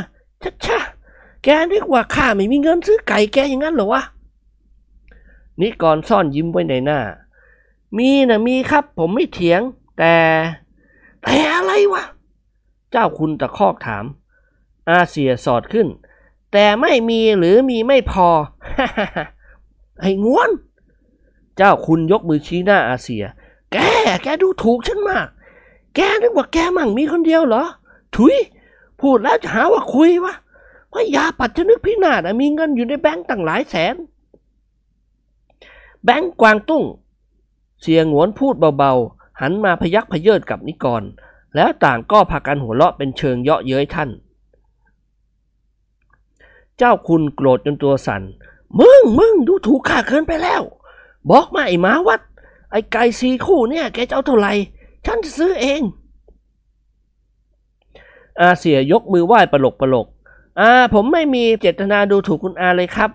ชัชะ แกนึกว่าข้าไม่มีเงินซื้อไก่ แกอย่างนั้นเหรอวะนิกรซ่อนยิ้มไว้ในหน้า มีนะมีครับผมไม่เถียง แต่ แต่อะไรวะ เจ้าคุณตะคอกถาม อาเสียสอดขึ้น แต่ไม่มีหรือมีไม่พอไอ้งวน เจ้าคุณยกมือชี้หน้าอาเสีย แกแกดูถูกฉันมาก แกนึกว่าแกมั่งมีคนเดียวเหรอ ถุย พูดแล้วจะหาว่าคุยวะว่ายาปัดจะนึกพินาศมีเงินอยู่ในแบงก์ตั้งหลายแสนแบงค์กวางตุ้ง เสียงหวนพูดเบาๆ หันมาพยักพเยิดกับนิกร แล้วต่างก็พากันหัวเราะเป็นเชิงเยาะเย้ยท่าน เจ้าคุณโกรธจนตัวสัน่นมึงมึงดูถูกข้าเกินไปแล้ว บอกมาไอ้มาวัด ไอ้ไก่สีคู่เนี่ยแกจะเอาเท่าไหร่ ฉันจะซื้อเองอาเสียยกมือไหว้ปลกปลกอาผมไม่มีเจตนาดูถูกคุณอาเลยครับ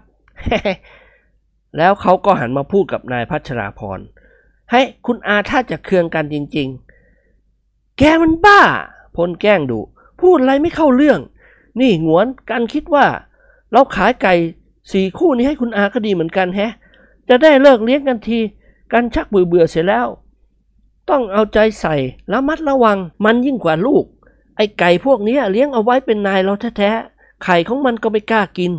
แล้วเขาก็หันมาพูดกับนายพัชราพรให้คุณอาถ้าจะเคืองกันจริงๆ แกมันบ้าพลแกล้งดุพูดอะไรไม่เข้าเรื่อง นี่หงวนกันคิดว่า เราขายไก่สี่คู่นี้ให้คุณอาก็ดีเหมือนกันแฮะจะได้เลิกเลี้ยงกันที กันชักเบื่อเบื่อเสียแล้ว ต้องเอาใจใส่ระมัดระวังมันยิ่งกว่าลูก ไอไก่พวกนี้เลี้ยงเอาไว้เป็นนายเราแท้ๆไข่ของมันก็ไม่กล้ากิน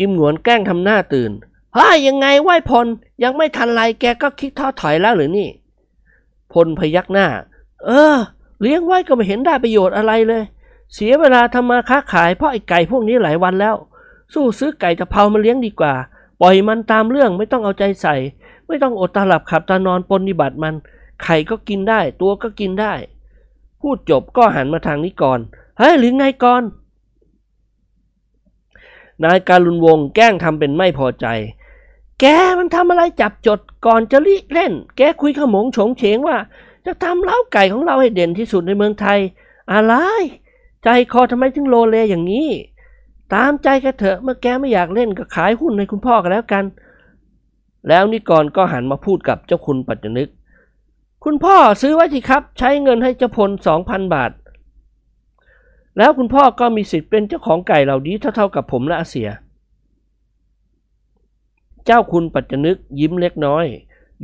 จิมหนวนแกล้งทำหน้าตื่นเฮ้ยยังไงไหวพลยังไม่ทันไรแกก็คิดท้อถอยแล้วหรือนี่ พลพยักหน้า เออ เลี้ยงไว้ก็ไม่เห็นได้ประโยชน์อะไรเลย เสียเวลาทำมาค้าขายเพราะไอ้ไก่พวกนี้หลายวันแล้ว สู้ซื้อไก่ตะเภามาเลี้ยงดีกว่า ปล่อยมันตามเรื่องไม่ต้องเอาใจใส่ ไม่ต้องอดตาหลับขับตานอนปนนิบัติมัน ไข่ก็กินได้ ตัวก็กินได้ พูดจบก็หันมาทางนิกรเฮ้ย หรือไงกรนายการุณวงแกล้งทำเป็นไม่พอใจ แกมันทำอะไรจับจดก่อนจะลิเล่น แกคุยขมงโฉงเฉงว่า จะทำเล้าไก่ของเราให้เด่นที่สุดในเมืองไทย อะไร ใจคอทำไมถึงโลเลอย่างนี้ ตามใจแกเถอะเมื่อแกไม่อยากเล่นก็ขายหุ้นให้คุณพ่อกันแล้วกัน แล้วนิกรก็หันมาพูดกับเจ้าคุณปัจจนึก คุณพ่อซื้อไว้สิครับ ใช้เงินให้เจ้าพลสองพันบาทแล้วคุณพ่อก็มีสิทธิ์เป็นเจ้าของไก่เหล่านี้เท่าๆกับผมและอาเสีย เจ้าคุณปัจจนึกยิ้มเล็กน้อย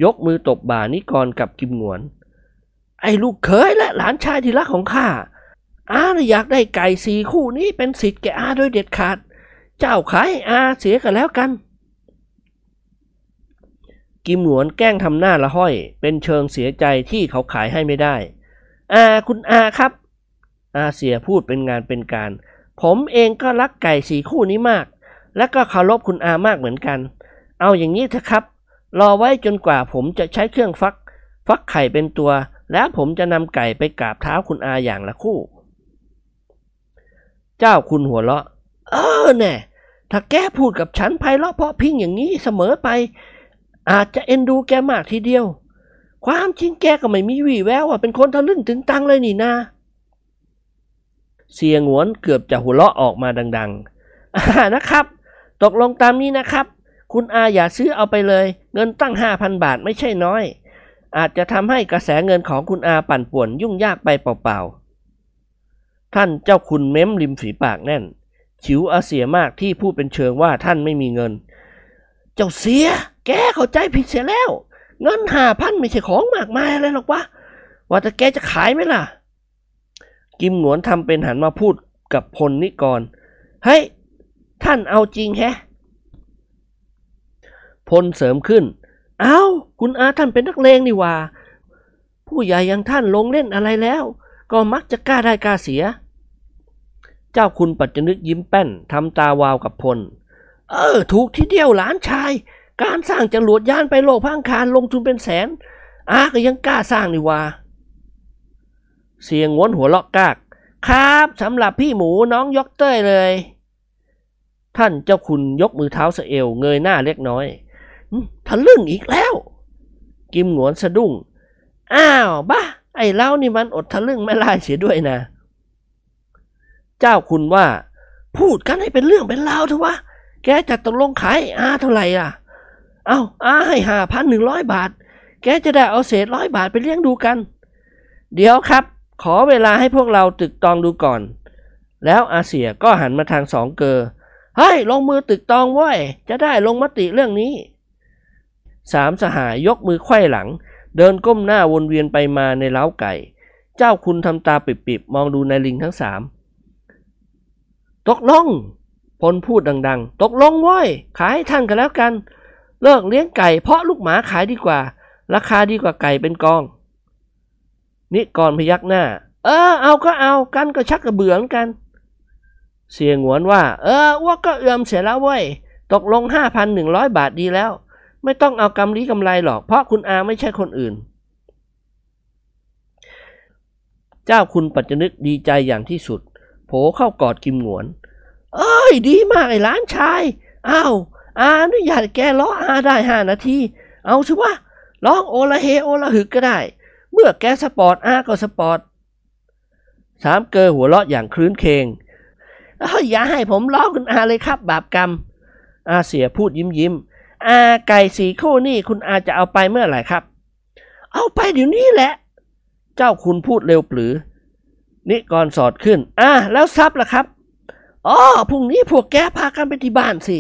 ยกมือตบบ่านิกรกับกิมหนวนไอ้ลูกเขยและหลานชายที่รักของข้าอาอยากได้ไก่สี่คู่นี้เป็นสิทธิ์แก่อาโดยเด็ดขาด เจ้าขายอาเสียกันแล้วกัน กิมหนวนแกล้งทำหน้าละห้อย เป็นเชิงเสียใจที่เขาขายให้ไม่ได้อาคุณอาครับอาเสียพูดเป็นงานเป็นการ ผมเองก็รักไก่สีคู่นี้มาก และก็เคารพคุณอามากเหมือนกัน เอาอย่างนี้เถอะครับ รอไว้จนกว่าผมจะใช้เครื่องฟัก ฟักไข่เป็นตัว แล้วผมจะนำไก่ไปกราบเท้าคุณอาอย่างละคู่ เจ้าคุณหัวเราะ เออแน่ ถ้าแกพูดกับฉันไพเราะเพาะพิงอย่างนี้เสมอไป อาจจะเอ็นดูแกมากทีเดียว ความจริงแกก็ไม่มีวี่แววว่าเป็นคนทะลึ่งถึงตังเลยนี่นาะเสียงหวนเกือบจะหัวเราะออกมาดัง ๆอนะครับ ตกลงตามนี้นะครับ คุณอาอย่าซื้อเอาไปเลย เงินตั้งห้าพันบาทไม่ใช่น้อย อาจจะทำให้กระแสเงินของคุณอาปั่นป่วนยุ่งยากไปเปล่าๆ ท่านเจ้าคุณเม้มริมฝีปากแน่น ชิวอาเสียมากที่พูดเป็นเชิงว่าท่านไม่มีเงิน เจ้าเสีย แกเข้าใจผิดเสียแล้ว เงินห้าพันไม่ใช่ของมากมายอะไรหรอกวะ ว่าแต่แกจะขายไหมล่ะกิมหนวนทำเป็นหันมาพูดกับพลนิกรเฮ้ย ท่านเอาจริงแฮะ พลเสริมขึ้น เอา้า คุณอาท่านเป็นนักเลงนี่ว่า ผู้ใหญ่อย่างท่านลงเล่นอะไรแล้ว ก็มักจะกล้าได้กล้าเสีย เจ้าคุณปัจจนึกยิ้มแป้นทำตาวาวกับพล เออ ถูกที่เดียวหลานชาย การสร้างจรวดยานไปโลกพังคารลงทุนเป็นแสนอาก็ยังกล้าสร้างนี่ว่าเสียงง้นหัวเลาะกาก ครับสำหรับพี่หมูน้องยกเต้ยเลย ท่านเจ้าคุณยกมือเท้าเสเอว เงยหน้าเล็กน้อยทะลึ่งอีกแล้ว กิมหนวนสะดุ้ง อ้าวบ้าไอ้เล่านี่มันอดทะลึ่งไม่ได้เสียด้วยนะ เจ้าคุณว่า พูดกันให้เป็นเรื่องเป็นราวเถอะวะ แกจะตกลงขายอาเท่าไหร่อ่ะ เอาอาให้ห้าพันหนึ่งร้อยบาท แกจะได้เอาเศษร้อยบาทไปเลี้ยงดูกัน เดี๋ยวครับขอเวลาให้พวกเราตึกตองดูก่อน แล้วอาเซียก็หันมาทางสองเกอเฮ้ยลงมือตึกตองว้ยจะได้ลงมติเรื่องนี้สามสหายยกมือไขว้หลัง เดินก้มหน้าวนเวียนไปมาในเล้าไก่ เจ้าคุณทำตาปิบๆมองดูนายลิงทั้งสามตกลง พลพูดดัง ๆ ตกลงว้ย ขายให้ท่านกันแล้วกัน เลิกเลี้ยงไก่เพราะลูกหมาขายดีกว่า ราคาดีกว่าไก่เป็นกองนิกรพยักหน้า เออ เอาก็เอากันก็ชักกระเบื่อนกัน เสียงหวนว่า เออ ว่าก็เอื้อมเสียแล้วเว้ย ตกลง 5,100 บาทดีแล้ว ไม่ต้องเอากำลีกำไรหรอก เพราะคุณอาไม่ใช่คนอื่น เจ้าคุณปัจจนึกดีใจอย่างที่สุด โผเข้ากอดกิมหนวน เอ้ยดีมากไอ้ล้านชายอ้าวอาอนุญาตแกล้ออาได้ห้านาที เอาสิวะร้องโอละเฮ โอละหึกก็ได้เมื่อแกสปอร์ตอาก็สปอร์ตสามเกอหัวเราะอย่างคลื้นเคง้เอย่าให้ผมล้อคุณอาเลยครับบาปกรรม อาเสียพูดยิ้มยิ้มอาไก่สีคู่นี่คุณอาจะเอาไปเมื่อไหร่ครับ เอาไปเดี๋ยวนี้แหละ เจ้าคุณพูดเร็วปรือ นิกรสอดขึ้น อ่าแล้วทรัพย์ล่ะครับอ๋อพรุ่งนี้พวกแกพากันไปที่บ้านสิ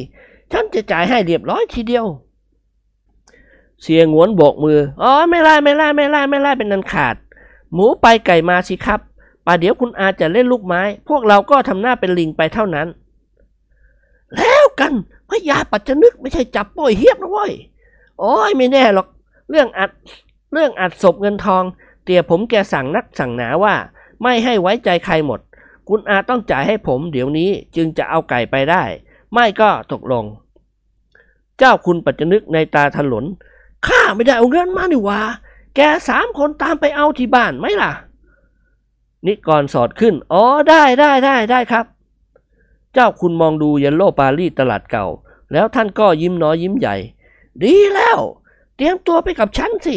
ฉันจะจ่ายให้เรียบร้อยทีเดียวเสียงวนโบกมือ อ๋อ ไม่ไล่ไม่ไล่ไม่ไล่ไม่ไล่เป็นนันขาด หมูไปไก่มาสิครับ ป่าเดี๋ยวคุณอาจะเล่นลูกไม้ พวกเราก็ทำหน้าเป็นลิงไปเท่านั้น แล้วกันพระยาปัจจนึกไม่ใช่จับป่อยเฮียบนะเว้ยโอ้ยไม่แน่หรอก เรื่องอัดเรื่องอัดศพเงินทอง เตี่ยผมแกสั่งนักสั่งหนาว่า ไม่ให้ไว้ใจใครหมด คุณอาต้องจ่ายให้ผม เดี๋ยวนี้จึงจะเอาไก่ไปได้ ไม่ก็ตกลง เจ้าคุณปัจจนึกในตาถลนข้าไม่ได้เอาเงินมาหนิวะแกสามคนตามไปเอาที่บ้านไหมล่ะ นิกรสอดขึ้น อ๋อได้ได้ได้ได้ครับ เจ้าคุณมองดูเยลโลปารีตลาดเก่า แล้วท่านก็ยิ้มน้อยยิ้มใหญ่ ดีแล้ว เตรียมตัวไปกับฉันสิ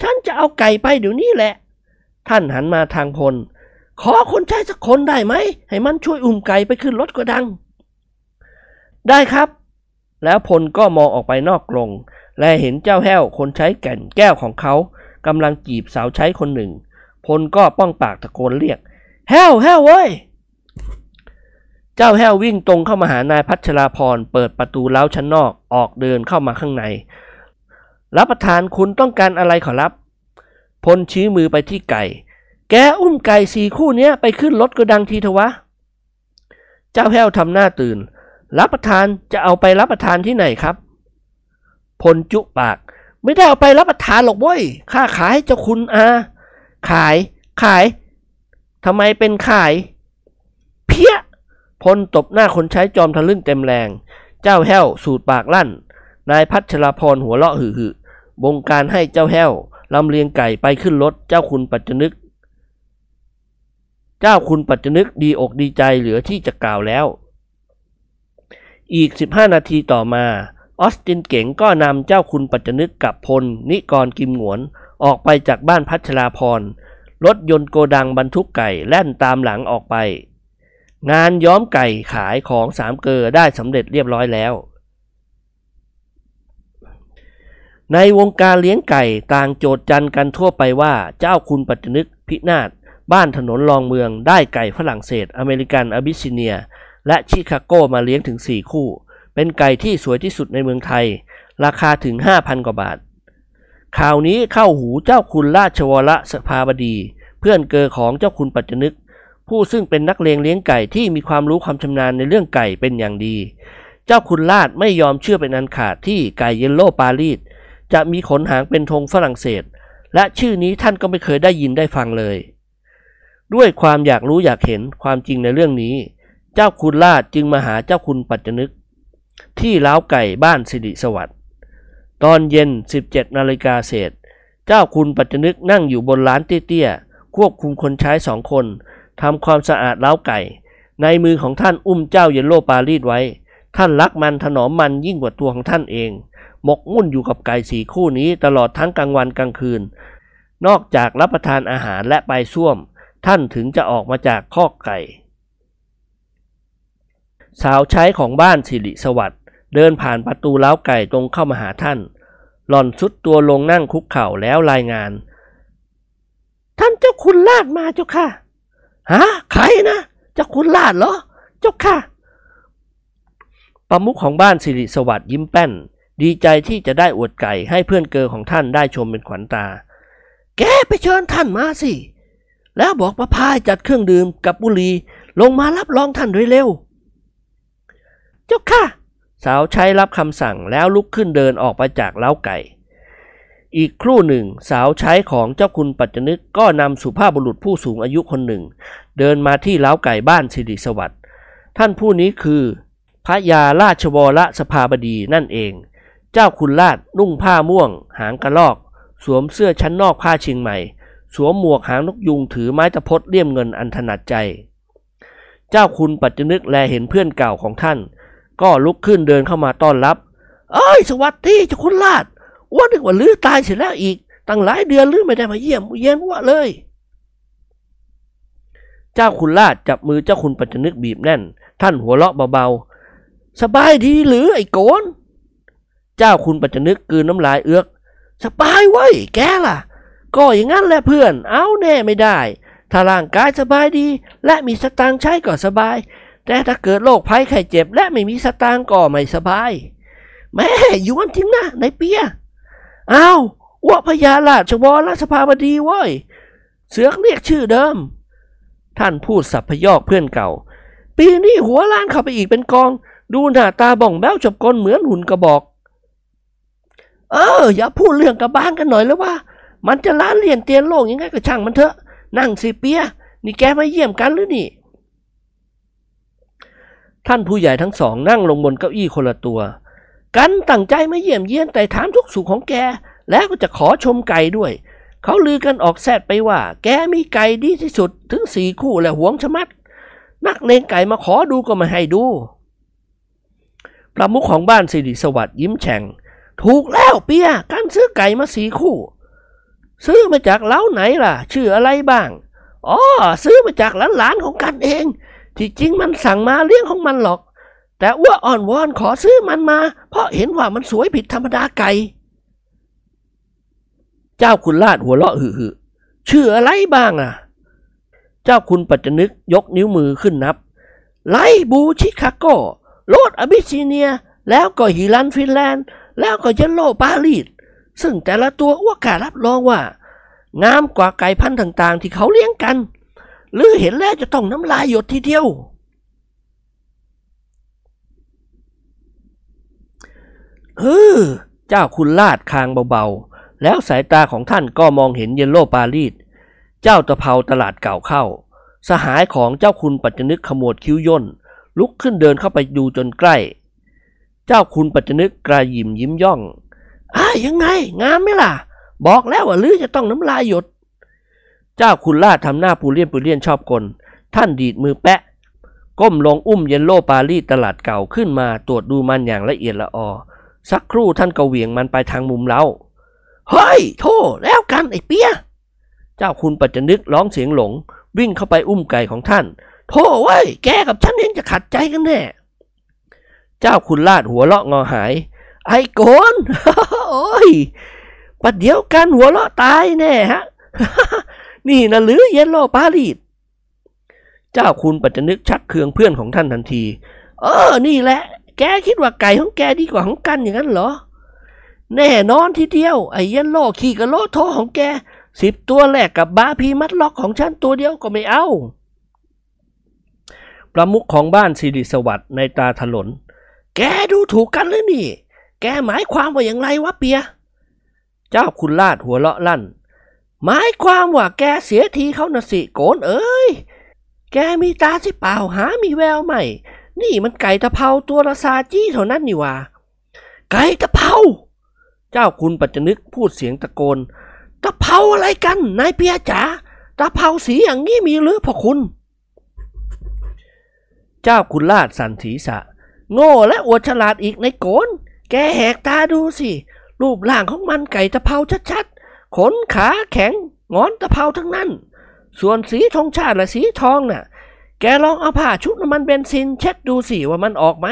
ฉันจะเอาไก่ไปเดี๋ยวนี้แหละ ท่านหันมาทางพล ขอคนใช้สักคนได้ไหม ให้มันช่วยอุ้มไก่ไปขึ้นรถกระดัง ได้ครับ แล้วพลก็มองออกไปนอกกรงและเห็นเจ้าแห้วคนใช้แก่นแก้วของเขากำลังจีบสาวใช้คนหนึ่ง พลก็ป้องปากตะโกนเรียก แห้วแห้ว เว้ย เจ้าแห้ววิ่งตรงเข้ามาหานายพัชราพรเปิดประตูเล้าชั้นนอกออกเดินเข้ามาข้างใน รับประทานคุณต้องการอะไรขอรับ พลชี้มือไปที่ไก่ แกอุ้มไก่สี่คู่เนี้ยไปขึ้นรถกระดังทีเถอะวะเจ้าแห้วทำหน้าตื่น รับประทานจะเอาไปรับประทานที่ไหนครับพลจุปาก ไม่ได้เอาไปรับประทานหรอกบว้ยข้าขายให้เจ้าคุณอาขาย ขาย ทำไมเป็นขาย เพี้ย พลตบหน้าคนใช้จอมทะลึ่งเต็มแรง เจ้าแห้ว สูดปากลั่น นายพัชรพรหัวเลาะหื่บงการให้เจ้าแห้วลำเลียงไก่ไปขึ้นรถเจ้าคุณปัจจนึกเจ้าคุณปัจจนึกดีอกดีใจเหลือที่จะกล่าวแล้ว อีกสิบห้านาทีต่อมาออสตินเก๋งก็นำเจ้าคุณปัจจนึกกับพล นิกรกิมหนวนออกไปจากบ้านพัชราพรรถยนต์โกดังบรรทุกไก่แล่นตามหลังออกไป งานย้อมไก่ขายของสามเกอได้สำเร็จเรียบร้อยแล้ว ในวงการเลี้ยงไก่ต่างโจทย์จันกันทั่วไปว่าเจ้าคุณปัจจนึก พินาศบ้านถนนรองเมืองได้ไก่ฝรั่งเศสอเมริกันอบิสซิเนีย และชิคาโกมาเลี้ยงถึงสี่คู่เป็นไก่ที่สวยที่สุดในเมืองไทย ราคาถึง 5,000กว่าบาทข่าวนี้เข้าหูเจ้าคุณราชวรสภาบดี เพื่อนเกอของเจ้าคุณปัจจนึก ผู้ซึ่งเป็นนักเลงเลี้ยงไก่ที่มีความรู้ความชำนาญในเรื่องไก่เป็นอย่างดี เจ้าคุณราชไม่ยอมเชื่อเป็นอันขาดที่ไก่เยลโล่ปารีสจะมีขนหางเป็นธงฝรั่งเศส และชื่อนี้ท่านก็ไม่เคยได้ยินได้ฟังเลย ด้วยความอยากรู้อยากเห็นความจริงในเรื่องนี้ เจ้าคุณราชจึงมาหาเจ้าคุณปัจจนึกที่ล้าวไก่บ้านสิริสวัสดิ์ตอนเย็น 17นาฬิกาเศษ เจ้าคุณปัจจนึกนั่งอยู่บนร้านเตี้ยๆ ควบคุมคนใช้สองคนทำความสะอาดล้าวไก่ ในมือของท่านอุ้มเจ้าเยนโลปารีดไว้ ท่านรักมันถนอมมันยิ่งกว่าตัวของท่านเอง หมกมุ่นอยู่กับไก่สีคู่นี้ตลอดทั้งกลางวันกลางคืน นอกจากรับประทานอาหารและไปส้วม ท่านถึงจะออกมาจากคอกไก่สาวใช้ของบ้านสิริสวัสด์เดินผ่านประตูเล้าไก่ตรงเข้ามาหาท่านหล่อนชุดตัวลงนั่งคุกเข่าแล้วรายงาน ท่านเจ้าคุณลาดมาเจ้าค่ะ ฮะ ใครนะเจ้าคุณลาดเหรอเจ้าค่ะ ประมุขของบ้านสิริสวัสด์ยิ้มแป้น ดีใจที่จะได้อวดไก่ให้เพื่อนเกอของท่านได้ชมเป็นขวัญตา แกไปเชิญท่านมาสิ แล้วบอกประพายจัดเครื่องดื่มกับบุรีลงมารับรองท่าน้วยเร็วเจ้าค่ะสาวใช้รับคำสั่งแล้วลุกขึ้นเดินออกไปจากเล้าไก่ อีกครู่หนึ่ง สาวใช้ของเจ้าคุณปัจจนึกก็นำสุภาพบุรุษผู้สูงอายุคนหนึ่ง เดินมาที่เล้าไก่บ้านสิริสวัสดิ์ท่านผู้นี้คือ พระยาราชวรสภาบดีนั่นเอง เจ้าคุณลาด นุ่งผ้าม่วง หางกระลอก สวมเสื้อชั้นนอกผ้าชิงใหม่ สวมหมวกหางนกยุงถือไม้ตะพดเลี่ยมเงินอันถนัดใจ เจ้าคุณปัจจนึกแลเห็นเพื่อนเก่าของท่านก็ลุกขึ้นเดินเข้ามาต้อนรับ เอ้ยสวัสดีเจ้าคุณลาดว่านึกว่าลือตายเสร็จแล้วอีก ตั้งหลายเดือนลื้อไม่ได้มาเยี่ยมเยียนว่าเลย เจ้าคุณลาดจับมือเจ้าคุณปัญจนึกบีบแน่น ท่านหัวเราะเบาๆ สบายดีหรือไอ้โกนเจ้าคุณปัญจนึกกืนน้ำลายเอื้อก สบายเว้ยแกล่ะ ก็อย่างนั้นแหละเพื่อน เอาแน่ไม่ได้ ถ้าร่างกายสบายดี และมีสตางค์ใช้ก็สบายแต่ถ้าเกิดโรคภัยไข้เจ็บและไม่มีสตางค์ก็ไม่สบาย แม่ยวนทิ้งนะในเปียอ้าวว่าพญาราชวรสภาบดีว้ย เสือกเรียกชื่อเดิม ท่านพูดสับพยอกเพื่อนเก่า ปีนี้หัวล้านเข้าไปอีกเป็นกอง ดูหน้าตาบ่องแบ้วจบกลเหมือนหุ่นกระบอก เออ อย่าพูดเรื่องกระบ้างกันหน่อยแล้วว่า มันจะล้านเลียนเตียนโลกยังไงก็ช่างมันเถอะ นั่งสิเปียนี่แกมาเยี่ยมกันหรือนี่ท่านผู้ใหญ่ทั้งสองนั่งลงบนเก้าอี้คนละตัว กันตั้งใจมาเยี่ยมเยียนแต่ถามทุกสุขของแกแล้วก็จะขอชมไก่ด้วย เขาลือกันออกแซดไปว่า แกมีไก่ดีที่สุดถึงสี่คู่และหวงชะมัด นักเลงไก่มาขอดูก็ไม่ให้ดู ประมุขของบ้านสิริสวัสดิ์ยิ้มแฉ่ง ถูกแล้วเปียกันซื้อไก่มาสีคู่ ซื้อมาจากเล้าไหนล่ะ ชื่ออะไรบ้างอ๋อซื้อมาจากหลานๆของกันเองที่จริงมันสั่งมาเลี้ยงของมันหรอก แต่อ้วอ่อนวอนขอซื้อมันมา เพราะเห็นว่ามันสวยผิดธรรมดาไก่เจ้าคุณลาดหัวเราะหึๆชื่ออะไรบ้างอ่ะ เจ้าคุณปัจจนึกยกนิ้วมือขึ้นนับ ไลบูชิคาโกโรดอบิซิเนีย แล้วก็ฮิลันฟินแลนด์ แล้วก็เยลโลปารีสซึ่งแต่ละตัวอ้วการับรองว่างามกว่าไก่พันธุ์ต่าง ๆ ที่เขาเลี้ยงกันหรือเห็นแล้วจะต้องน้ำลายหยดทีเดียว เออเจ้าคุณลาดคางเบาๆ แล้วสายตาของท่านก็มองเห็นเยลโลปารีสเจ้าตะเภาตลาดเก่าเข้า สหายของเจ้าคุณปัจจนึกขมวดคิ้วย่น ลุกขึ้นเดินเข้าไปดูจนใกล้ เจ้าคุณปัจจนึกกระยิมยิ้มย่องอ่ายังไง งามไหมล่ะ บอกแล้วว่าลือจะต้องน้ำลายหยดเจ้าคุณล่าทำหน้าปูเลียน ปูเลียน ชอบกลท่านดีดมือแปะ ก้มลงอุ้มเยนโลปารีตลาดเก่าขึ้นมาตรวจดูมันอย่างละเอียดละออสักครู่ ท่านก็เหวี่ยงมันไปทางมุมเรา เฮ้ย โทแล้วกัน ไอ้ เปียเจ้าคุณปัจจนึกร้องเสียงหลง วิ่งเข้าไปอุ้มไก่ของท่านโทไเว้ย แกกับฉันเองจะขัดใจกันแน่ เจ้าคุณลาดหัวเลาะงอหาย ไอ้โกนโอ้ยประเดี๋ยวกันหัวเลาะตายแน่ฮะนี่นะหรือเยลโลปารีสเจ้าคุณปัจจนึกชักเคืองเพื่อนของท่านทันที เออ นี่แหละ แกคิดว่าไก่ของแกดีกว่าของกันอย่างนั้นเหรอ แน่นอนทีเดียว ไอ้เยลโลขี่กับโลโทของแกสิบตัวแรกกับบาพีมัดล็อกของฉันตัวเดียวก็ไม่เอา ประมุขของบ้านสิริสวัสด์ในตาถลน แกดูถูกกันเลยนี่ แกหมายความว่าอย่างไรวะเปีย เจ้าคุณลาดหัวเลาะลั่นหมายความว่าแกเสียทีเขานะสิโกนเอ้ย แกมีตาสิเปล่าหามีแววใหม่ นี่มันไก่ตะเภาตัวละซาจี้เท่านั้นนี่ว่าไก่ตะเภาเจ้าคุณปัจจนึกพูดเสียงตะโกนตะเภาอะไรกัน นายเปียจ๋าตะเภาสีอย่างนี้มีหรือพ่อคุณ เจ้าคุณลาดสันศีษะโง่และอวดฉลาดอีกในโกน แกแหกตาดูสิ รูปร่างของมันไก่ตะเภาชัดขน ขา แข็งงอนตะเภาทั้งนั้น ส่วนสีทองชาติและ สีทอง น่ะ แกลอง เอาผ้าชุบน้ำมันเบนซินเช็ด ดู สิ ว่ามันออกไหม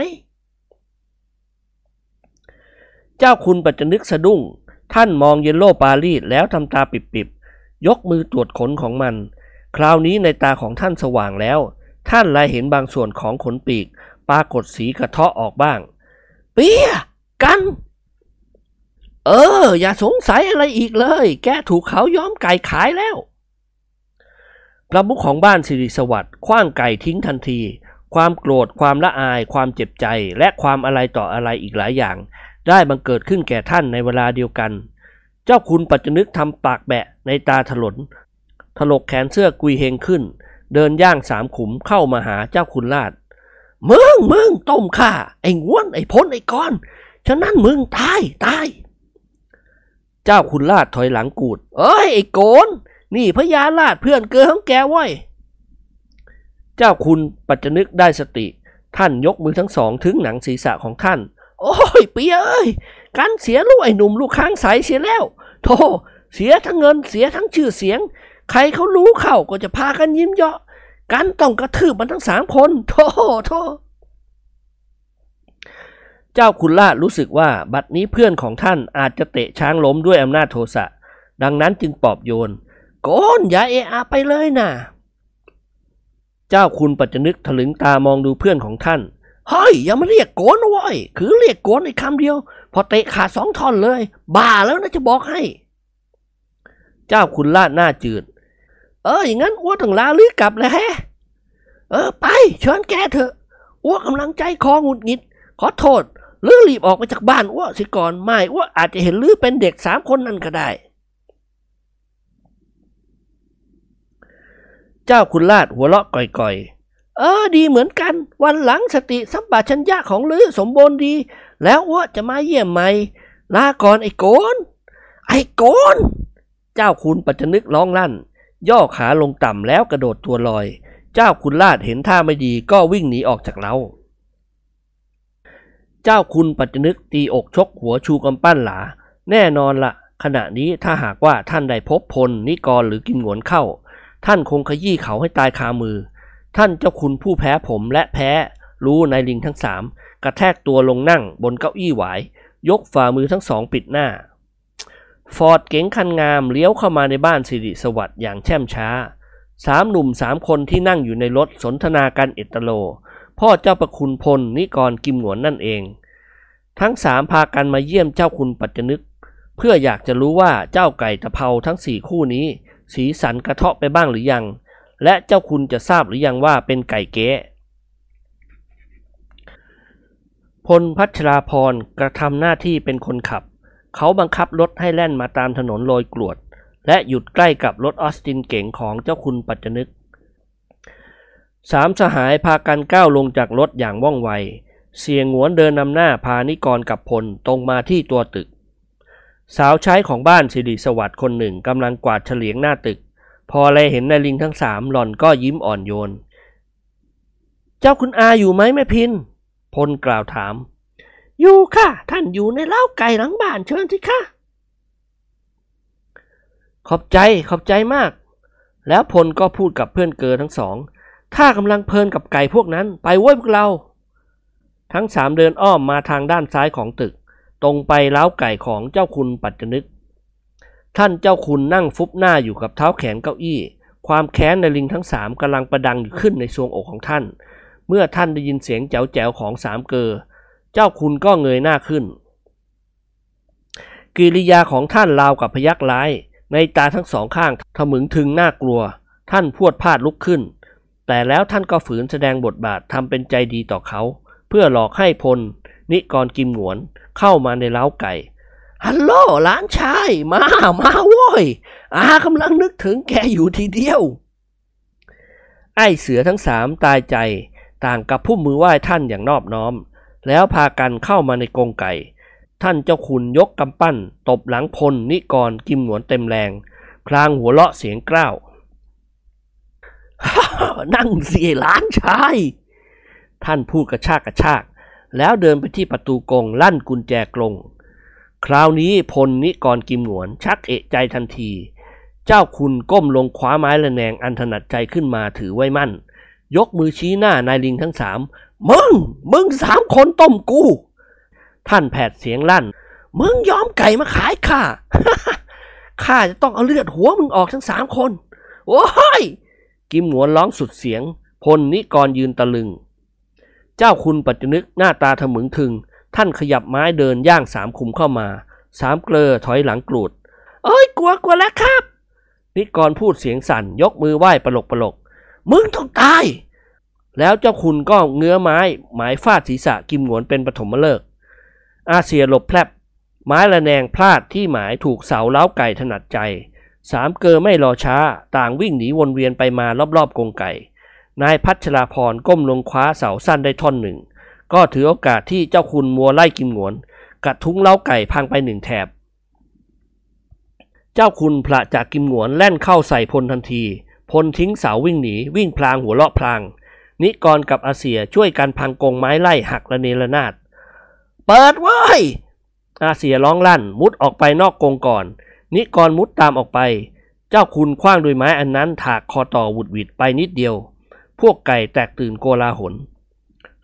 เจ้าคุณปัจจนึกสะดุ้ง ท่านมองเยลโล่ปารีสแล้ว ทำ ตาปิบๆยกมือตรวจขนของมัน คราวนี้ในตาของท่านสว่างแล้ว ท่านลายเห็นบางส่วนของขนปีก ปรากฏสีกระเทาะออกบ้าง เปียกันเอออย่าสงสัยอะไรอีกเลย แกถูกเขาย้อมไก่ขายแล้วพระมุขของบ้านสิริสวัสดิ์คว้างไก่ทิ้งทันที ความโกรธความละอาย ความเจ็บใจและความอะไรต่ออะไรอีกหลายอย่าง ได้บังเกิดขึ้นแก่ท่านในเวลาเดียวกัน เจ้าคุณปัจจนึกทำปากแบะในตาถลน ถลกแขนเสื้อกุยเฮงขึ้น เดินย่างสามขุมเข้ามาหาเจ้าคุณลาดมึงมึงต้มข่าไอ้ง้วนไอ้พ้นไอ้ก้อน ฉะนั้นมึงตายตายเจ้าคุณลาดถอยหลังกูด เอ้ยไอ้โกนนี่พญาลาดเพื่อนเกินของแกว้ยเจ้าคุณปัจจนึกได้สติ ท่านยกมือทั้งสองถึงหนังศีรษะของท่าน โอ้ย เปียเอ้ยการเสียลูกไอ้หนุ่มลูกค้างสายเสียแล้ว โธ่ เสียทั้งเงินเสียทั้งชื่อเสียง ใครเขารู้เข้าก็จะพากันยิ้มเยาะกันต้องกระทืบมันทั้งสามคน โธ่โธ่เจ้าคุณล่ารู้สึกว่า บัดนี้เพื่อนของท่านอาจจะเตะช้างล้มด้วยอำนาจโทสะดังนั้นจึงปอบโยนโกนอย่าเอะอะไปเลยนะเจ้าคุณปัจจนึกถลึงตามองดูเพื่อนของท่านเฮ้ยอย่ามาเรียกโกนะว้ยคือ เรียกโกนในคำเดียว พอเตะขาสองท่อนเลยบ้าแล้วนะจะบอกให้ เจ้าคุณล่าหน้าจืด เอออย่างนั้นอ้วต้องลาลือกลับเลยแฮะเออไปเชิญแกเถอะอ้วกำลังใจคอหงุดหงิด ขอโทษหรือรีบออกไปจากบ้านว่าสิก่อน ไม่ว่าอาจจะเห็นหรือเป็นเด็กสามคนนั่นก็ได้ เจ้าคุณลาดหัวเราะก่อยๆเออดีเหมือนกัน วันหลังสติสัมปชัญญะของลือสมบูรณ์ดี แล้วว่าจะมาเยี่ยมไหมลาก่อนไอ้โกนไอ้โกนเจ้าคุณปัจจนึกร้องลั่น ย่อขาลงต่ำแล้วกระโดดตัวลอย เจ้าคุณลาดเห็นท่าไม่ดีก็วิ่งหนีออกจากเราเจ้าคุณปัจจนึกตีอกชกหัวชูกำปั้นหลา แน่นอนละ ขณะนี้ถ้าหากว่าท่านได้พบพลนิกรหรือกินหงวนเข้า ท่านคงขยี้เขาให้ตายคามือ ท่านเจ้าคุณผู้แพ้ผมและแพ้ รู้นายลิงทั้งสามกระแทกตัวลงนั่งบนเก้าอี้หวายยกฝ่ามือทั้งสองปิดหน้า ฟอร์ดเก๋งคันงามเลี้ยวเข้ามาในบ้านสิริสวัสดิ์อย่างแช่มช้าสามหนุ่มสามคนที่นั่งอยู่ในรถสนทนากันเอตโลพ่อเจ้าประคุณพลนิกรกิมหนวนนั่นเอง ทั้งสามพากันมาเยี่ยมเจ้าคุณปัจจนึก เพื่ออยากจะรู้ว่าเจ้าไก่ตะเภาทั้งสี่คู่นี้ สีสันกระเทาะไปบ้างหรือยัง และเจ้าคุณจะทราบหรือยังว่าเป็นไก่เก๊พลพัชราพรกระทำหน้าที่เป็นคนขับ เขาบังคับรถให้แล่นมาตามถนนลอยกรวด และหยุดใกล้กับรถออสตินเก๋งของเจ้าคุณปัจจนึกสามสหายพากันก้าวลงจากรถอย่างว่องไว เสียงหวนเดินนำหน้าพานิกรกับพลตรงมาที่ตัวตึก สาวใช้ของบ้านสิริสวัสดิ์คนหนึ่งกำลังกวาดเฉลียงหน้าตึก พอแลเห็นนายลิงทั้งสามหล่อนก็ยิ้มอ่อนโยน เจ้าคุณอาอยู่ไหม แม่พินพลกล่าวถาม อยู่ค่ะ ท่านอยู่ในเล้าไก่หลังบ้านเชิญสิค่ะ ขอบใจขอบใจมาก แล้วพลก็พูดกับเพื่อนเกอทั้งสองข้ากำลังเพลินกับไก่พวกนั้นไปว้ยพวกเรา ทั้งสามเดินอ้อมมาทางด้านซ้ายของตึก ตรงไปเล้าไก่ของเจ้าคุณปัจจนึก ท่านเจ้าคุณนั่งฟุบหน้าอยู่กับเท้าแขนเก้าอี้ ความแค้นในลิงทั้งสามกำลังประดังอยู่ขึ้นในทรวงอกของท่านเมื่อท่านได้ยินเสียงแจ๋วแจ๋วของสามเกอเจ้าคุณก็เงยหน้าขึ้น กิริยาของท่านราวกับพยักร้ในตาทั้งสองข้างทะมึงถึงน่ากลัว ท่านพวดพลาดลุกขึ้นแต่แล้วท่านก็ฝืนแสดงบทบาททำเป็นใจดีต่อเขา เพื่อหลอกให้พล นิกรกิมหนวนเข้ามาในเล้าไก่ ฮัลโหลหลานชาย มา มาโว้ยอากำลังนึกถึงแกอยู่ทีเดียว ไอ้เสือทั้งสามตายใจ ต่างกับผู้มือไหว้ท่านอย่างนอบน้อม แล้วพากันเข้ามาในกรงไก่ ท่านเจ้าคุณยกกำปั้น ตบหลังพล นิกรกิมหนวนเต็มแรงพลางหัวเลาะเสียงกล้าวนั่งเสียล้านชาย ท่านพูดกระชากกระชาก แล้วเดินไปที่ประตูกงลั่นกุญแจกลง คราวนี้พลนิกรกิมหนวนชักเอะใจทันที เจ้าคุณก้มลงคว้าไม้ระแนงอันถนัดใจขึ้นมาถือไว้มั่น ยกมือชี้หน้านายลิงทั้งสาม มึง มึงสามคนต้มกู ท่านแผดเสียงลั่น มึงยอมไก่มาขายข้าข้าจะต้องเอาเลือดหัวมึงออกทั้งสามคนโอ้ยกิมหัวร้องสุดเสียง พลนิกรยืนตะลึง เจ้าคุณปัจจุนึกหน้าตาถมึงถึง ท่านขยับไม้เดินย่างสามขุมเข้ามา สามเกลอถอยหลังกรูด เอ้ยกลัวกลัวแล้วครับ นิกรพูดเสียงสั่นยกมือไหว้ปลกปลก มึงต้องตาย แล้วเจ้าคุณก็เงื้อไม้ หมายฟาดศีรษะกิมหวนเป็นปฐมฤกษ์ อาเซียหลบแผลบ ไม้ละแนงพลาดที่หมายถูกเสาเล้าไก่ถนัดใจสามเกอไม่รอช้า ต่างวิ่งหนีวนเวียนไปมารอบๆ กรงไก่ นายพัชราพรก้มลงคว้าเสาสั้นได้ท่อนหนึ่ง ก็ถือโอกาสที่เจ้าคุณมัวไล่กิมหนวนกัดทุ้งเล้าไก่พังไปหนึ่งแถบ เจ้าคุณพระจากกิมหนวนแล่นเข้าใส่พลทันที พลทิ้งเสาวิ่งหนี วิ่งพลางหัวเลาะพลาง นิกรกับอาเสียช่วยกันพังกงไม้ไล่หักระเนระนาดเปิดไว้ยอาเสียร้องลั่นมุดออกไปนอกกรงก่อนนิกรมุดตามออกไป เจ้าคุณคว้างด้วยไม้อันนั้นถากคอต่อวุดวิดไปนิดเดียว พวกไก่แตกตื่นโกลาหล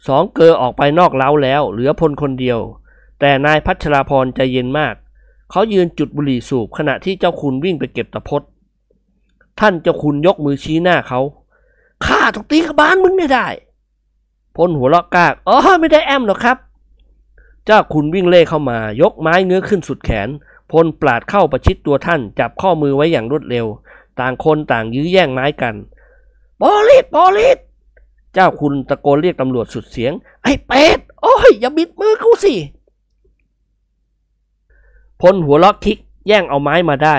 สองเกอออกไปนอกเล้าแล้ว เหลือพลคนเดียว แต่นายพัชราพรใจเย็นมาก เขายืนจุดบุหรี่สูบขณะที่เจ้าคุณวิ่งไปเก็บตะพด ท่านเจ้าคุณยกมือชี้หน้าเขา ข้าต้องตีกระบานมึงได้ได้ พลหัวเราะกากอ๋อไม่ได้แอมหรอกครับ เจ้าคุณวิ่งเล่เข้ามา ยกไม้เงื้อขึ้นสุดแขนพลปราดเข้าประชิดตัวท่านจับข้อมือไว้อย่างรวดเร็ว ต่างคนต่างยื้อแย่งไม้กันบอลิสบอลิสเจ้าคุณตะโกนเรียกตำรวจสุดเสียง ไอ้เป็ด โอ้ยอย่าบิดมือกูสิ พลหัวล็อกคิกแย่งเอาไม้มาได้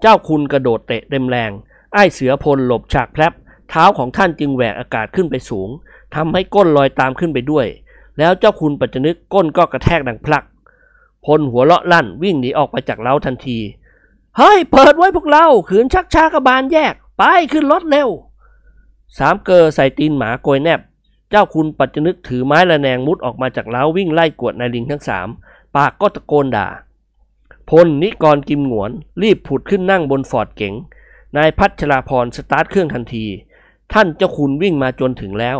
เจ้าคุณกระโดดเตะเต็มแรงไอ้เสือพลหลบฉากแพลบเท้าของท่านจึงแหวกอากาศขึ้นไปสูงทำให้ก้นลอยตามขึ้นไปด้วย แล้วเจ้าคุณปัจจนึกก้นก็กระแทกดังพลักพลหัวเลาะลั่นวิ่งหนีออกไปจากเล้าทันที เฮ้ย เปิดไว้พวกเราขืนชักชากระบาลแยก ไปขึ้นรถเร็ว สามเกอใส่ตีนหมาโกยแนบ เจ้าคุณปัจจนึกถือไม้ระแนงมุดออกมาจากเล้าวิ่งไล่กวดนายลิงทั้งสามปากก็ตะโกนด่า พลนิกรกิมหนวน รีบผุดขึ้นนั่งบนฟอร์ดเก๋งนายพัชราพรสตาร์ทเครื่องทันที ท่านเจ้าคุณวิ่งมาจนถึงแล้ว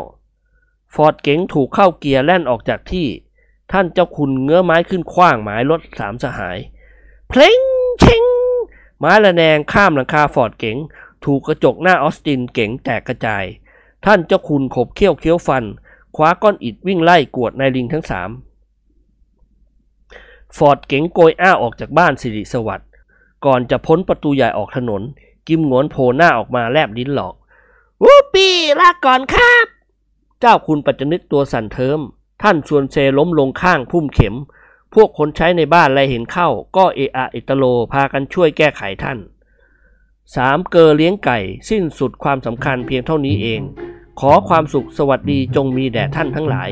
ฟอร์ดเก๋งถูกเข้าเกียร์แล่นออกจากที่ท่านเจ้าคุณเงื้อไม้ขึ้นคว้างหมายรถสามสหายเพลงเชงไม้ระแนงข้ามหลังคาฟอร์ดเก๋งถูกกระจกหน้าออสตินเก๋งแตกกระจาย ท่านเจ้าคุณขบเขี้ยวเคี้ยวฟัน คว้าก้อนอิดวิ่งไล่กวดนายลิงทั้งสามฟอร์ดเก๋งโกยอ้าออกจากบ้านสิริสวัสดิ์ก่อนจะพ้นประตูใหญ่ออกถนน กิมหงวนโผล่หน้าออกมาแลบลิ้นหลอก วูปี้ลาก่อนครับเจ้าคุณปัจจนึกตัวสั่นเทิมท่านชวนเซล้มลงข้างพุ่มเข็ม พวกคนใช้ในบ้านแลเห็นเข้าก็เอะอะอิตโลพากันช่วยแก้ไขท่านสามเกอเลี้ยงไก่สิ้นสุดความสำคัญเพียงเท่านี้เอง ขอความสุขสวัสดีจงมีแด่ท่านทั้งหลาย